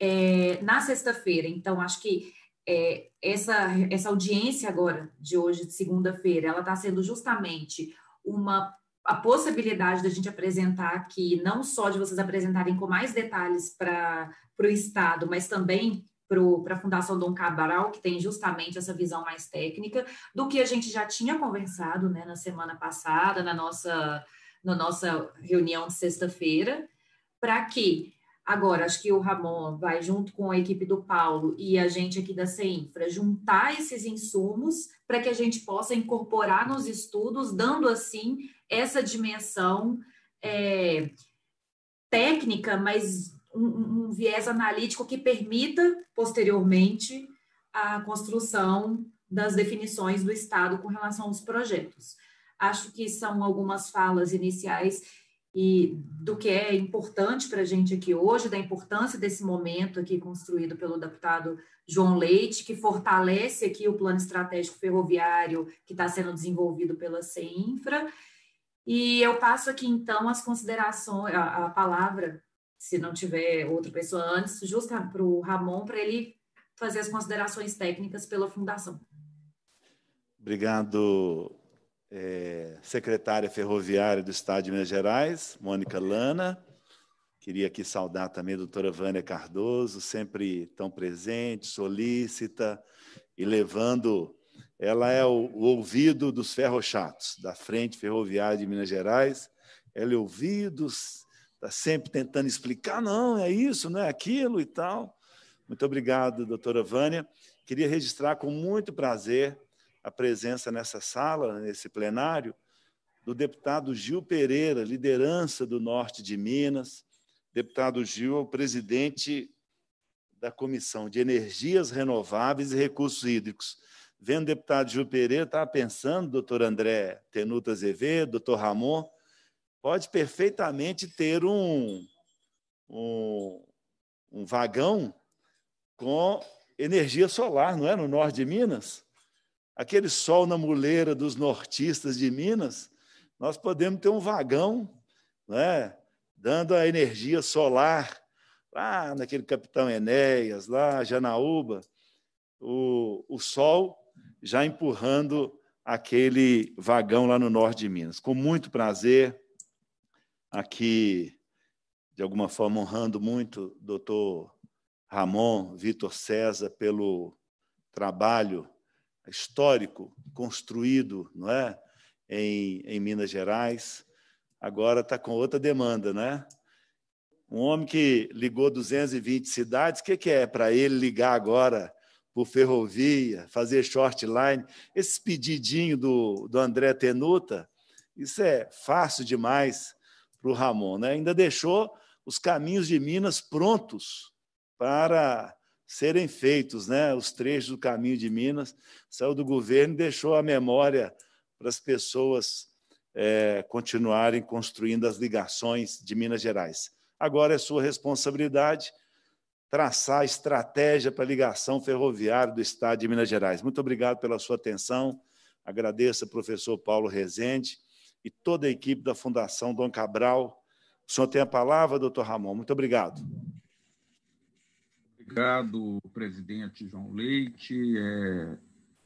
É, na sexta-feira, então, acho que é, essa, essa audiência agora, de hoje, de segunda-feira, ela está sendo justamente uma a possibilidade da gente apresentar aqui, não só de vocês apresentarem com mais detalhes para o Estado, mas também para a Fundação Dom Cabral, que tem justamente essa visão mais técnica, do que a gente já tinha conversado né, na semana passada, na nossa na nossa reunião de sexta-feira, para que agora acho que o Ramon vai junto com a equipe do Paulo e a gente aqui da CEINFRA juntar esses insumos para que a gente possa incorporar nos estudos, dando assim essa dimensão é, técnica, mas um, um viés analítico que permita posteriormente a construção das definições do Estado com relação aos projetos. Acho que são algumas falas iniciais e do que é importante para a gente aqui hoje, da importância desse momento aqui construído pelo deputado João Leite, que fortalece aqui o plano estratégico ferroviário que está sendo desenvolvido pela CEINFRA. E eu passo aqui então as considerações, a, a palavra, se não tiver outra pessoa antes, justa para o Ramon, para ele fazer as considerações técnicas pela Fundação. Obrigado, é, secretária ferroviária do Estado de Minas Gerais, Mônica Lana. Queria aqui saudar também a doutora Vânia Cardoso, sempre tão presente, solícita e levando. Ela é o, o ouvido dos ferrochatos, da Frente Ferroviária de Minas Gerais. Ela é ouvido, está sempre tentando explicar, não, é isso, não é aquilo e tal. Muito obrigado, doutora Vânia. Queria registrar com muito prazer a presença nessa sala, nesse plenário, do deputado Gil Pereira, liderança do norte de Minas. Deputado Gil é o presidente da Comissão de Energias Renováveis e Recursos Hídricos. Vendo o deputado Gil Pereira, estava tá pensando, doutor André Tenuta Azevedo, doutor Ramon, pode perfeitamente ter um, um, um vagão com energia solar, não é? No norte de Minas aquele sol na muleira dos nortistas de Minas, nós podemos ter um vagão né, dando a energia solar lá naquele Capitão Enéas, lá Janaúba, o, o sol já empurrando aquele vagão lá no norte de Minas. Com muito prazer, aqui, de alguma forma, honrando muito o doutor Ramon Vitor César pelo trabalho histórico construído, não é, em, em Minas Gerais, agora está com outra demanda, né? Um homem que ligou 220 cidades, o que, que é para ele ligar agora por ferrovia, fazer short line? Esse pedidinho do, do André Tenuta, isso é fácil demais para o Ramon. Né? Ainda deixou os caminhos de Minas prontos para serem feitos, né? Os trechos do caminho de Minas saiu do governo e deixou a memória para as pessoas é, continuarem construindo as ligações de Minas Gerais. Agora é sua responsabilidade traçar a estratégia para a ligação ferroviária do Estado de Minas Gerais. Muito obrigado pela sua atenção. Agradeço ao professor Paulo Rezende e toda a equipe da Fundação Dom Cabral. O senhor tem a palavra, doutor Ramon. Muito obrigado. Obrigado, presidente João Leite. É,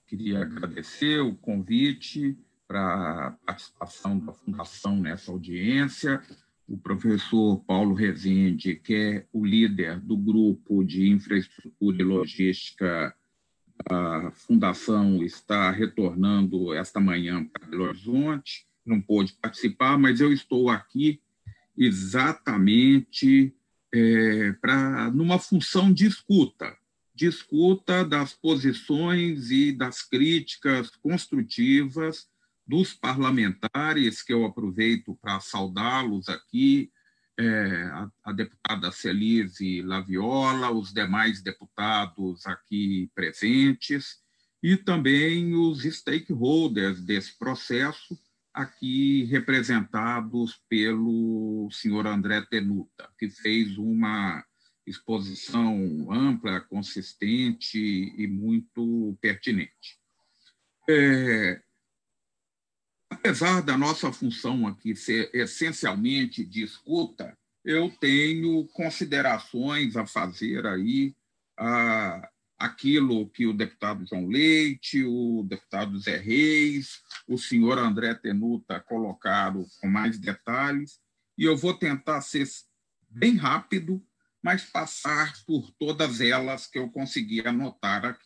queria agradecer o convite para a participação da Fundação nessa audiência. O professor Paulo Rezende, que é o líder do grupo de infraestrutura e logística da Fundação, está retornando esta manhã para Belo Horizonte, não pôde participar, mas eu estou aqui exatamente é, numa função de escuta, de escuta das posições e das críticas construtivas dos parlamentares, que eu aproveito para saudá-los aqui, é, a, a, deputada Celise Laviola, os demais deputados aqui presentes, e também os stakeholders desse processo, aqui representados pelo senhor André Tenuta, que fez uma exposição ampla, consistente e muito pertinente. É, apesar da nossa função aqui ser essencialmente de escuta, eu tenho considerações a fazer aí a, aquilo que o deputado João Leite, o deputado Zé Reis, o senhor André Tenuta colocaram com mais detalhes, e eu vou tentar ser bem rápido, mas passar por todas elas que eu consegui anotar aqui.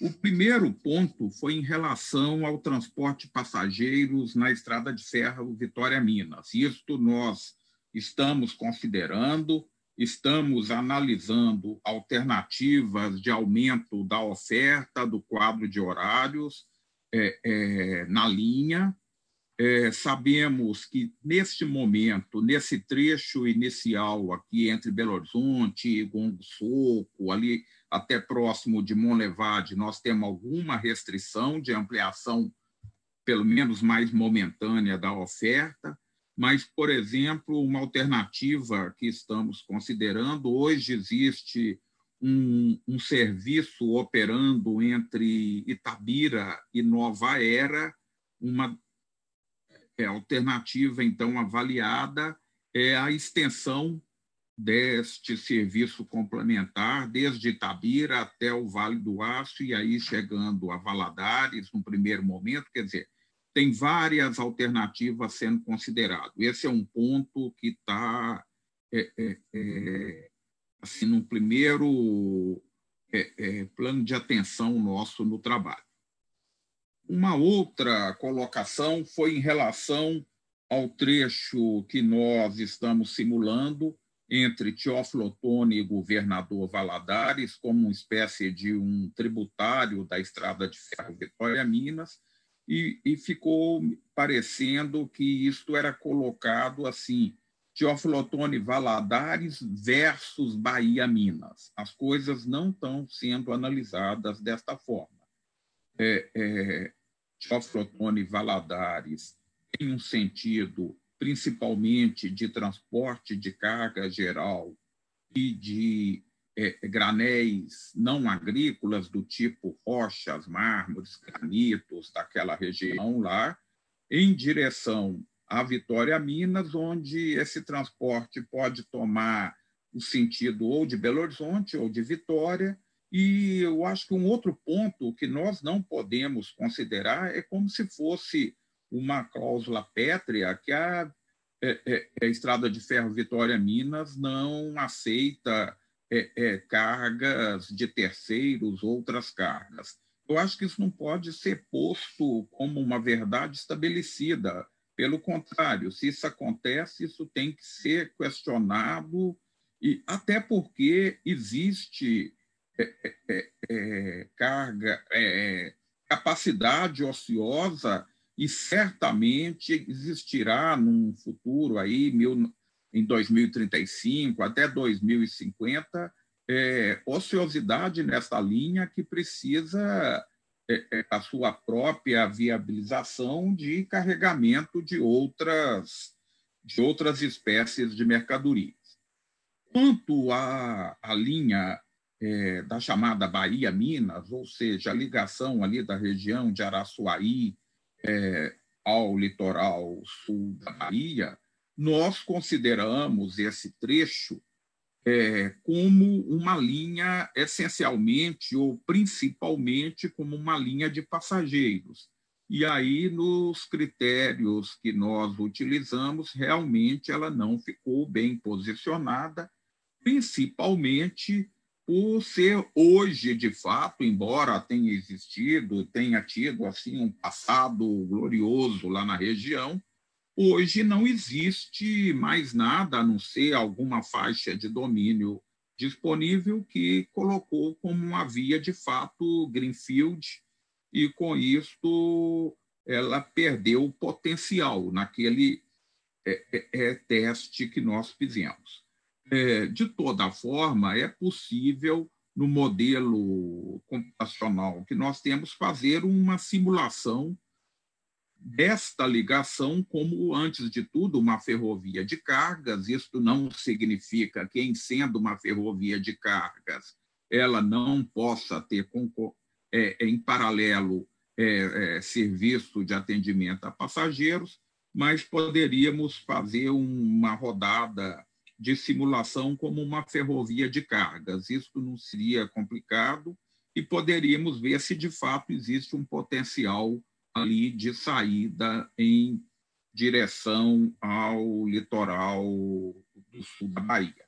O primeiro ponto foi em relação ao transporte de passageiros na estrada de ferro Vitória Minas. Isto nós estamos considerando estamos analisando alternativas de aumento da oferta do quadro de horários é, é, na linha. É, sabemos que, neste momento, nesse trecho inicial aqui entre Belo Horizonte e Gongo Soco, ali até próximo de Monlevade, nós temos alguma restrição de ampliação, pelo menos mais momentânea, da oferta mas, por exemplo, uma alternativa que estamos considerando, hoje existe um, um serviço operando entre Itabira e Nova Era, uma é, alternativa, então, avaliada é a extensão deste serviço complementar, desde Itabira até o Vale do Aço, e aí chegando a Valadares, no primeiro momento, quer dizer, tem várias alternativas sendo consideradas. Esse é um ponto que está é, é, é, assim, no primeiro é, é, plano de atenção nosso no trabalho. Uma outra colocação foi em relação ao trecho que nós estamos simulando entre Teófilo Otoni e governador Valadares, como uma espécie de um tributário da Estrada de Ferro Vitória Minas, e, e ficou parecendo que isto era colocado assim, Teoflotone Valadares versus Bahia Minas. As coisas não estão sendo analisadas desta forma. É, é, Teoflotone Valadares tem um sentido principalmente de transporte de carga geral e de é, granéis não agrícolas, do tipo rochas, mármores, granitos daquela região lá, em direção à Vitória Minas, onde esse transporte pode tomar o sentido ou de Belo Horizonte ou de Vitória. E eu acho que um outro ponto que nós não podemos considerar é como se fosse uma cláusula pétrea que a, é, é, é a Estrada de Ferro Vitória Minas não aceita é, é, cargas de terceiros, outras cargas. Eu acho que isso não pode ser posto como uma verdade estabelecida. Pelo contrário, se isso acontece, isso tem que ser questionado, e até porque existe é, é, é, é carga, é, capacidade ociosa, e certamente existirá num futuro aí, mil, em 2035 até 2050, é, ociosidade nessa linha que precisa é, é, a sua própria viabilização de carregamento de outras, de outras espécies de mercadorias. Quanto à, linha é, da chamada Bahia Minas, ou seja, a ligação ali da região de Araçuaí é, ao litoral sul da Bahia, nós consideramos esse trecho é, como uma linha essencialmente ou principalmente como uma linha de passageiros. E aí, nos critérios que nós utilizamos, realmente ela não ficou bem posicionada, principalmente por ser hoje, de fato, embora tenha existido, tenha tido assim um passado glorioso lá na região, Hoje não existe mais nada a não ser alguma faixa de domínio disponível que colocou como uma via de fato Greenfield e com isto ela perdeu o potencial naquele é, é, é teste que nós fizemos. É, de toda forma, é possível no modelo computacional que nós temos fazer uma simulação desta ligação como, antes de tudo, uma ferrovia de cargas. Isto não significa que, em sendo uma ferrovia de cargas, ela não possa ter é, é, em paralelo é, é, serviço de atendimento a passageiros, mas poderíamos fazer uma rodada de simulação como uma ferrovia de cargas. Isso não seria complicado e poderíamos ver se de fato existe um potencial ali de saída em direção ao litoral do sul da Bahia.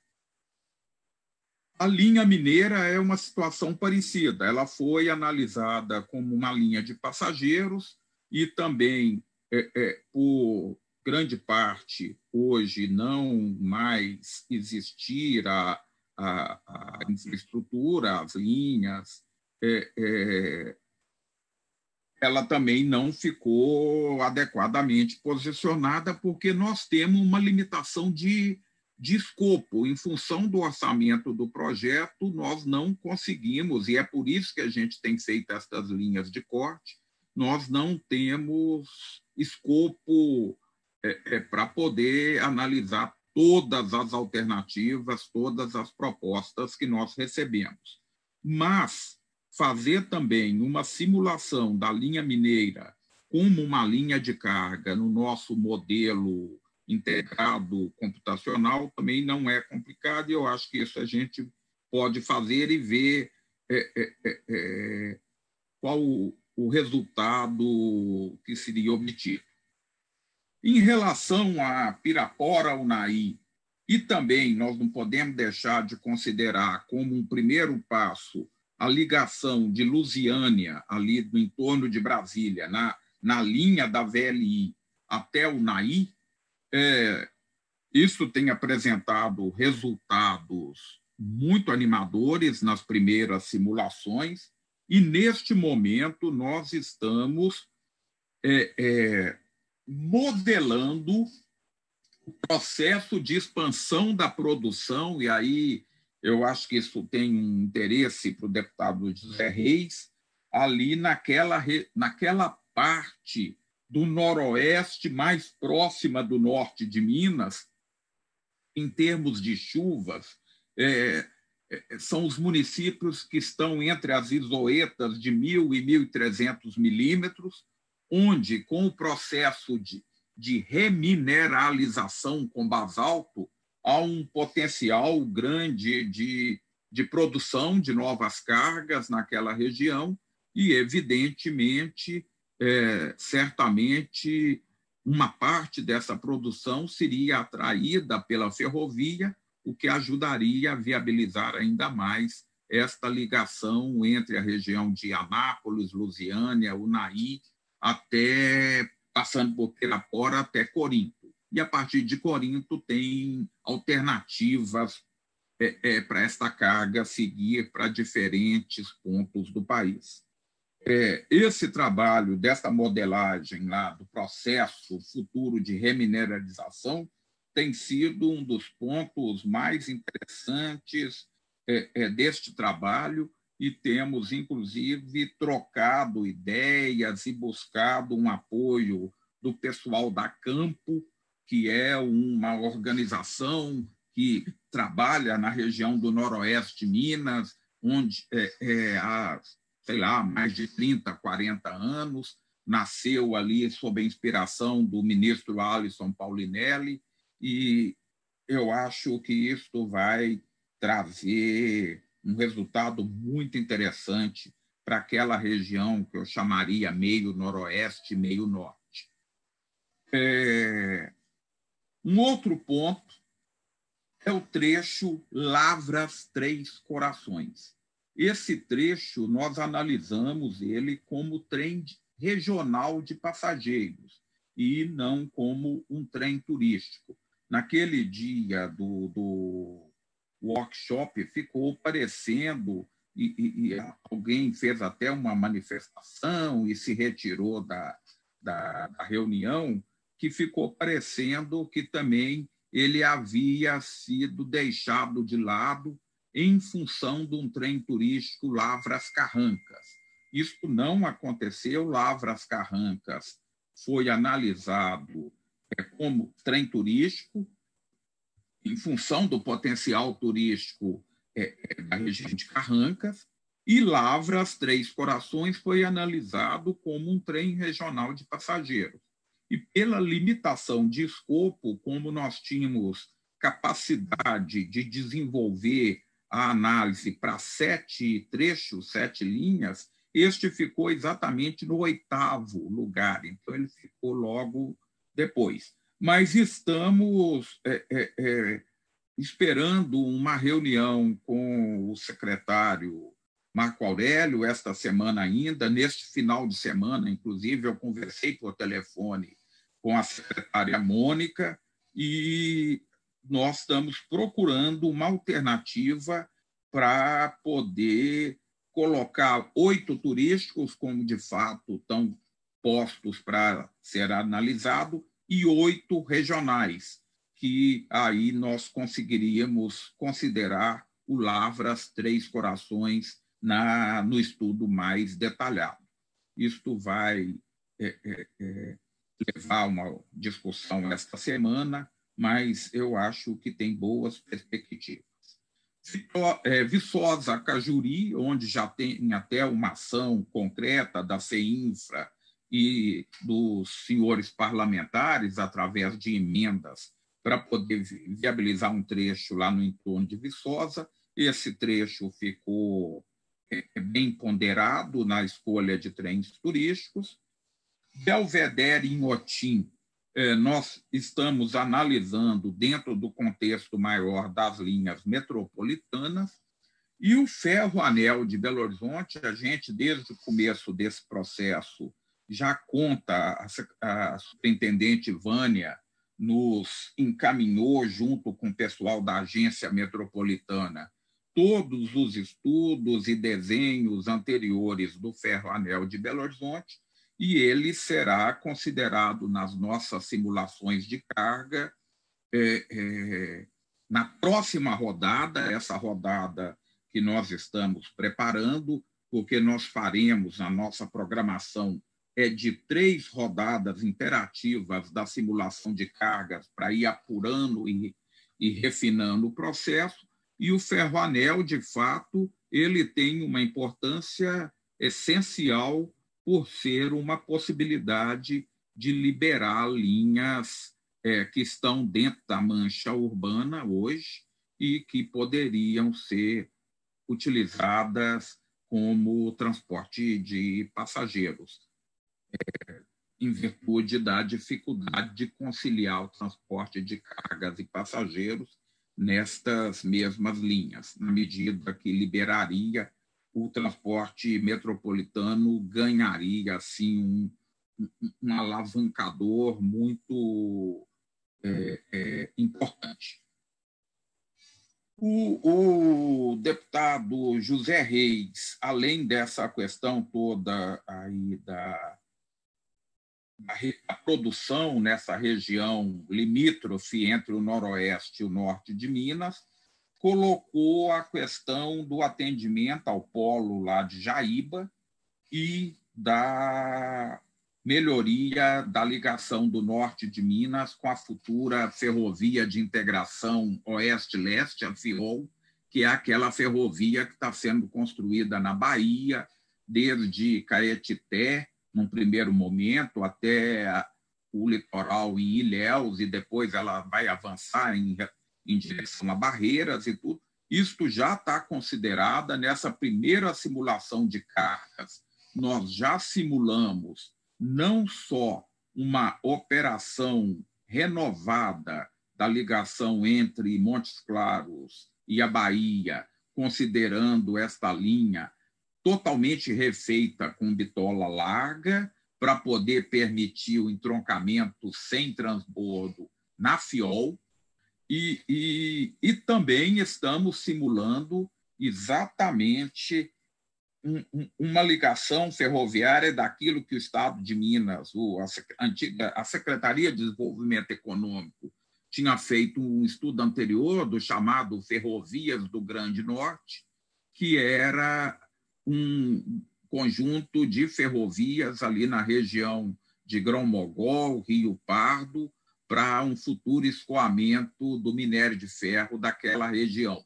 A linha mineira é uma situação parecida. Ela foi analisada como uma linha de passageiros e também é, é, por grande parte hoje não mais existir a, a, a infraestrutura, as linhas, é, é ela também não ficou adequadamente posicionada, porque nós temos uma limitação de, de escopo. Em função do orçamento do projeto, nós não conseguimos, e é por isso que a gente tem feito estas linhas de corte, nós não temos escopo é, é, para poder analisar todas as alternativas, todas as propostas que nós recebemos. Mas fazer também uma simulação da linha mineira como uma linha de carga no nosso modelo integrado computacional também não é complicado, e eu acho que isso a gente pode fazer e ver é, é, é, é qual o, o resultado que seria obtido. Em relação a Pirapora Unai, e também nós não podemos deixar de considerar como um primeiro passo a ligação de Lusiânia, ali do entorno de Brasília, na, na linha da VLI até o Naí é, isso tem apresentado resultados muito animadores nas primeiras simulações, e neste momento nós estamos é, é, modelando o processo de expansão da produção, e aí eu acho que isso tem um interesse para o deputado José uhum. Reis, ali naquela, naquela parte do noroeste mais próxima do norte de Minas, em termos de chuvas, é, é, é são os municípios que estão entre as isoetas de 1.000 e 1.300 milímetros, onde, com o processo de, de remineralização com basalto, há um potencial grande de, de produção de novas cargas naquela região e, evidentemente, é, certamente uma parte dessa produção seria atraída pela ferrovia, o que ajudaria a viabilizar ainda mais esta ligação entre a região de Anápolis, Lusiânia, Unai, até passando por Pirapora até Corinto e a partir de Corinto tem alternativas é, é, para esta carga seguir para diferentes pontos do país. É, esse trabalho desta modelagem lá do processo futuro de remineralização tem sido um dos pontos mais interessantes é, é, deste trabalho e temos inclusive trocado ideias e buscado um apoio do pessoal da campo que é uma organização que trabalha na região do noroeste de Minas, onde é, é, há, sei lá, mais de 30, 40 anos, nasceu ali sob a inspiração do ministro Alisson Paulinelli, e eu acho que isto vai trazer um resultado muito interessante para aquela região que eu chamaria meio noroeste, meio norte. É, um outro ponto é o trecho Lavras Três Corações. Esse trecho nós analisamos ele como trem regional de passageiros e não como um trem turístico. Naquele dia do, do workshop ficou parecendo e, e, e, alguém fez até uma manifestação e se retirou da, da, da reunião que ficou parecendo que também ele havia sido deixado de lado em função de um trem turístico Lavras Carrancas. Isto não aconteceu, Lavras Carrancas foi analisado é, como trem turístico, em função do potencial turístico é, é, da região de Carrancas, e Lavras Três Corações foi analisado como um trem regional de passageiros. E pela limitação de escopo, como nós tínhamos capacidade de desenvolver a análise para sete trechos, sete linhas, este ficou exatamente no oitavo lugar, então ele ficou logo depois. Mas estamos é, é, é, esperando uma reunião com o secretário Marco Aurélio, esta semana ainda, neste final de semana, inclusive, eu conversei por telefone com a secretária Mônica e nós estamos procurando uma alternativa para poder colocar oito turísticos, como de fato estão postos para ser analisado, e oito regionais, que aí nós conseguiríamos considerar o Lavras Três Corações na, no estudo mais detalhado. Isto vai é, é, é, levar uma discussão esta semana, mas eu acho que tem boas perspectivas. É, Viçosa Cajuri, onde já tem até uma ação concreta da CEINFRA e dos senhores parlamentares, através de emendas, para poder viabilizar um trecho lá no entorno de Viçosa. Esse trecho ficou é, é bem ponderado na escolha de trens turísticos. Belvedere em Otim, é, nós estamos analisando dentro do contexto maior das linhas metropolitanas. E o ferro anel de Belo Horizonte, a gente, desde o começo desse processo, já conta, a, a superintendente Vânia nos encaminhou, junto com o pessoal da agência metropolitana, todos os estudos e desenhos anteriores do ferro anel de Belo Horizonte e ele será considerado nas nossas simulações de carga é, é, na próxima rodada, essa rodada que nós estamos preparando, porque nós faremos a nossa programação é de três rodadas imperativas da simulação de cargas para ir apurando e, e refinando o processo e o ferroanel, de fato, ele tem uma importância essencial por ser uma possibilidade de liberar linhas é, que estão dentro da mancha urbana hoje e que poderiam ser utilizadas como transporte de passageiros, é, em virtude da dificuldade de conciliar o transporte de cargas e passageiros nestas mesmas linhas, na medida que liberaria o transporte metropolitano, ganharia assim um, um alavancador muito é, é, importante. O, o, deputado José Reis, além dessa questão toda aí da, a produção nessa região limítrofe entre o noroeste e o norte de Minas, colocou a questão do atendimento ao polo lá de Jaíba e da melhoria da ligação do norte de Minas com a futura ferrovia de integração oeste-leste, a FIOL, que é aquela ferrovia que está sendo construída na Bahia, desde Caetité num primeiro momento, até o litoral em Ilhéus, e depois ela vai avançar em, em direção a Barreiras e tudo. Isto já está considerada nessa primeira simulação de cargas. Nós já simulamos não só uma operação renovada da ligação entre Montes Claros e a Bahia, considerando esta linha totalmente refeita com bitola larga para poder permitir o entroncamento sem transbordo na fiol. E, e, e também estamos simulando exatamente um, um, uma ligação ferroviária daquilo que o Estado de Minas, o, a, antiga, a Secretaria de Desenvolvimento Econômico, tinha feito um estudo anterior do chamado Ferrovias do Grande Norte, que era um conjunto de ferrovias ali na região de Grão-Mogol, Rio Pardo, para um futuro escoamento do minério de ferro daquela região.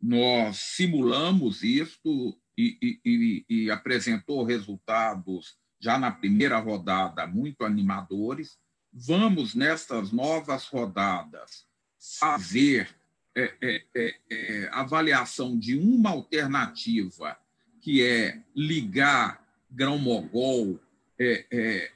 Nós simulamos isto e, e, e, e apresentou resultados já na primeira rodada muito animadores. Vamos, nessas novas rodadas, fazer é, é, é, é, avaliação de uma alternativa que é ligar Grão-Mogol é, é,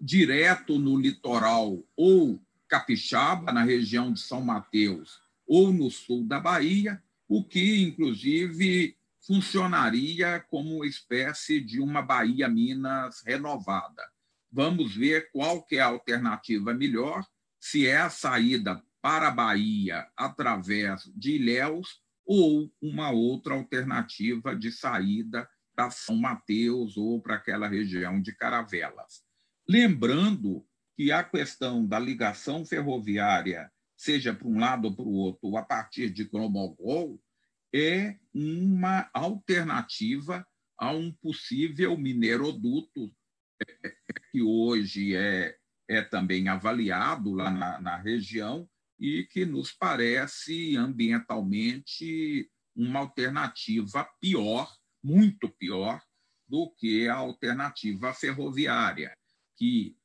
direto no litoral ou Capixaba, na região de São Mateus, ou no sul da Bahia, o que, inclusive, funcionaria como uma espécie de uma Bahia Minas renovada. Vamos ver qual que é a alternativa melhor, se é a saída para a Bahia através de Ilhéus ou uma outra alternativa de saída para São Mateus ou para aquela região de Caravelas. Lembrando que a questão da ligação ferroviária, seja para um lado ou para o outro, a partir de Cromogol, é uma alternativa a um possível mineroduto é, é, que hoje é, é também avaliado lá na, na região e que nos parece ambientalmente uma alternativa pior, muito pior, do que a alternativa ferroviária, que,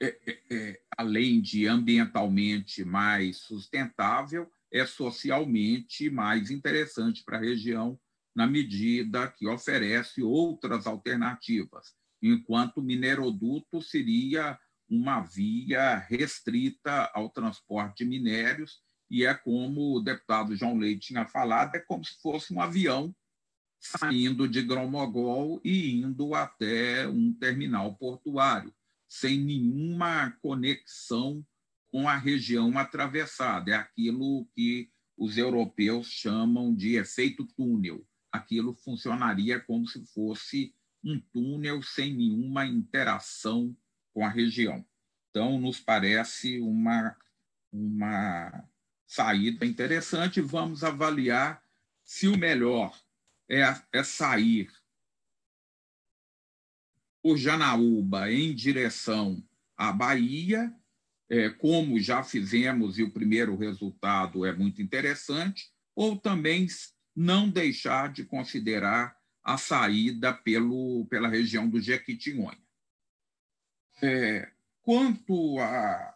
é, é, é, além de ambientalmente mais sustentável, é socialmente mais interessante para a região, na medida que oferece outras alternativas, enquanto o mineroduto seria uma via restrita ao transporte de minérios, e é como o deputado João Leite tinha falado, é como se fosse um avião saindo de Gromogol e indo até um terminal portuário, sem nenhuma conexão com a região atravessada. É aquilo que os europeus chamam de efeito túnel. Aquilo funcionaria como se fosse um túnel sem nenhuma interação com a região. Então, nos parece uma, uma saída interessante. Vamos avaliar se o melhor é, é sair por Janaúba em direção à Bahia, é, como já fizemos e o primeiro resultado é muito interessante, ou também não deixar de considerar a saída pelo, pela região do Jequitinhonha. É, quanto a, a,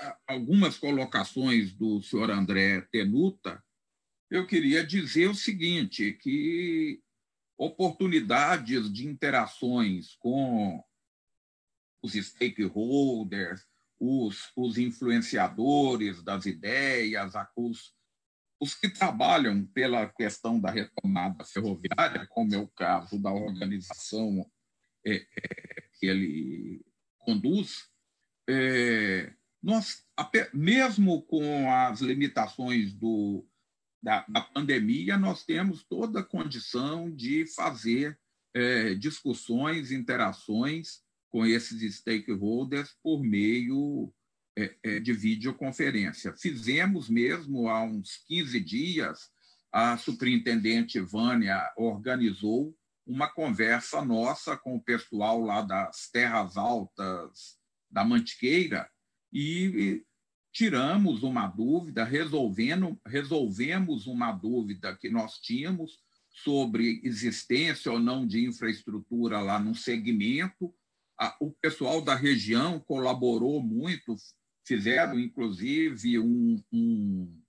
a algumas colocações do senhor André Tenuta, eu queria dizer o seguinte, que oportunidades de interações com os stakeholders, os, os influenciadores das ideias, os, os que trabalham pela questão da retomada ferroviária, como é o caso da organização é, é, que ele conduz, é, nós, mesmo com as limitações do, da, da, pandemia, nós temos toda a condição de fazer é, discussões, interações com esses stakeholders por meio é, é de videoconferência. Fizemos mesmo há uns 15 dias, a superintendente Vânia organizou uma conversa nossa com o pessoal lá das terras altas da Mantiqueira e tiramos uma dúvida, resolvendo, resolvemos uma dúvida que nós tínhamos sobre existência ou não de infraestrutura lá no segmento. O pessoal da região colaborou muito, fizeram inclusive um, um,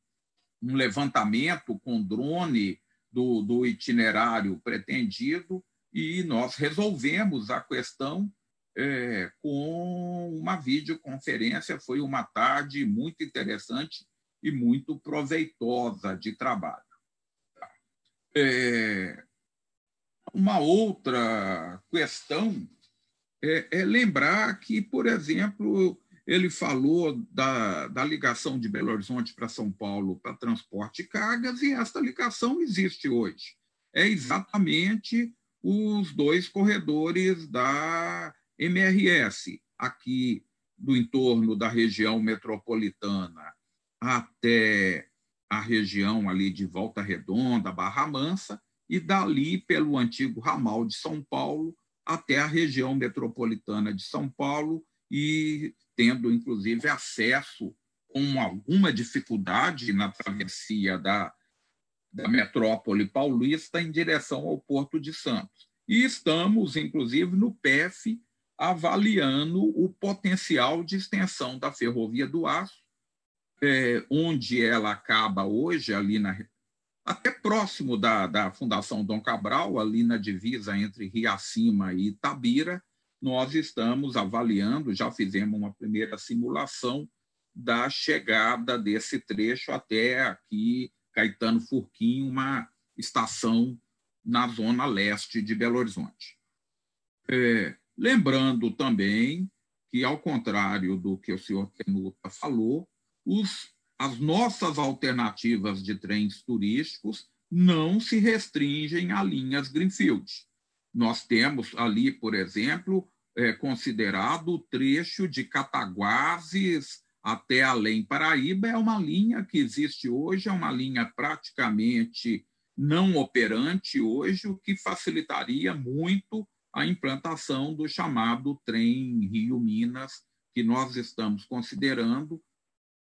um levantamento com drone do, do itinerário pretendido e nós resolvemos a questão é, com uma videoconferência. Foi uma tarde muito interessante e muito proveitosa de trabalho. É, uma outra questão é, é lembrar que, por exemplo, ele falou da, da ligação de Belo Horizonte para São Paulo para transporte de cargas, e esta ligação existe hoje. É exatamente os dois corredores da MRS, aqui do entorno da região metropolitana até a região ali de Volta Redonda, Barra Mansa, e dali pelo antigo ramal de São Paulo até a região metropolitana de São Paulo e tendo, inclusive, acesso com alguma dificuldade na travessia da, da metrópole paulista em direção ao Porto de Santos. E estamos, inclusive, no PEF, avaliando o potencial de extensão da Ferrovia do Aço, é, onde ela acaba hoje, ali na, até próximo da, da Fundação Dom Cabral, ali na divisa entre Riacima e Tabira, nós estamos avaliando, já fizemos uma primeira simulação da chegada desse trecho até aqui, Caetano Furquim, uma estação na zona leste de Belo Horizonte. É, lembrando também que, ao contrário do que o senhor Tenuta falou, os, as nossas alternativas de trens turísticos não se restringem a linhas Greenfield. Nós temos ali, por exemplo, é, considerado o trecho de Cataguases até além Paraíba é uma linha que existe hoje, é uma linha praticamente não operante hoje, o que facilitaria muito a implantação do chamado trem Rio-Minas, que nós estamos considerando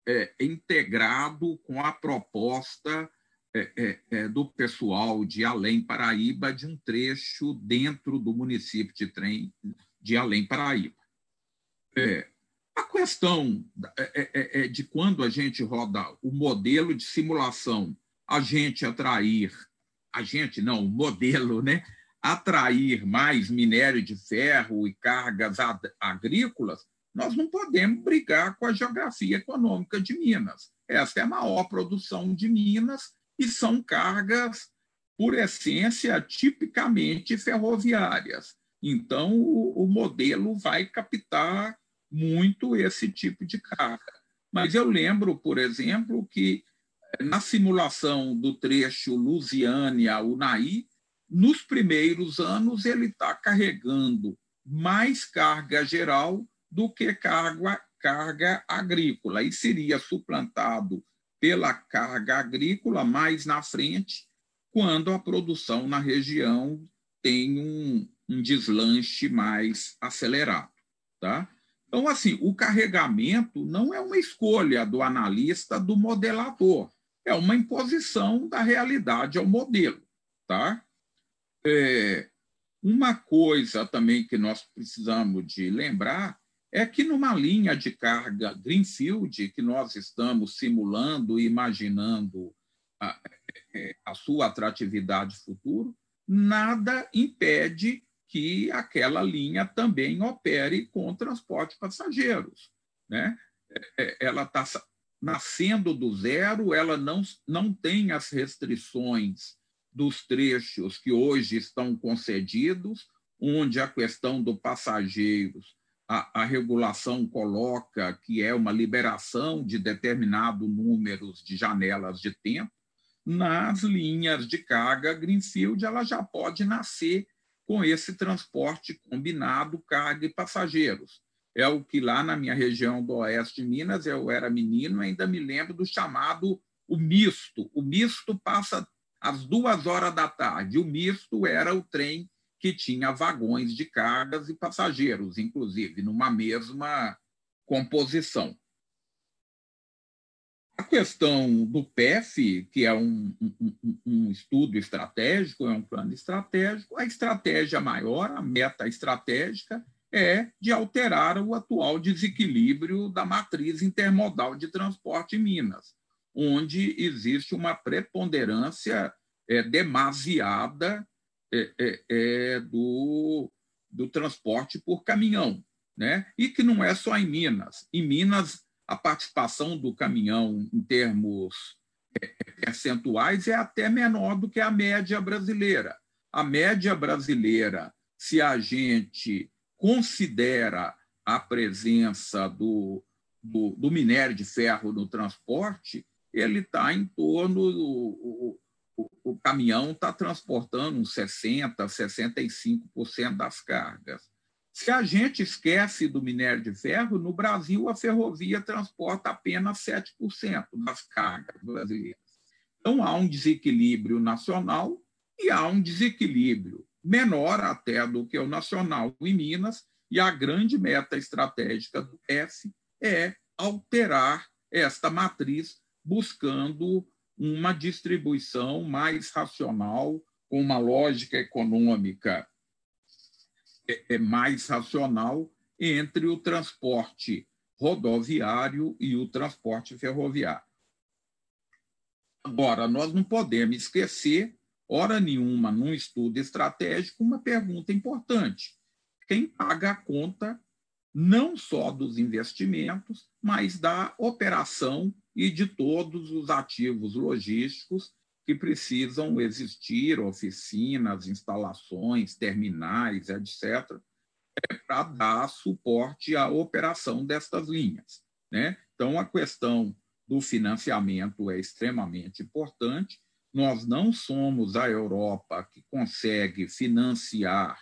é, integrado com a proposta é, é, é, do pessoal de Além Paraíba de um trecho dentro do município de trem de Além Paraíba. É, a questão é, é, é, é de quando a gente roda o modelo de simulação, a gente atrair, a gente não, o modelo, né? Atrair mais minério de ferro e cargas agrícolas, nós não podemos brigar com a geografia econômica de Minas. Essa é a maior produção de Minas e são cargas, por essência, tipicamente ferroviárias. Então, o, o modelo vai captar muito esse tipo de carga. Mas eu lembro, por exemplo, que eh, na simulação do trecho Lusiânia-Unai, nos primeiros anos ele está carregando mais carga geral do que carga, carga agrícola, e seria suplantado pela carga agrícola mais na frente, quando a produção na região tem um, um deslanche mais acelerado. Tá? Então, assim, o carregamento não é uma escolha do analista, do modelador, é uma imposição da realidade ao modelo. Tá? É, uma coisa também que nós precisamos de lembrar é que numa linha de carga Greenfield, que nós estamos simulando e imaginando a, é, é, a, sua atratividade futuro, nada impede que aquela linha também opere com transporte de passageiros. Né? É, é, ela está nascendo do zero, ela não, não tem as restrições dos trechos que hoje estão concedidos, onde a questão do passageiros, a, a regulação coloca que é uma liberação de determinado número de janelas de tempo, nas linhas de carga Greenfield, ela já pode nascer com esse transporte combinado carga e passageiros. É o que lá na minha região do oeste de Minas, eu era menino, ainda me lembro do chamado o misto. O misto passa às duas horas da tarde. O misto era o trem que tinha vagões de cargas e passageiros, inclusive numa mesma composição. A questão do PEF, que é um, um, um, estudo estratégico, é um plano estratégico, a estratégia maior, a meta estratégica, é de alterar o atual desequilíbrio da matriz intermodal de transporte em Minas, onde existe uma preponderância é, demasiada é, é, é do, do transporte por caminhão. Né? E que não é só em Minas. Em Minas, a participação do caminhão em termos é, é, percentuais é até menor do que a média brasileira. A média brasileira, se a gente considera a presença do, do, do minério de ferro no transporte, ele está em torno. O, o, o caminhão está transportando uns 60%, 65% das cargas. Se a gente esquece do minério de ferro, no Brasil a ferrovia transporta apenas 7% das cargas brasileiras. Então há um desequilíbrio nacional e há um desequilíbrio menor até do que o nacional em Minas, e a grande meta estratégica do S é alterar esta matriz, buscando uma distribuição mais racional, com uma lógica econômica é, é mais racional entre o transporte rodoviário e o transporte ferroviário. Agora, nós não podemos esquecer, hora nenhuma, num estudo estratégico, uma pergunta importante: quem paga a conta não só dos investimentos, mas da operação e de todos os ativos logísticos que precisam existir oficinas, instalações, terminais, etc., para é dar suporte à operação destas linhas. Né? Então, a questão do financiamento é extremamente importante. Nós não somos a Europa que consegue financiar,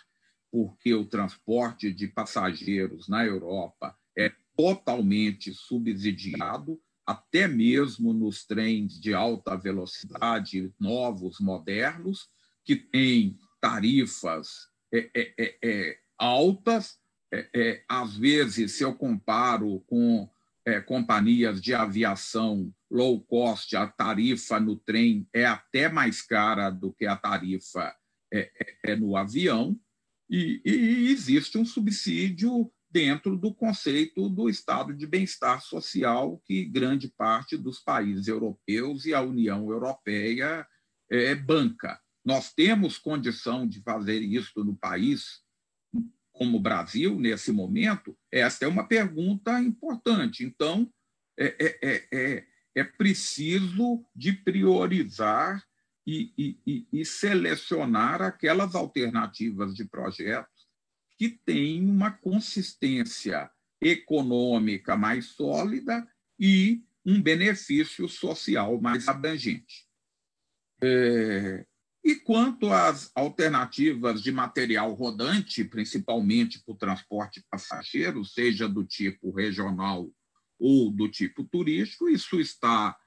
porque o transporte de passageiros na Europa é totalmente subsidiado até mesmo nos trens de alta velocidade novos, modernos, que têm tarifas é, é, é, é altas. É, é, às vezes, se eu comparo com companhias de aviação low cost, a tarifa no trem é até mais cara do que a tarifa no avião, e, e existe um subsídio dentro do conceito do estado de bem-estar social que grande parte dos países europeus e a União Europeia é, banca. Nós temos condição de fazer isso no país, como o Brasil, nesse momento? Esta é uma pergunta importante. Então, é, é, é, é preciso de priorizar e, e, e selecionar aquelas alternativas de projetos que tem uma consistência econômica mais sólida e um benefício social mais abrangente. É... E quanto às alternativas de material rodante, principalmente para o transporte passageiro, seja do tipo regional ou do tipo turístico, isso está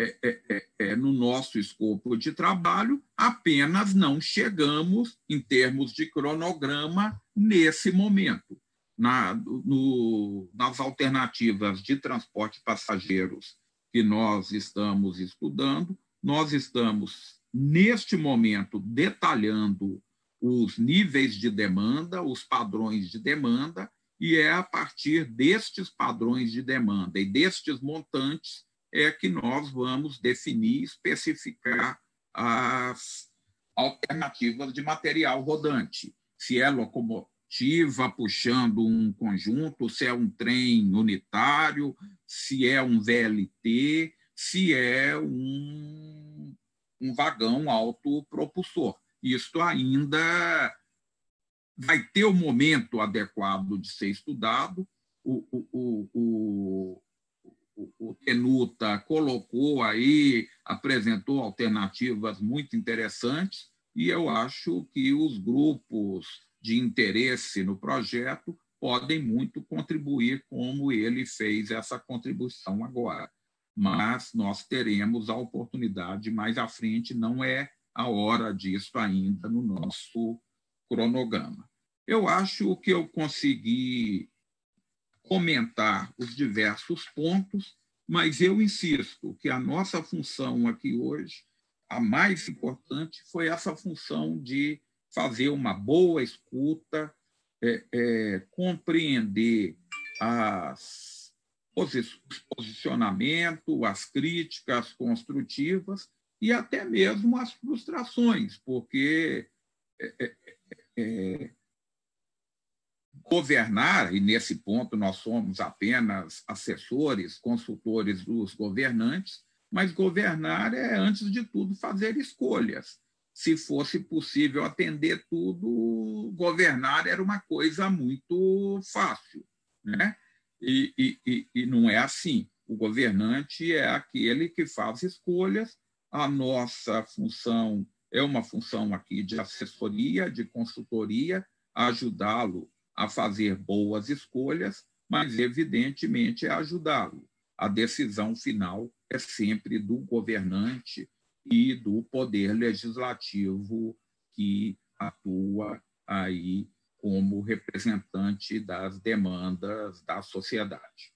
é, é, é, é, no nosso escopo de trabalho, apenas não chegamos, em termos de cronograma, nesse momento. Na, no, nas alternativas de transporte passageiros que nós estamos estudando, nós estamos, neste momento, detalhando os níveis de demanda, os padrões de demanda, e é a partir destes padrões de demanda e destes montantes é que nós vamos definir, especificar as alternativas de material rodante. Se é locomotiva puxando um conjunto, se é um trem unitário, se é um VLT, se é um, um vagão autopropulsor. Isto ainda vai ter o momento adequado de ser estudado. O, o, o, o Tenuta colocou aí, apresentou alternativas muito interessantes, e eu acho que os grupos de interesse no projeto podem muito contribuir, como ele fez essa contribuição agora. Mas nós teremos a oportunidade mais à frente, não é a hora disso ainda no nosso cronograma. Eu acho que eu consegui comentar os diversos pontos, mas eu insisto que a nossa função aqui hoje, a mais importante, foi essa função de fazer uma boa escuta, é, é, compreender as, os posicionamentos, as críticas construtivas e até mesmo as frustrações, porque é, é, é, é governar, e nesse ponto nós somos apenas assessores, consultores dos governantes, mas governar é, antes de tudo, fazer escolhas. Se fosse possível atender tudo, governar era uma coisa muito fácil. Né? E, e, e, e não é assim. O governante é aquele que faz escolhas, a nossa função é uma função aqui de assessoria, de consultoria, ajudá-lo a fazer boas escolhas, mas, evidentemente, é ajudá-lo. A decisão final é sempre do governante e do poder legislativo que atua aí como representante das demandas da sociedade.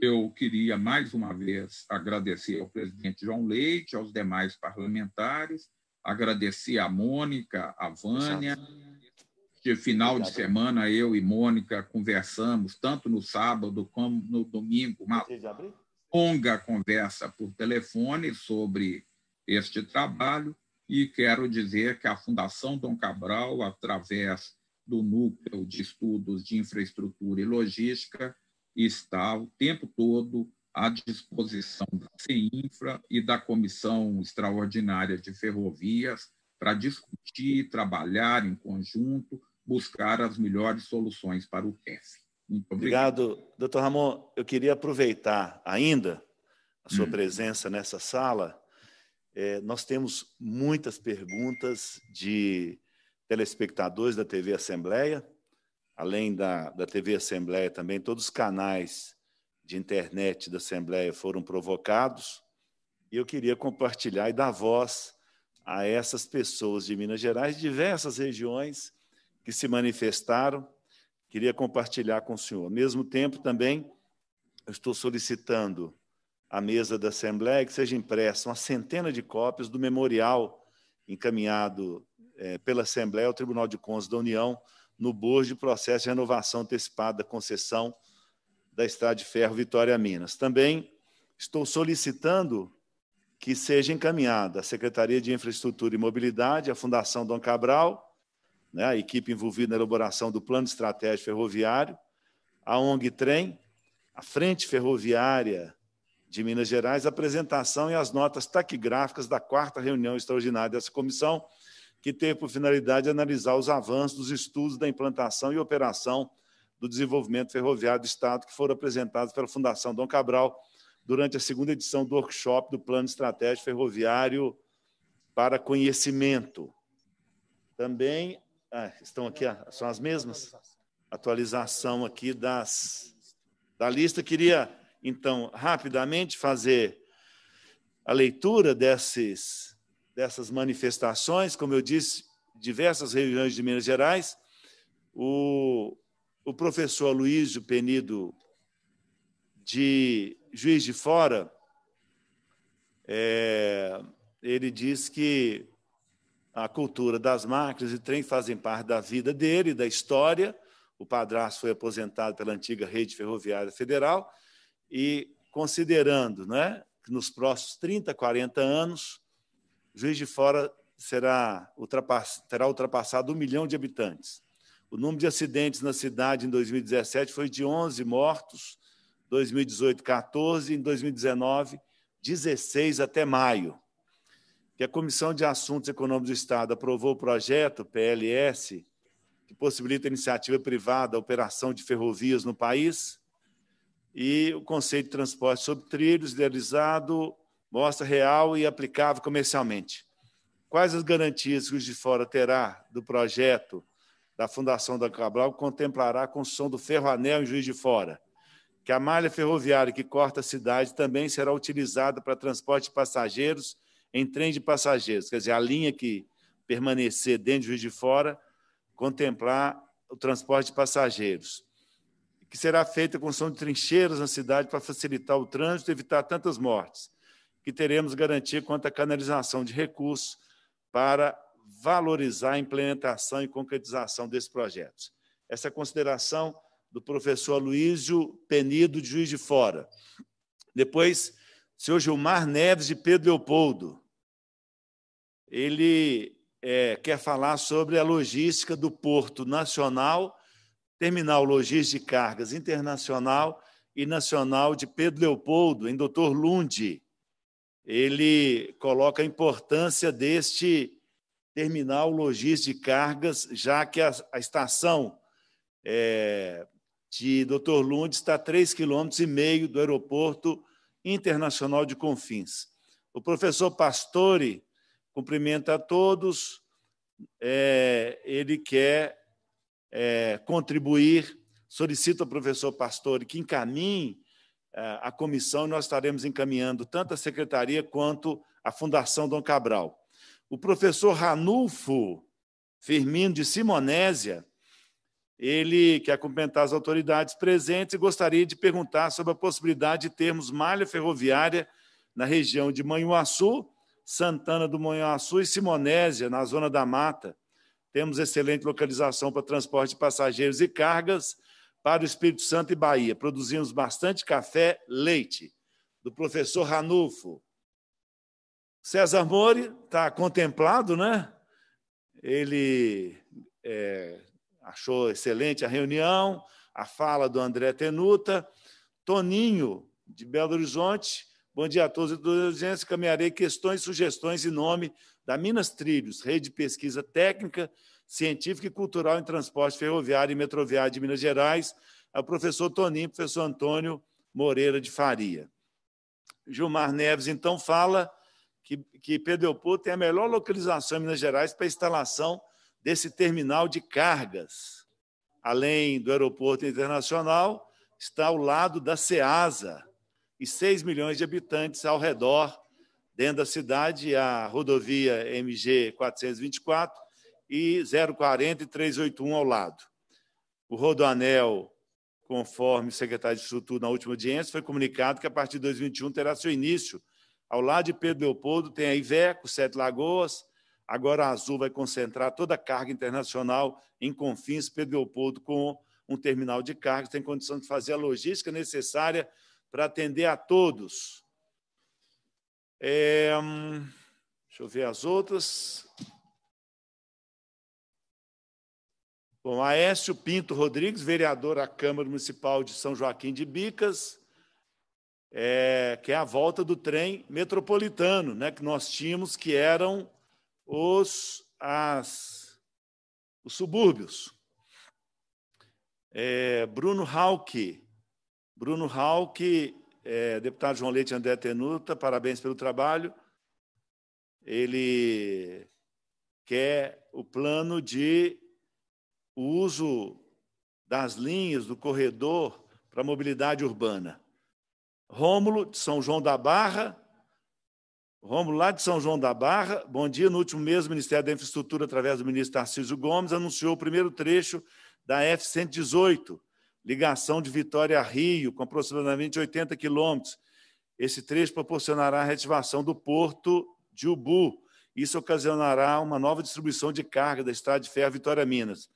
Eu queria mais uma vez agradecer ao presidente João Leite, aos demais parlamentares, agradecer a Mônica, a Vânia, de final de semana, eu e Mônica conversamos, tanto no sábado como no domingo, uma longa conversa por telefone sobre este trabalho. E quero dizer que a Fundação Dom Cabral, através do Núcleo de Estudos de Infraestrutura e Logística, está o tempo todo à disposição da CEINFRA e da Comissão Extraordinária de Ferrovias para discutir, trabalhar em conjunto, buscar as melhores soluções para o PEF. Muito obrigado. obrigado, doutor Ramon. Eu queria aproveitar ainda a sua hum. presença nessa sala. É, nós temos muitas perguntas de telespectadores da TV Assembleia, além da, da TV Assembleia também, todos os canais de internet da Assembleia foram provocados. E eu queria compartilhar e dar voz a essas pessoas de Minas Gerais, de diversas regiões que se manifestaram. Queria compartilhar com o senhor. Ao mesmo tempo, também, estou solicitando à mesa da Assembleia que seja impressa uma centena de cópias do memorial encaminhado eh, pela Assembleia ao Tribunal de Contas da União no bojo de processo de renovação antecipada da concessão da Estrada de Ferro Vitória Minas. Também estou solicitando que seja encaminhada à Secretaria de Infraestrutura e Mobilidade, à Fundação Dom Cabral, né, a equipe envolvida na elaboração do Plano Estratégico Ferroviário, a ONG Trem, a Frente Ferroviária de Minas Gerais, a apresentação e as notas taquigráficas da quarta reunião extraordinária dessa comissão, que teve por finalidade analisar os avanços dos estudos da implantação e operação do desenvolvimento ferroviário do Estado que foram apresentados pela Fundação Dom Cabral durante a segunda edição do workshop do Plano Estratégico Ferroviário para Conhecimento. Também ah, estão aqui, ah, são as mesmas? Atualização aqui das, da lista. Queria, então, rapidamente fazer a leitura desses, dessas manifestações, como eu disse, diversas regiões de Minas Gerais. O, o professor Luísio Penido de Juiz de Fora, é, ele diz que a cultura das máquinas e trem fazem parte da vida dele, da história. O padrasto foi aposentado pela antiga rede ferroviária federal e, considerando né, que nos próximos 30, 40 anos, Juiz de Fora será terá ultrapassado um milhão de habitantes. O número de acidentes na cidade em 2017 foi de 11 mortos 2018, 14, em 2019, 16 até maio. Que a Comissão de Assuntos Econômicos do Estado aprovou o projeto PLS, que possibilita a iniciativa privada a operação de ferrovias no país, e o conceito de transporte sobre trilhos idealizado mostra real e aplicável comercialmente. Quais as garantias que o de fora terá do projeto da Fundação da Cabral contemplará a construção do ferroanel em Juiz de Fora? que a malha ferroviária que corta a cidade também será utilizada para transporte de passageiros em trem de passageiros, quer dizer, a linha que permanecer dentro de Juiz de Fora contemplar o transporte de passageiros, que será feita a construção de trincheiras na cidade para facilitar o trânsito e evitar tantas mortes, que teremos garantia quanto à canalização de recursos para valorizar a implementação e concretização desses projetos. Essa consideração do professor Luísio Penido, de Juiz de Fora. Depois, o senhor Gilmar Neves de Pedro Leopoldo. Ele é, quer falar sobre a logística do Porto Nacional, Terminal Logística de Cargas Internacional e Nacional de Pedro Leopoldo, em Doutor Lund. Ele coloca a importância deste terminal logístico de cargas, já que a, a estação é, de Dr. Lund está a 3,5 km do Aeroporto Internacional de Confins. O professor Pastore cumprimenta a todos, é, ele quer é, contribuir, solicita ao professor Pastore que encaminhe é, a comissão e nós estaremos encaminhando tanto a secretaria quanto a Fundação Dom Cabral. O professor Ranulfo Firmino de Simonésia ele quer cumprimentar as autoridades presentes e gostaria de perguntar sobre a possibilidade de termos malha ferroviária na região de Manhuaçu, Santana do Manhuaçu e Simonésia, na zona da mata. Temos excelente localização para transporte de passageiros e cargas para o Espírito Santo e Bahia. Produzimos bastante café, leite. Do professor Ranulfo. César Mori está contemplado, né? Ele é, achou excelente a reunião, a fala do André Tenuta. Toninho, de Belo Horizonte, bom dia a todos e todas audiência. Caminharei questões, sugestões em nome da Minas Trilhos, rede de pesquisa técnica, científica e cultural em transporte ferroviário e metroviário de Minas Gerais, ao é professor Toninho, professor Antônio Moreira de Faria. Gilmar Neves, então, fala que, que Pedro Pedeupu tem a melhor localização em Minas Gerais para instalação desse terminal de cargas. Além do aeroporto internacional, está ao lado da SEASA e 6 milhões de habitantes ao redor, dentro da cidade, a rodovia MG 424 e 040 e 381 ao lado. O rodoanel, conforme o secretário de Estrutura na última audiência, foi comunicado que a partir de 2021 terá seu início. Ao lado de Pedro Leopoldo tem a Iveco, Sete Lagoas, Agora a Azul vai concentrar toda a carga internacional em Confins, Pedro Leopoldo, com um terminal de cargas, tem condição de fazer a logística necessária para atender a todos. É, deixa eu ver as outras. Bom, Aécio Pinto Rodrigues, vereador da Câmara Municipal de São Joaquim de Bicas, é, que é a volta do trem metropolitano, né, que nós tínhamos, que eram os, as, os subúrbios. É, Bruno Hauck, Bruno Hauck, é, deputado João Leite André Tenuta, parabéns pelo trabalho. Ele quer o plano de uso das linhas do corredor para mobilidade urbana. Rômulo de São João da Barra, Rômulo, lá de São João da Barra, bom dia. No último mês, o Ministério da Infraestrutura, através do ministro Tarcísio Gomes, anunciou o primeiro trecho da F-118, ligação de Vitória a Rio, com aproximadamente 80 quilômetros. Esse trecho proporcionará a reativação do porto de Ubu. Isso ocasionará uma nova distribuição de carga da Estrada de Ferro Vitória Minas.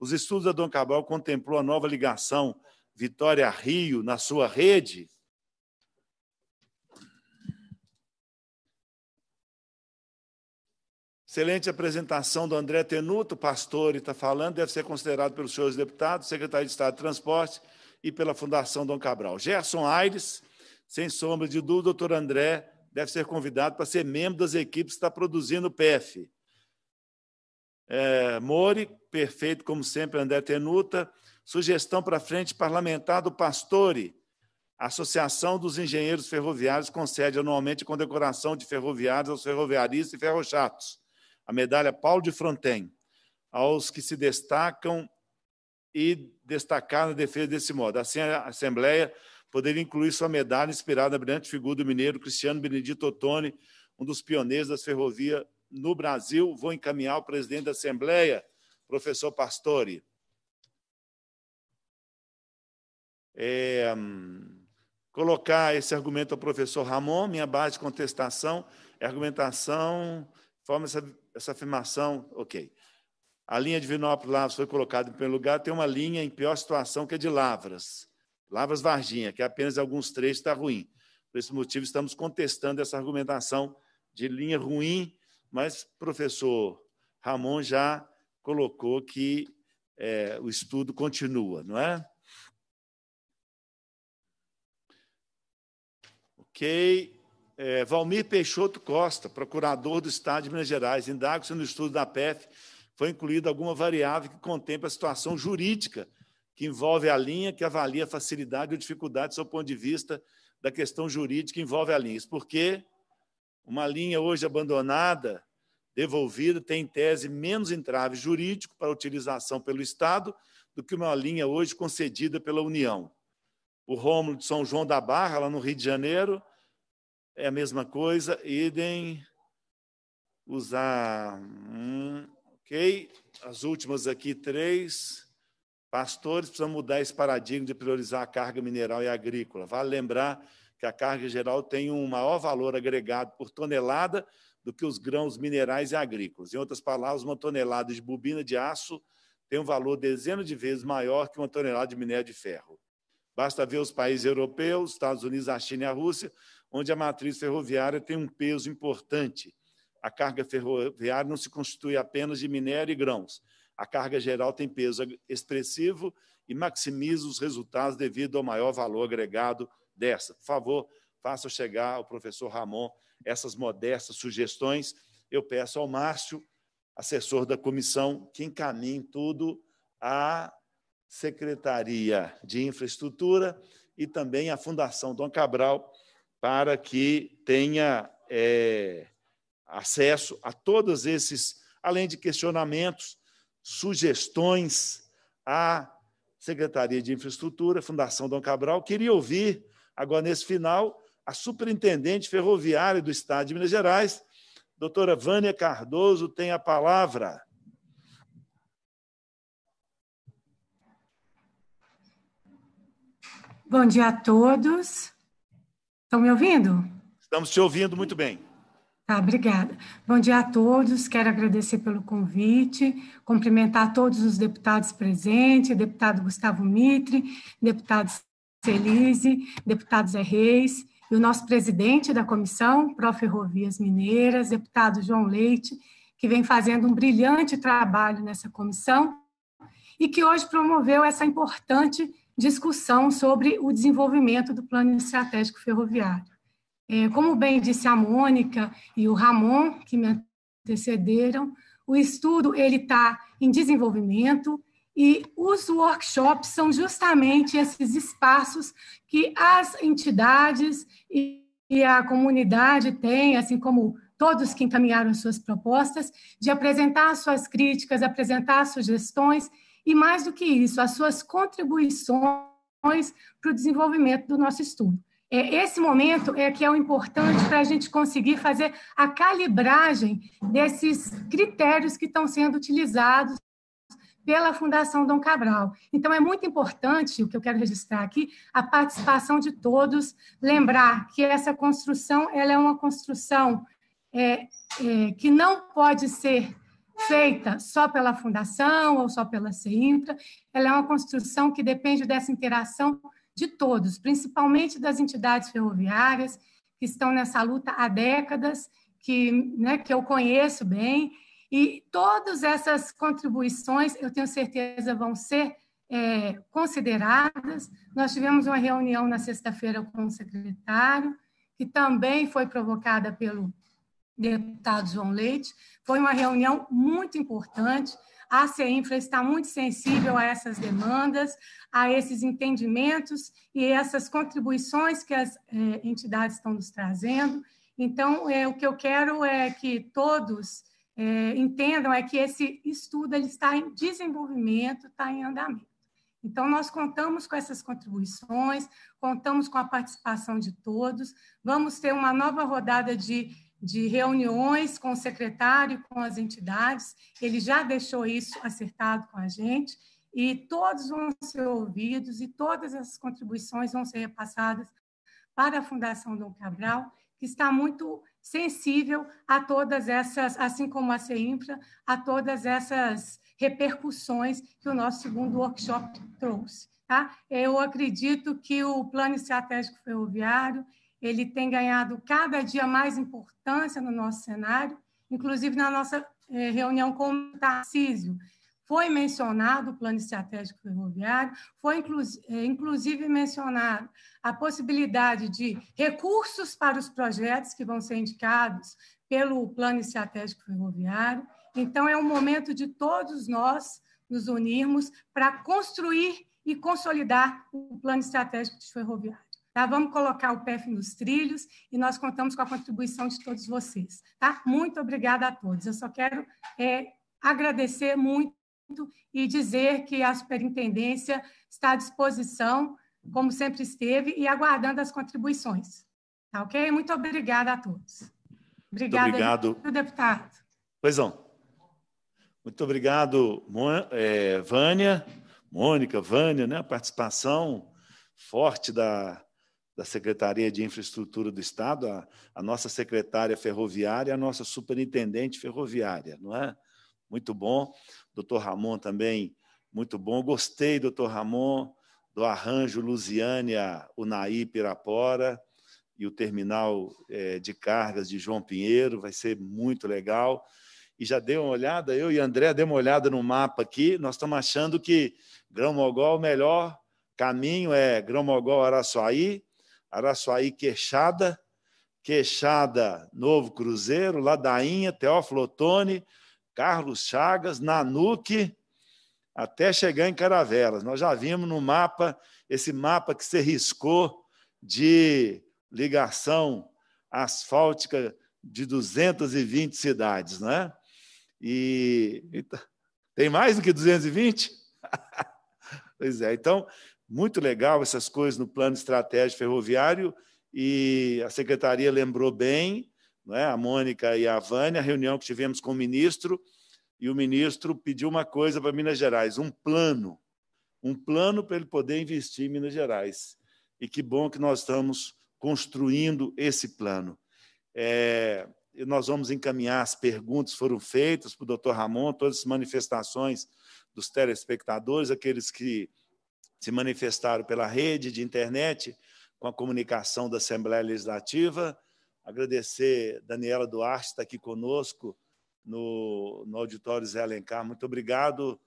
Os estudos da Dom Cabral contemplou a nova ligação Vitória Rio na sua rede? Excelente apresentação do André Tenuto, pastor, e está falando, deve ser considerado pelos senhores deputados, secretário de Estado de Transporte e pela Fundação Dom Cabral. Gerson Aires, sem sombra de dúvida, doutor André deve ser convidado para ser membro das equipes que está produzindo o PF. É, Mori, perfeito, como sempre, André Tenuta. Sugestão para frente parlamentar do Pastore. Associação dos Engenheiros Ferroviários concede anualmente condecoração de ferroviários aos ferroviaristas e ferrochatos a medalha Paulo de Fronten, aos que se destacam e destacar na defesa desse modo. Assim, a Assembleia poderia incluir sua medalha inspirada na brilhante figura do mineiro Cristiano Benedito Ottoni, um dos pioneiros das ferrovias no Brasil. Vou encaminhar o presidente da Assembleia, professor Pastore. É, colocar esse argumento ao professor Ramon, minha base de contestação é argumentação forma essa, essa afirmação, ok. A linha de Vinópolis Lavras foi colocada em primeiro lugar, tem uma linha em pior situação que a é de Lavras, Lavras Varginha, que é apenas alguns trechos está ruim. Por esse motivo, estamos contestando essa argumentação de linha ruim, mas o professor Ramon já colocou que é, o estudo continua, não é? Ok. É, Valmir Peixoto Costa, procurador do Estado de Minas Gerais, indago se no estudo da PEF foi incluída alguma variável que contempla a situação jurídica que envolve a linha, que avalia a facilidade ou dificuldade, sob o ponto de vista da questão jurídica que envolve a linha. Isso porque uma linha hoje abandonada, devolvida, tem em tese menos entrave jurídico para utilização pelo Estado do que uma linha hoje concedida pela União. O Rômulo de São João da Barra, lá no Rio de Janeiro, é a mesma coisa. Idem, usar ok? As últimas aqui, três. Pastores precisam mudar esse paradigma de priorizar a carga mineral e agrícola. Vale lembrar que a carga geral tem um maior valor agregado por tonelada do que os grãos minerais e agrícolas. Em outras palavras, uma tonelada de bobina de aço tem um valor dezenas de vezes maior que uma tonelada de minério de ferro. Basta ver os países europeus, Estados Unidos, a China e a Rússia, onde a matriz ferroviária tem um peso importante. A carga ferroviária não se constitui apenas de minério e grãos. A carga geral tem peso expressivo e maximiza os resultados devido ao maior valor agregado dessa. Por favor, faça chegar ao professor Ramon essas modestas sugestões. Eu peço ao Márcio, assessor da comissão, que encaminhe tudo à Secretaria de Infraestrutura e também à Fundação Dom Cabral para que tenha é, acesso a todos esses, além de questionamentos, sugestões à Secretaria de Infraestrutura, Fundação Dom Cabral. Queria ouvir, agora nesse final, a superintendente ferroviária do Estado de Minas Gerais, doutora Vânia Cardoso, tem a palavra. Bom dia a todos. Estão me ouvindo? Estamos te ouvindo muito bem. Tá, obrigada. Bom dia a todos. Quero agradecer pelo convite, cumprimentar todos os deputados presentes, deputado Gustavo Mitre, deputado Celise, deputado Zé Reis, e o nosso presidente da comissão, Prof. Rovias Mineiras, deputado João Leite, que vem fazendo um brilhante trabalho nessa comissão e que hoje promoveu essa importante discussão sobre o desenvolvimento do plano estratégico ferroviário. É, como bem disse a Mônica e o Ramon, que me antecederam, o estudo ele está em desenvolvimento e os workshops são justamente esses espaços que as entidades e, e a comunidade têm, assim como todos que encaminharam suas propostas, de apresentar suas críticas, apresentar sugestões e, mais do que isso, as suas contribuições para o desenvolvimento do nosso estudo. É, esse momento é que é o importante para a gente conseguir fazer a calibragem desses critérios que estão sendo utilizados pela Fundação Dom Cabral. Então, é muito importante, o que eu quero registrar aqui, a participação de todos, lembrar que essa construção ela é uma construção é, é, que não pode ser feita só pela Fundação ou só pela CEINTRA, ela é uma construção que depende dessa interação de todos, principalmente das entidades ferroviárias, que estão nessa luta há décadas, que, né, que eu conheço bem, e todas essas contribuições, eu tenho certeza, vão ser é, consideradas. Nós tivemos uma reunião na sexta-feira com o secretário, que também foi provocada pelo deputado João Leite, foi uma reunião muito importante. A CEINFRA está muito sensível a essas demandas, a esses entendimentos e essas contribuições que as eh, entidades estão nos trazendo. Então, eh, o que eu quero é que todos eh, entendam é que esse estudo ele está em desenvolvimento, está em andamento. Então, nós contamos com essas contribuições, contamos com a participação de todos, vamos ter uma nova rodada de de reuniões com o secretário e com as entidades. Ele já deixou isso acertado com a gente e todos vão ser ouvidos e todas as contribuições vão ser repassadas para a Fundação Dom Cabral, que está muito sensível a todas essas, assim como a CEINFRA, a todas essas repercussões que o nosso segundo workshop trouxe. Tá? Eu acredito que o Plano Estratégico Ferroviário ele tem ganhado cada dia mais importância no nosso cenário, inclusive na nossa eh, reunião com o Tarcísio. Foi mencionado o plano estratégico ferroviário, foi eh, inclusive mencionado a possibilidade de recursos para os projetos que vão ser indicados pelo plano estratégico ferroviário. Então, é um momento de todos nós nos unirmos para construir e consolidar o plano estratégico de ferroviário. Tá? Vamos colocar o PEF nos trilhos e nós contamos com a contribuição de todos vocês. Tá? Muito obrigada a todos. Eu só quero é, agradecer muito e dizer que a superintendência está à disposição, como sempre esteve, e aguardando as contribuições. Tá ok? Muito obrigada a todos. Obrigada, muito obrigado. deputado. Pois não. Muito obrigado, é, Vânia, Mônica, Vânia, né? a participação forte da da Secretaria de Infraestrutura do Estado, a, a nossa secretária ferroviária, a nossa superintendente ferroviária, não é? Muito bom. Doutor Ramon também, muito bom. Gostei, doutor Ramon, do arranjo Lusiânia, Unaí, Pirapora e o terminal é, de cargas de João Pinheiro, vai ser muito legal. E já dei uma olhada, eu e André demos uma olhada no mapa aqui, nós estamos achando que Grão-Mogol, o melhor caminho é Grão-Mogol, Araçuaí, Araçuaí Queixada, Queixada Novo Cruzeiro, Ladainha, Teófilo Otoni, Carlos Chagas, Nanuque, até chegar em Caravelas. Nós já vimos no mapa, esse mapa que se riscou de ligação asfáltica de 220 cidades, né? E tem mais do que 220? pois é. Então, muito legal essas coisas no plano estratégico ferroviário e a secretaria lembrou bem, é? a Mônica e a Vânia, a reunião que tivemos com o ministro, e o ministro pediu uma coisa para Minas Gerais, um plano, um plano para ele poder investir em Minas Gerais. E que bom que nós estamos construindo esse plano. É, nós vamos encaminhar as perguntas foram feitas para o doutor Ramon, todas as manifestações dos telespectadores, aqueles que se manifestaram pela rede de internet com a comunicação da Assembleia Legislativa. Agradecer Daniela Duarte está aqui conosco no, no auditório Zé Alencar. Muito obrigado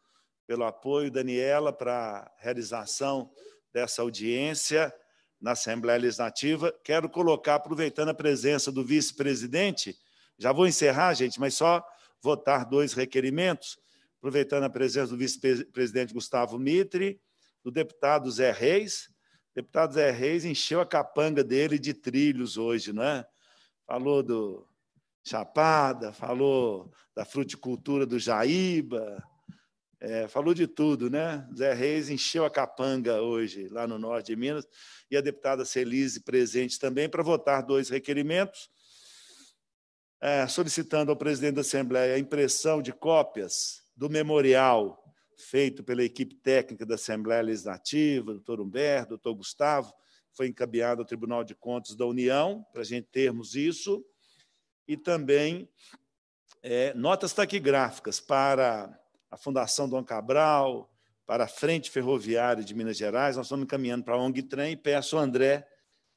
pelo apoio, Daniela, para a realização dessa audiência na Assembleia Legislativa. Quero colocar, aproveitando a presença do vice-presidente, já vou encerrar, gente, mas só votar dois requerimentos, aproveitando a presença do vice-presidente Gustavo Mitre do deputado Zé Reis. O deputado Zé Reis encheu a capanga dele de trilhos hoje, não é? Falou do Chapada, falou da fruticultura do Jaíba, é, falou de tudo, né? Zé Reis encheu a capanga hoje lá no norte de Minas e a deputada Celise presente também para votar dois requerimentos. É, solicitando ao presidente da Assembleia a impressão de cópias do memorial feito pela equipe técnica da Assembleia Legislativa, doutor Humberto, doutor Gustavo, foi encaminhado ao Tribunal de Contas da União, para a gente termos isso, e também é, notas taquigráficas para a Fundação Dom Cabral, para a Frente Ferroviária de Minas Gerais, nós estamos encaminhando para a ONG Trem e peço ao André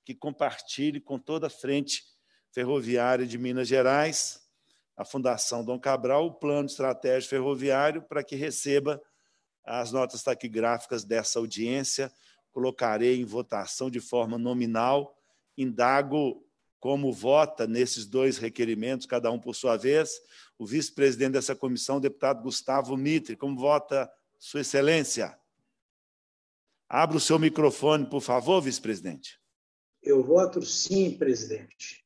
que compartilhe com toda a Frente Ferroviária de Minas Gerais a Fundação Dom Cabral o plano estratégico ferroviário para que receba as notas taquigráficas dessa audiência. Colocarei em votação de forma nominal. Indago como vota nesses dois requerimentos, cada um por sua vez, o vice-presidente dessa comissão, deputado Gustavo Mitre. Como vota Sua Excelência? Abra o seu microfone, por favor, vice-presidente. Eu voto sim, presidente.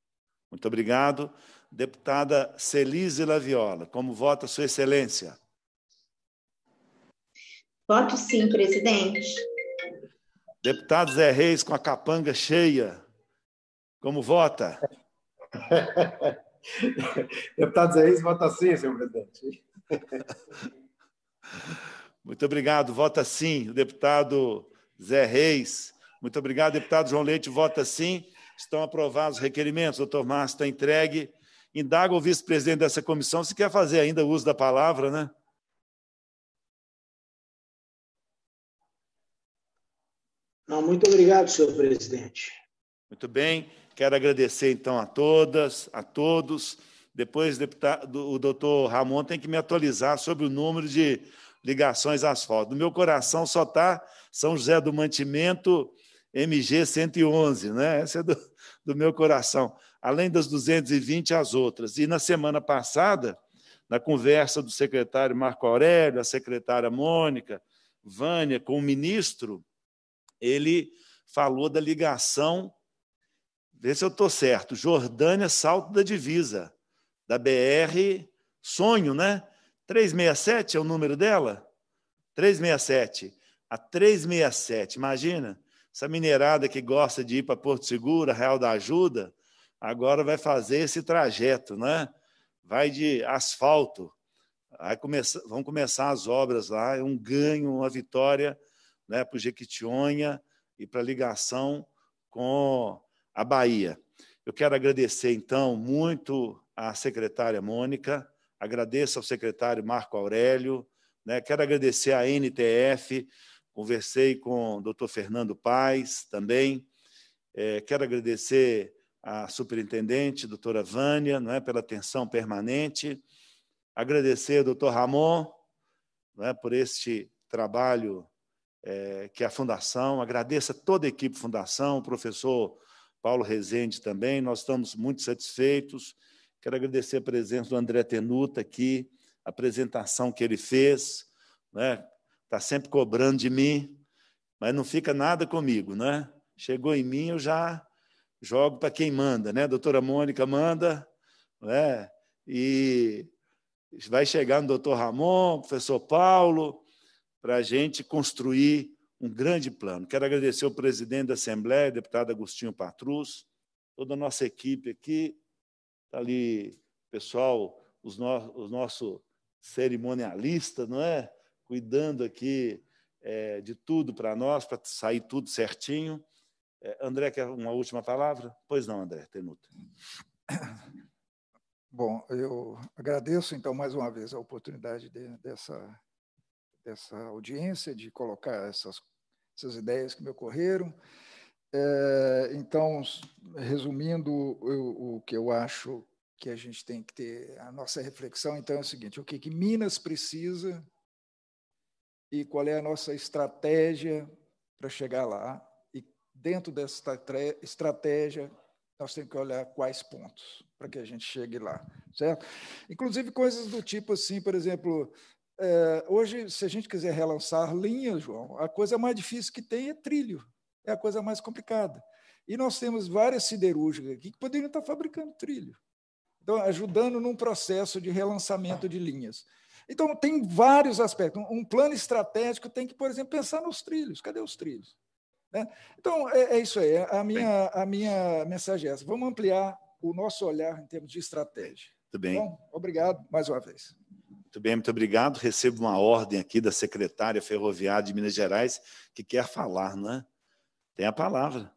Muito obrigado deputada Celise Laviola. Como vota Sua Excelência? Voto sim, presidente. Deputado Zé Reis, com a capanga cheia. Como vota? deputado Zé Reis, vota sim, senhor presidente. Muito obrigado. Vota sim. deputado Zé Reis. Muito obrigado, deputado João Leite. Vota sim. Estão aprovados os requerimentos. O doutor Márcio está entregue. Indaga o vice-presidente dessa comissão se quer fazer ainda uso da palavra, né? Não, muito obrigado, senhor presidente. Muito bem, quero agradecer então a todas, a todos. Depois deputado, o doutor Ramon tem que me atualizar sobre o número de ligações asfalto. No meu coração só está São José do Mantimento, MG 111, né? Essa é do, do meu coração além das 220 as outras. E na semana passada, na conversa do secretário Marco Aurélio, a secretária Mônica, Vânia, com o ministro, ele falou da ligação, vê se eu estou certo, Jordânia Salto da Divisa, da BR Sonho, né? 367 é o número dela? 367. A 367, imagina, essa minerada que gosta de ir para Porto Seguro, Real da Ajuda, agora vai fazer esse trajeto, né? Vai de asfalto, vão começar as obras lá, é um ganho, uma vitória né, para o Jequitinhonha e para a ligação com a Bahia. Eu quero agradecer, então, muito à secretária Mônica, agradeço ao secretário Marco Aurélio, né, quero agradecer à NTF, conversei com o doutor Fernando Paes também, é, quero agradecer à superintendente, doutora Vânia, não é, pela atenção permanente. Agradecer ao doutor Ramon não é, por este trabalho é, que é a Fundação. Agradeço a toda a equipe Fundação, o professor Paulo Rezende também. Nós estamos muito satisfeitos. Quero agradecer a presença do André Tenuta aqui, a apresentação que ele fez. Está é, né? sempre cobrando de mim, mas não fica nada comigo. Né? Chegou em mim, eu já jogo para quem manda, né? A doutora Mônica manda, né? E vai chegar no doutor Ramon, professor Paulo, para a gente construir um grande plano. Quero agradecer o presidente da Assembleia, deputado Agostinho Patrus, toda a nossa equipe aqui, está ali pessoal, os no, o nosso cerimonialista, não é? Cuidando aqui é, de tudo para nós, para sair tudo certinho. Eh, André, quer uma última palavra? Pois não, André, Tenuta. Bom, eu agradeço, então, mais uma vez a oportunidade de, dessa, dessa audiência, de colocar essas, essas ideias que me ocorreram. É, então, resumindo eu, o que eu acho que a gente tem que ter, a nossa reflexão, então, é o seguinte: o que, que Minas precisa e qual é a nossa estratégia para chegar lá dentro dessa estratégia, nós temos que olhar quais pontos para que a gente chegue lá, certo? Inclusive coisas do tipo assim, por exemplo, é, hoje, se a gente quiser relançar linhas, João, a coisa mais difícil que tem é trilho, é a coisa mais complicada. E nós temos várias siderúrgicas aqui que poderiam estar fabricando trilho, então ajudando num processo de relançamento de linhas. Então, tem vários aspectos. Um plano estratégico tem que, por exemplo, pensar nos trilhos. Cadê os trilhos? Né? Então, é, é, isso aí. A minha, a minha mensagem é essa. Vamos ampliar o nosso olhar em termos de estratégia. Muito bem. Tá bom, obrigado mais uma vez. Muito bem, muito obrigado. Recebo uma ordem aqui da secretária ferroviária de Minas Gerais que quer falar, né? Tem a palavra.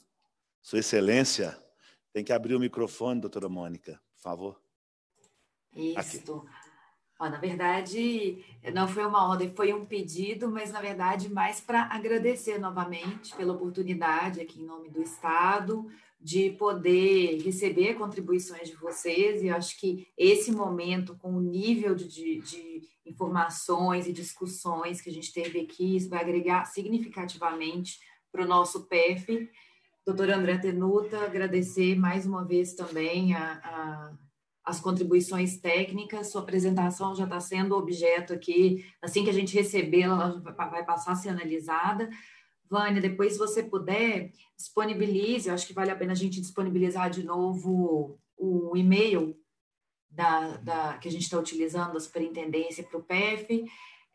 Sua Excelência, tem que abrir o microfone, doutora Mônica, por favor. Isso. Aqui. Ó, na verdade, não foi uma ordem, foi um pedido, mas na verdade mais para agradecer novamente pela oportunidade aqui em nome do Estado de poder receber contribuições de vocês e eu acho que esse momento com o nível de, de, de informações e discussões que a gente teve aqui, isso vai agregar significativamente para o nosso PEF. Doutora André Tenuta, agradecer mais uma vez também a, a as contribuições técnicas, sua apresentação já está sendo objeto aqui, assim que a gente receber, ela vai passar a ser analisada. Vânia, depois se você puder, disponibilize, eu acho que vale a pena a gente disponibilizar de novo o e-mail da, da, que a gente está utilizando, da superintendência para o PEF.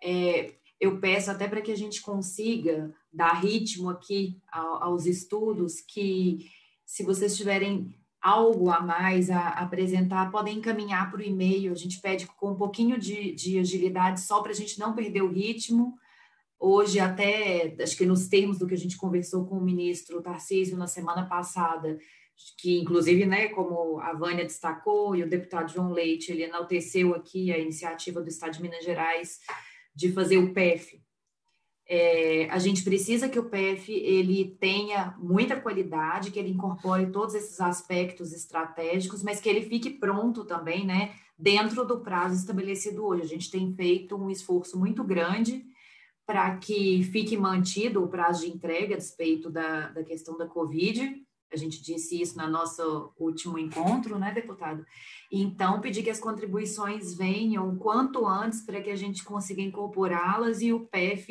É, eu peço até para que a gente consiga dar ritmo aqui aos estudos que se vocês tiverem algo a mais a, apresentar, podem encaminhar para o e-mail. A gente pede com um pouquinho de, de agilidade só para a gente não perder o ritmo. Hoje, até, acho que nos termos do que a gente conversou com o ministro Tarcísio na semana passada, que inclusive, né, como a Vânia destacou e o deputado João Leite, ele enalteceu aqui a iniciativa do Estado de Minas Gerais de fazer o PEF, é, a gente precisa que o PF ele tenha muita qualidade, que ele incorpore todos esses aspectos estratégicos, mas que ele fique pronto também, né, dentro do prazo estabelecido hoje. A gente tem feito um esforço muito grande para que fique mantido o prazo de entrega a despeito da, da questão da Covid. A gente disse isso no nosso último encontro, né, deputado? Então, pedir que as contribuições venham quanto antes para que a gente consiga incorporá-las e o PEF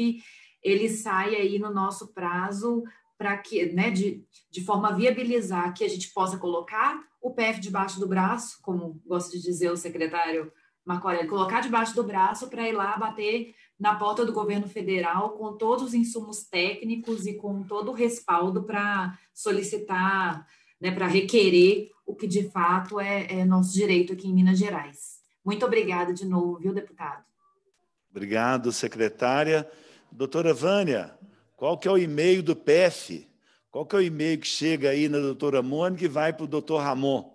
ele sai aí no nosso prazo para que, né, de, de forma a viabilizar que a gente possa colocar o PF debaixo do braço, como gosta de dizer o secretário Marco Aurélio, colocar debaixo do braço para ir lá bater na porta do governo federal com todos os insumos técnicos e com todo o respaldo para solicitar, né, para requerer o que de fato é, é nosso direito aqui em Minas Gerais. Muito obrigada de novo, viu, deputado? Obrigado, secretária. Doutora Vânia, qual que é o e-mail do PF? Qual que é o e-mail que chega aí na doutora Mônica e vai para o doutor Ramon?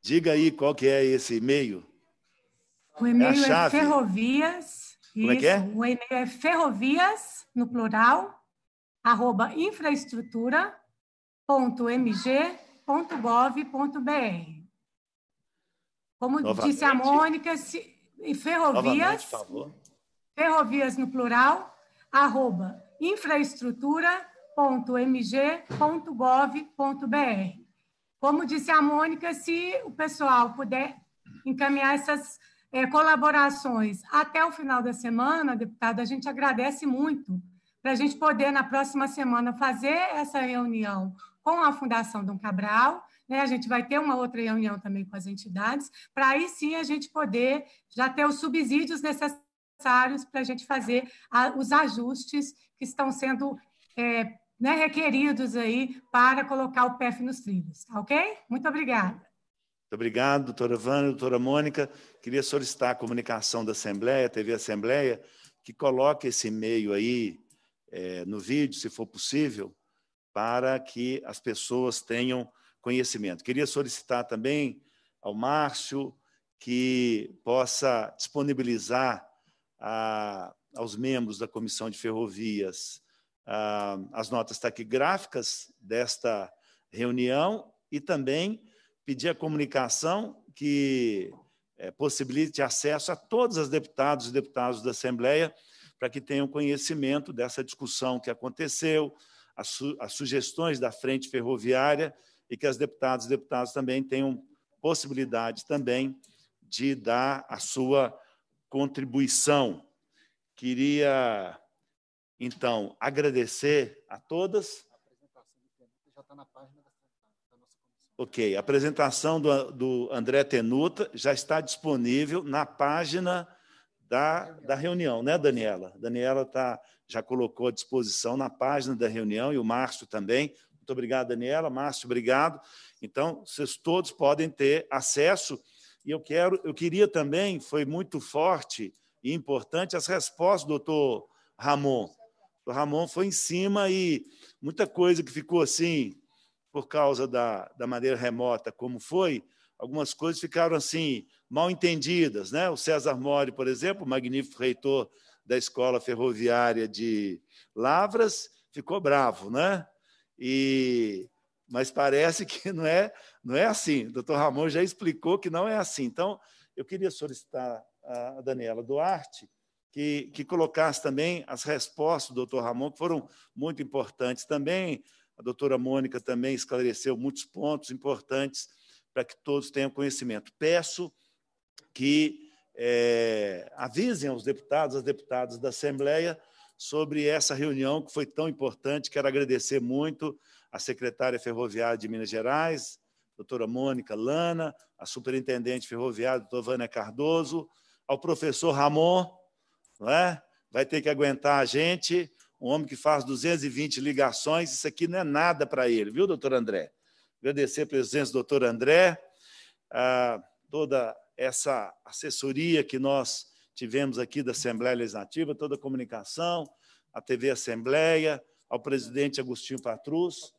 Diga aí qual que é esse e-mail. O e-mail é, é ferrovias. Como é que é? O e-mail é ferrovias, no plural, arroba infraestrutura.mg.gov.br. Como Novamente. disse a Mônica, se, ferrovias, ferrovias no plural, arroba infraestrutura.mg.gov.br. Como disse a Mônica, se o pessoal puder encaminhar essas é, colaborações até o final da semana, deputado, a gente agradece muito para a gente poder, na próxima semana, fazer essa reunião com a Fundação Dom Cabral. Né? A gente vai ter uma outra reunião também com as entidades, para aí sim a gente poder já ter os subsídios necessários necessários para a gente fazer a, os ajustes que estão sendo é, né, requeridos aí para colocar o PEF nos trilhos, tá ok? Muito obrigada. Muito obrigado, doutora Vânia, doutora Mônica. Queria solicitar a comunicação da Assembleia, TV Assembleia, que coloque esse e-mail aí é, no vídeo, se for possível, para que as pessoas tenham conhecimento. Queria solicitar também ao Márcio que possa disponibilizar a, aos membros da Comissão de Ferrovias a, as notas taquigráficas desta reunião e também pedir a comunicação que é, possibilite acesso a todos os deputados e deputados da Assembleia para que tenham conhecimento dessa discussão que aconteceu, as, su as sugestões da frente ferroviária e que as deputadas e deputados também tenham possibilidade também de dar a sua contribuição. Queria, então, agradecer a todas. A apresentação do Tenuta já está na página da, nossa comissão. Ok, a apresentação do, do André Tenuta já está disponível na página da, da reunião, né, Daniela? Daniela tá, já colocou à disposição na página da reunião e o Márcio também. Muito obrigado, Daniela. Márcio, obrigado. Então, vocês todos podem ter acesso e eu quero, eu queria também, foi muito forte e importante as respostas do doutor Ramon. O Ramon foi em cima e muita coisa que ficou assim, por causa da, da maneira remota como foi, algumas coisas ficaram assim, mal entendidas. Né? O César Mori, por exemplo, magnífico reitor da Escola Ferroviária de Lavras, ficou bravo, né? E mas parece que não é não é assim. O doutor Ramon já explicou que não é assim. Então, eu queria solicitar a Daniela Duarte que, que colocasse também as respostas do doutor Ramon, que foram muito importantes também. A doutora Mônica também esclareceu muitos pontos importantes para que todos tenham conhecimento. Peço que é, avisem aos deputados, às deputadas da Assembleia, sobre essa reunião que foi tão importante. Quero agradecer muito à secretária ferroviária de Minas Gerais, doutora Mônica Lana, a superintendente ferroviária, doutora Vânia Cardoso, ao professor Ramon, não é? vai ter que aguentar a gente, um homem que faz 220 ligações, isso aqui não é nada para ele, viu, doutor André? Agradecer a presença do doutor André, toda essa assessoria que nós tivemos aqui da Assembleia Legislativa, toda a comunicação, a TV Assembleia, ao presidente Agostinho Patrus,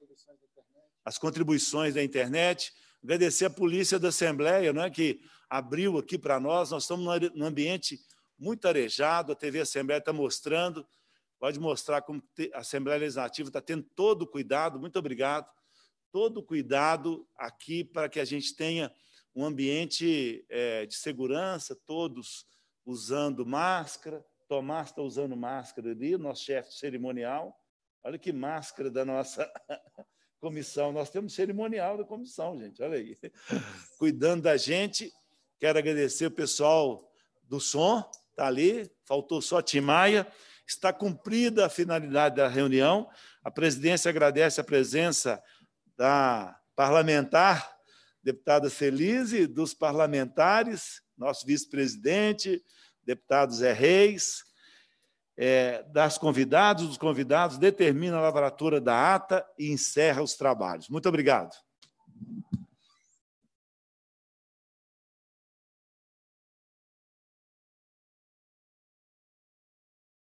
as contribuições da internet, agradecer a polícia da Assembleia, né, que abriu aqui para nós. Nós estamos num ambiente muito arejado, a TV Assembleia está mostrando, pode mostrar como a Assembleia Legislativa está tendo todo o cuidado, muito obrigado, todo o cuidado aqui para que a gente tenha um ambiente é, de segurança, todos usando máscara. Tomás está usando máscara ali, o nosso chefe cerimonial. Olha que máscara da nossa comissão. Nós temos cerimonial da comissão, gente. Olha aí. Cuidando da gente. Quero agradecer o pessoal do som, está ali. Faltou só Timaia. Está cumprida a finalidade da reunião. A presidência agradece a presença da parlamentar, deputada Felize, dos parlamentares, nosso vice-presidente, deputado Zé Reis, é, das convidados, dos convidados, determina a lavratura da ata e encerra os trabalhos. Muito obrigado.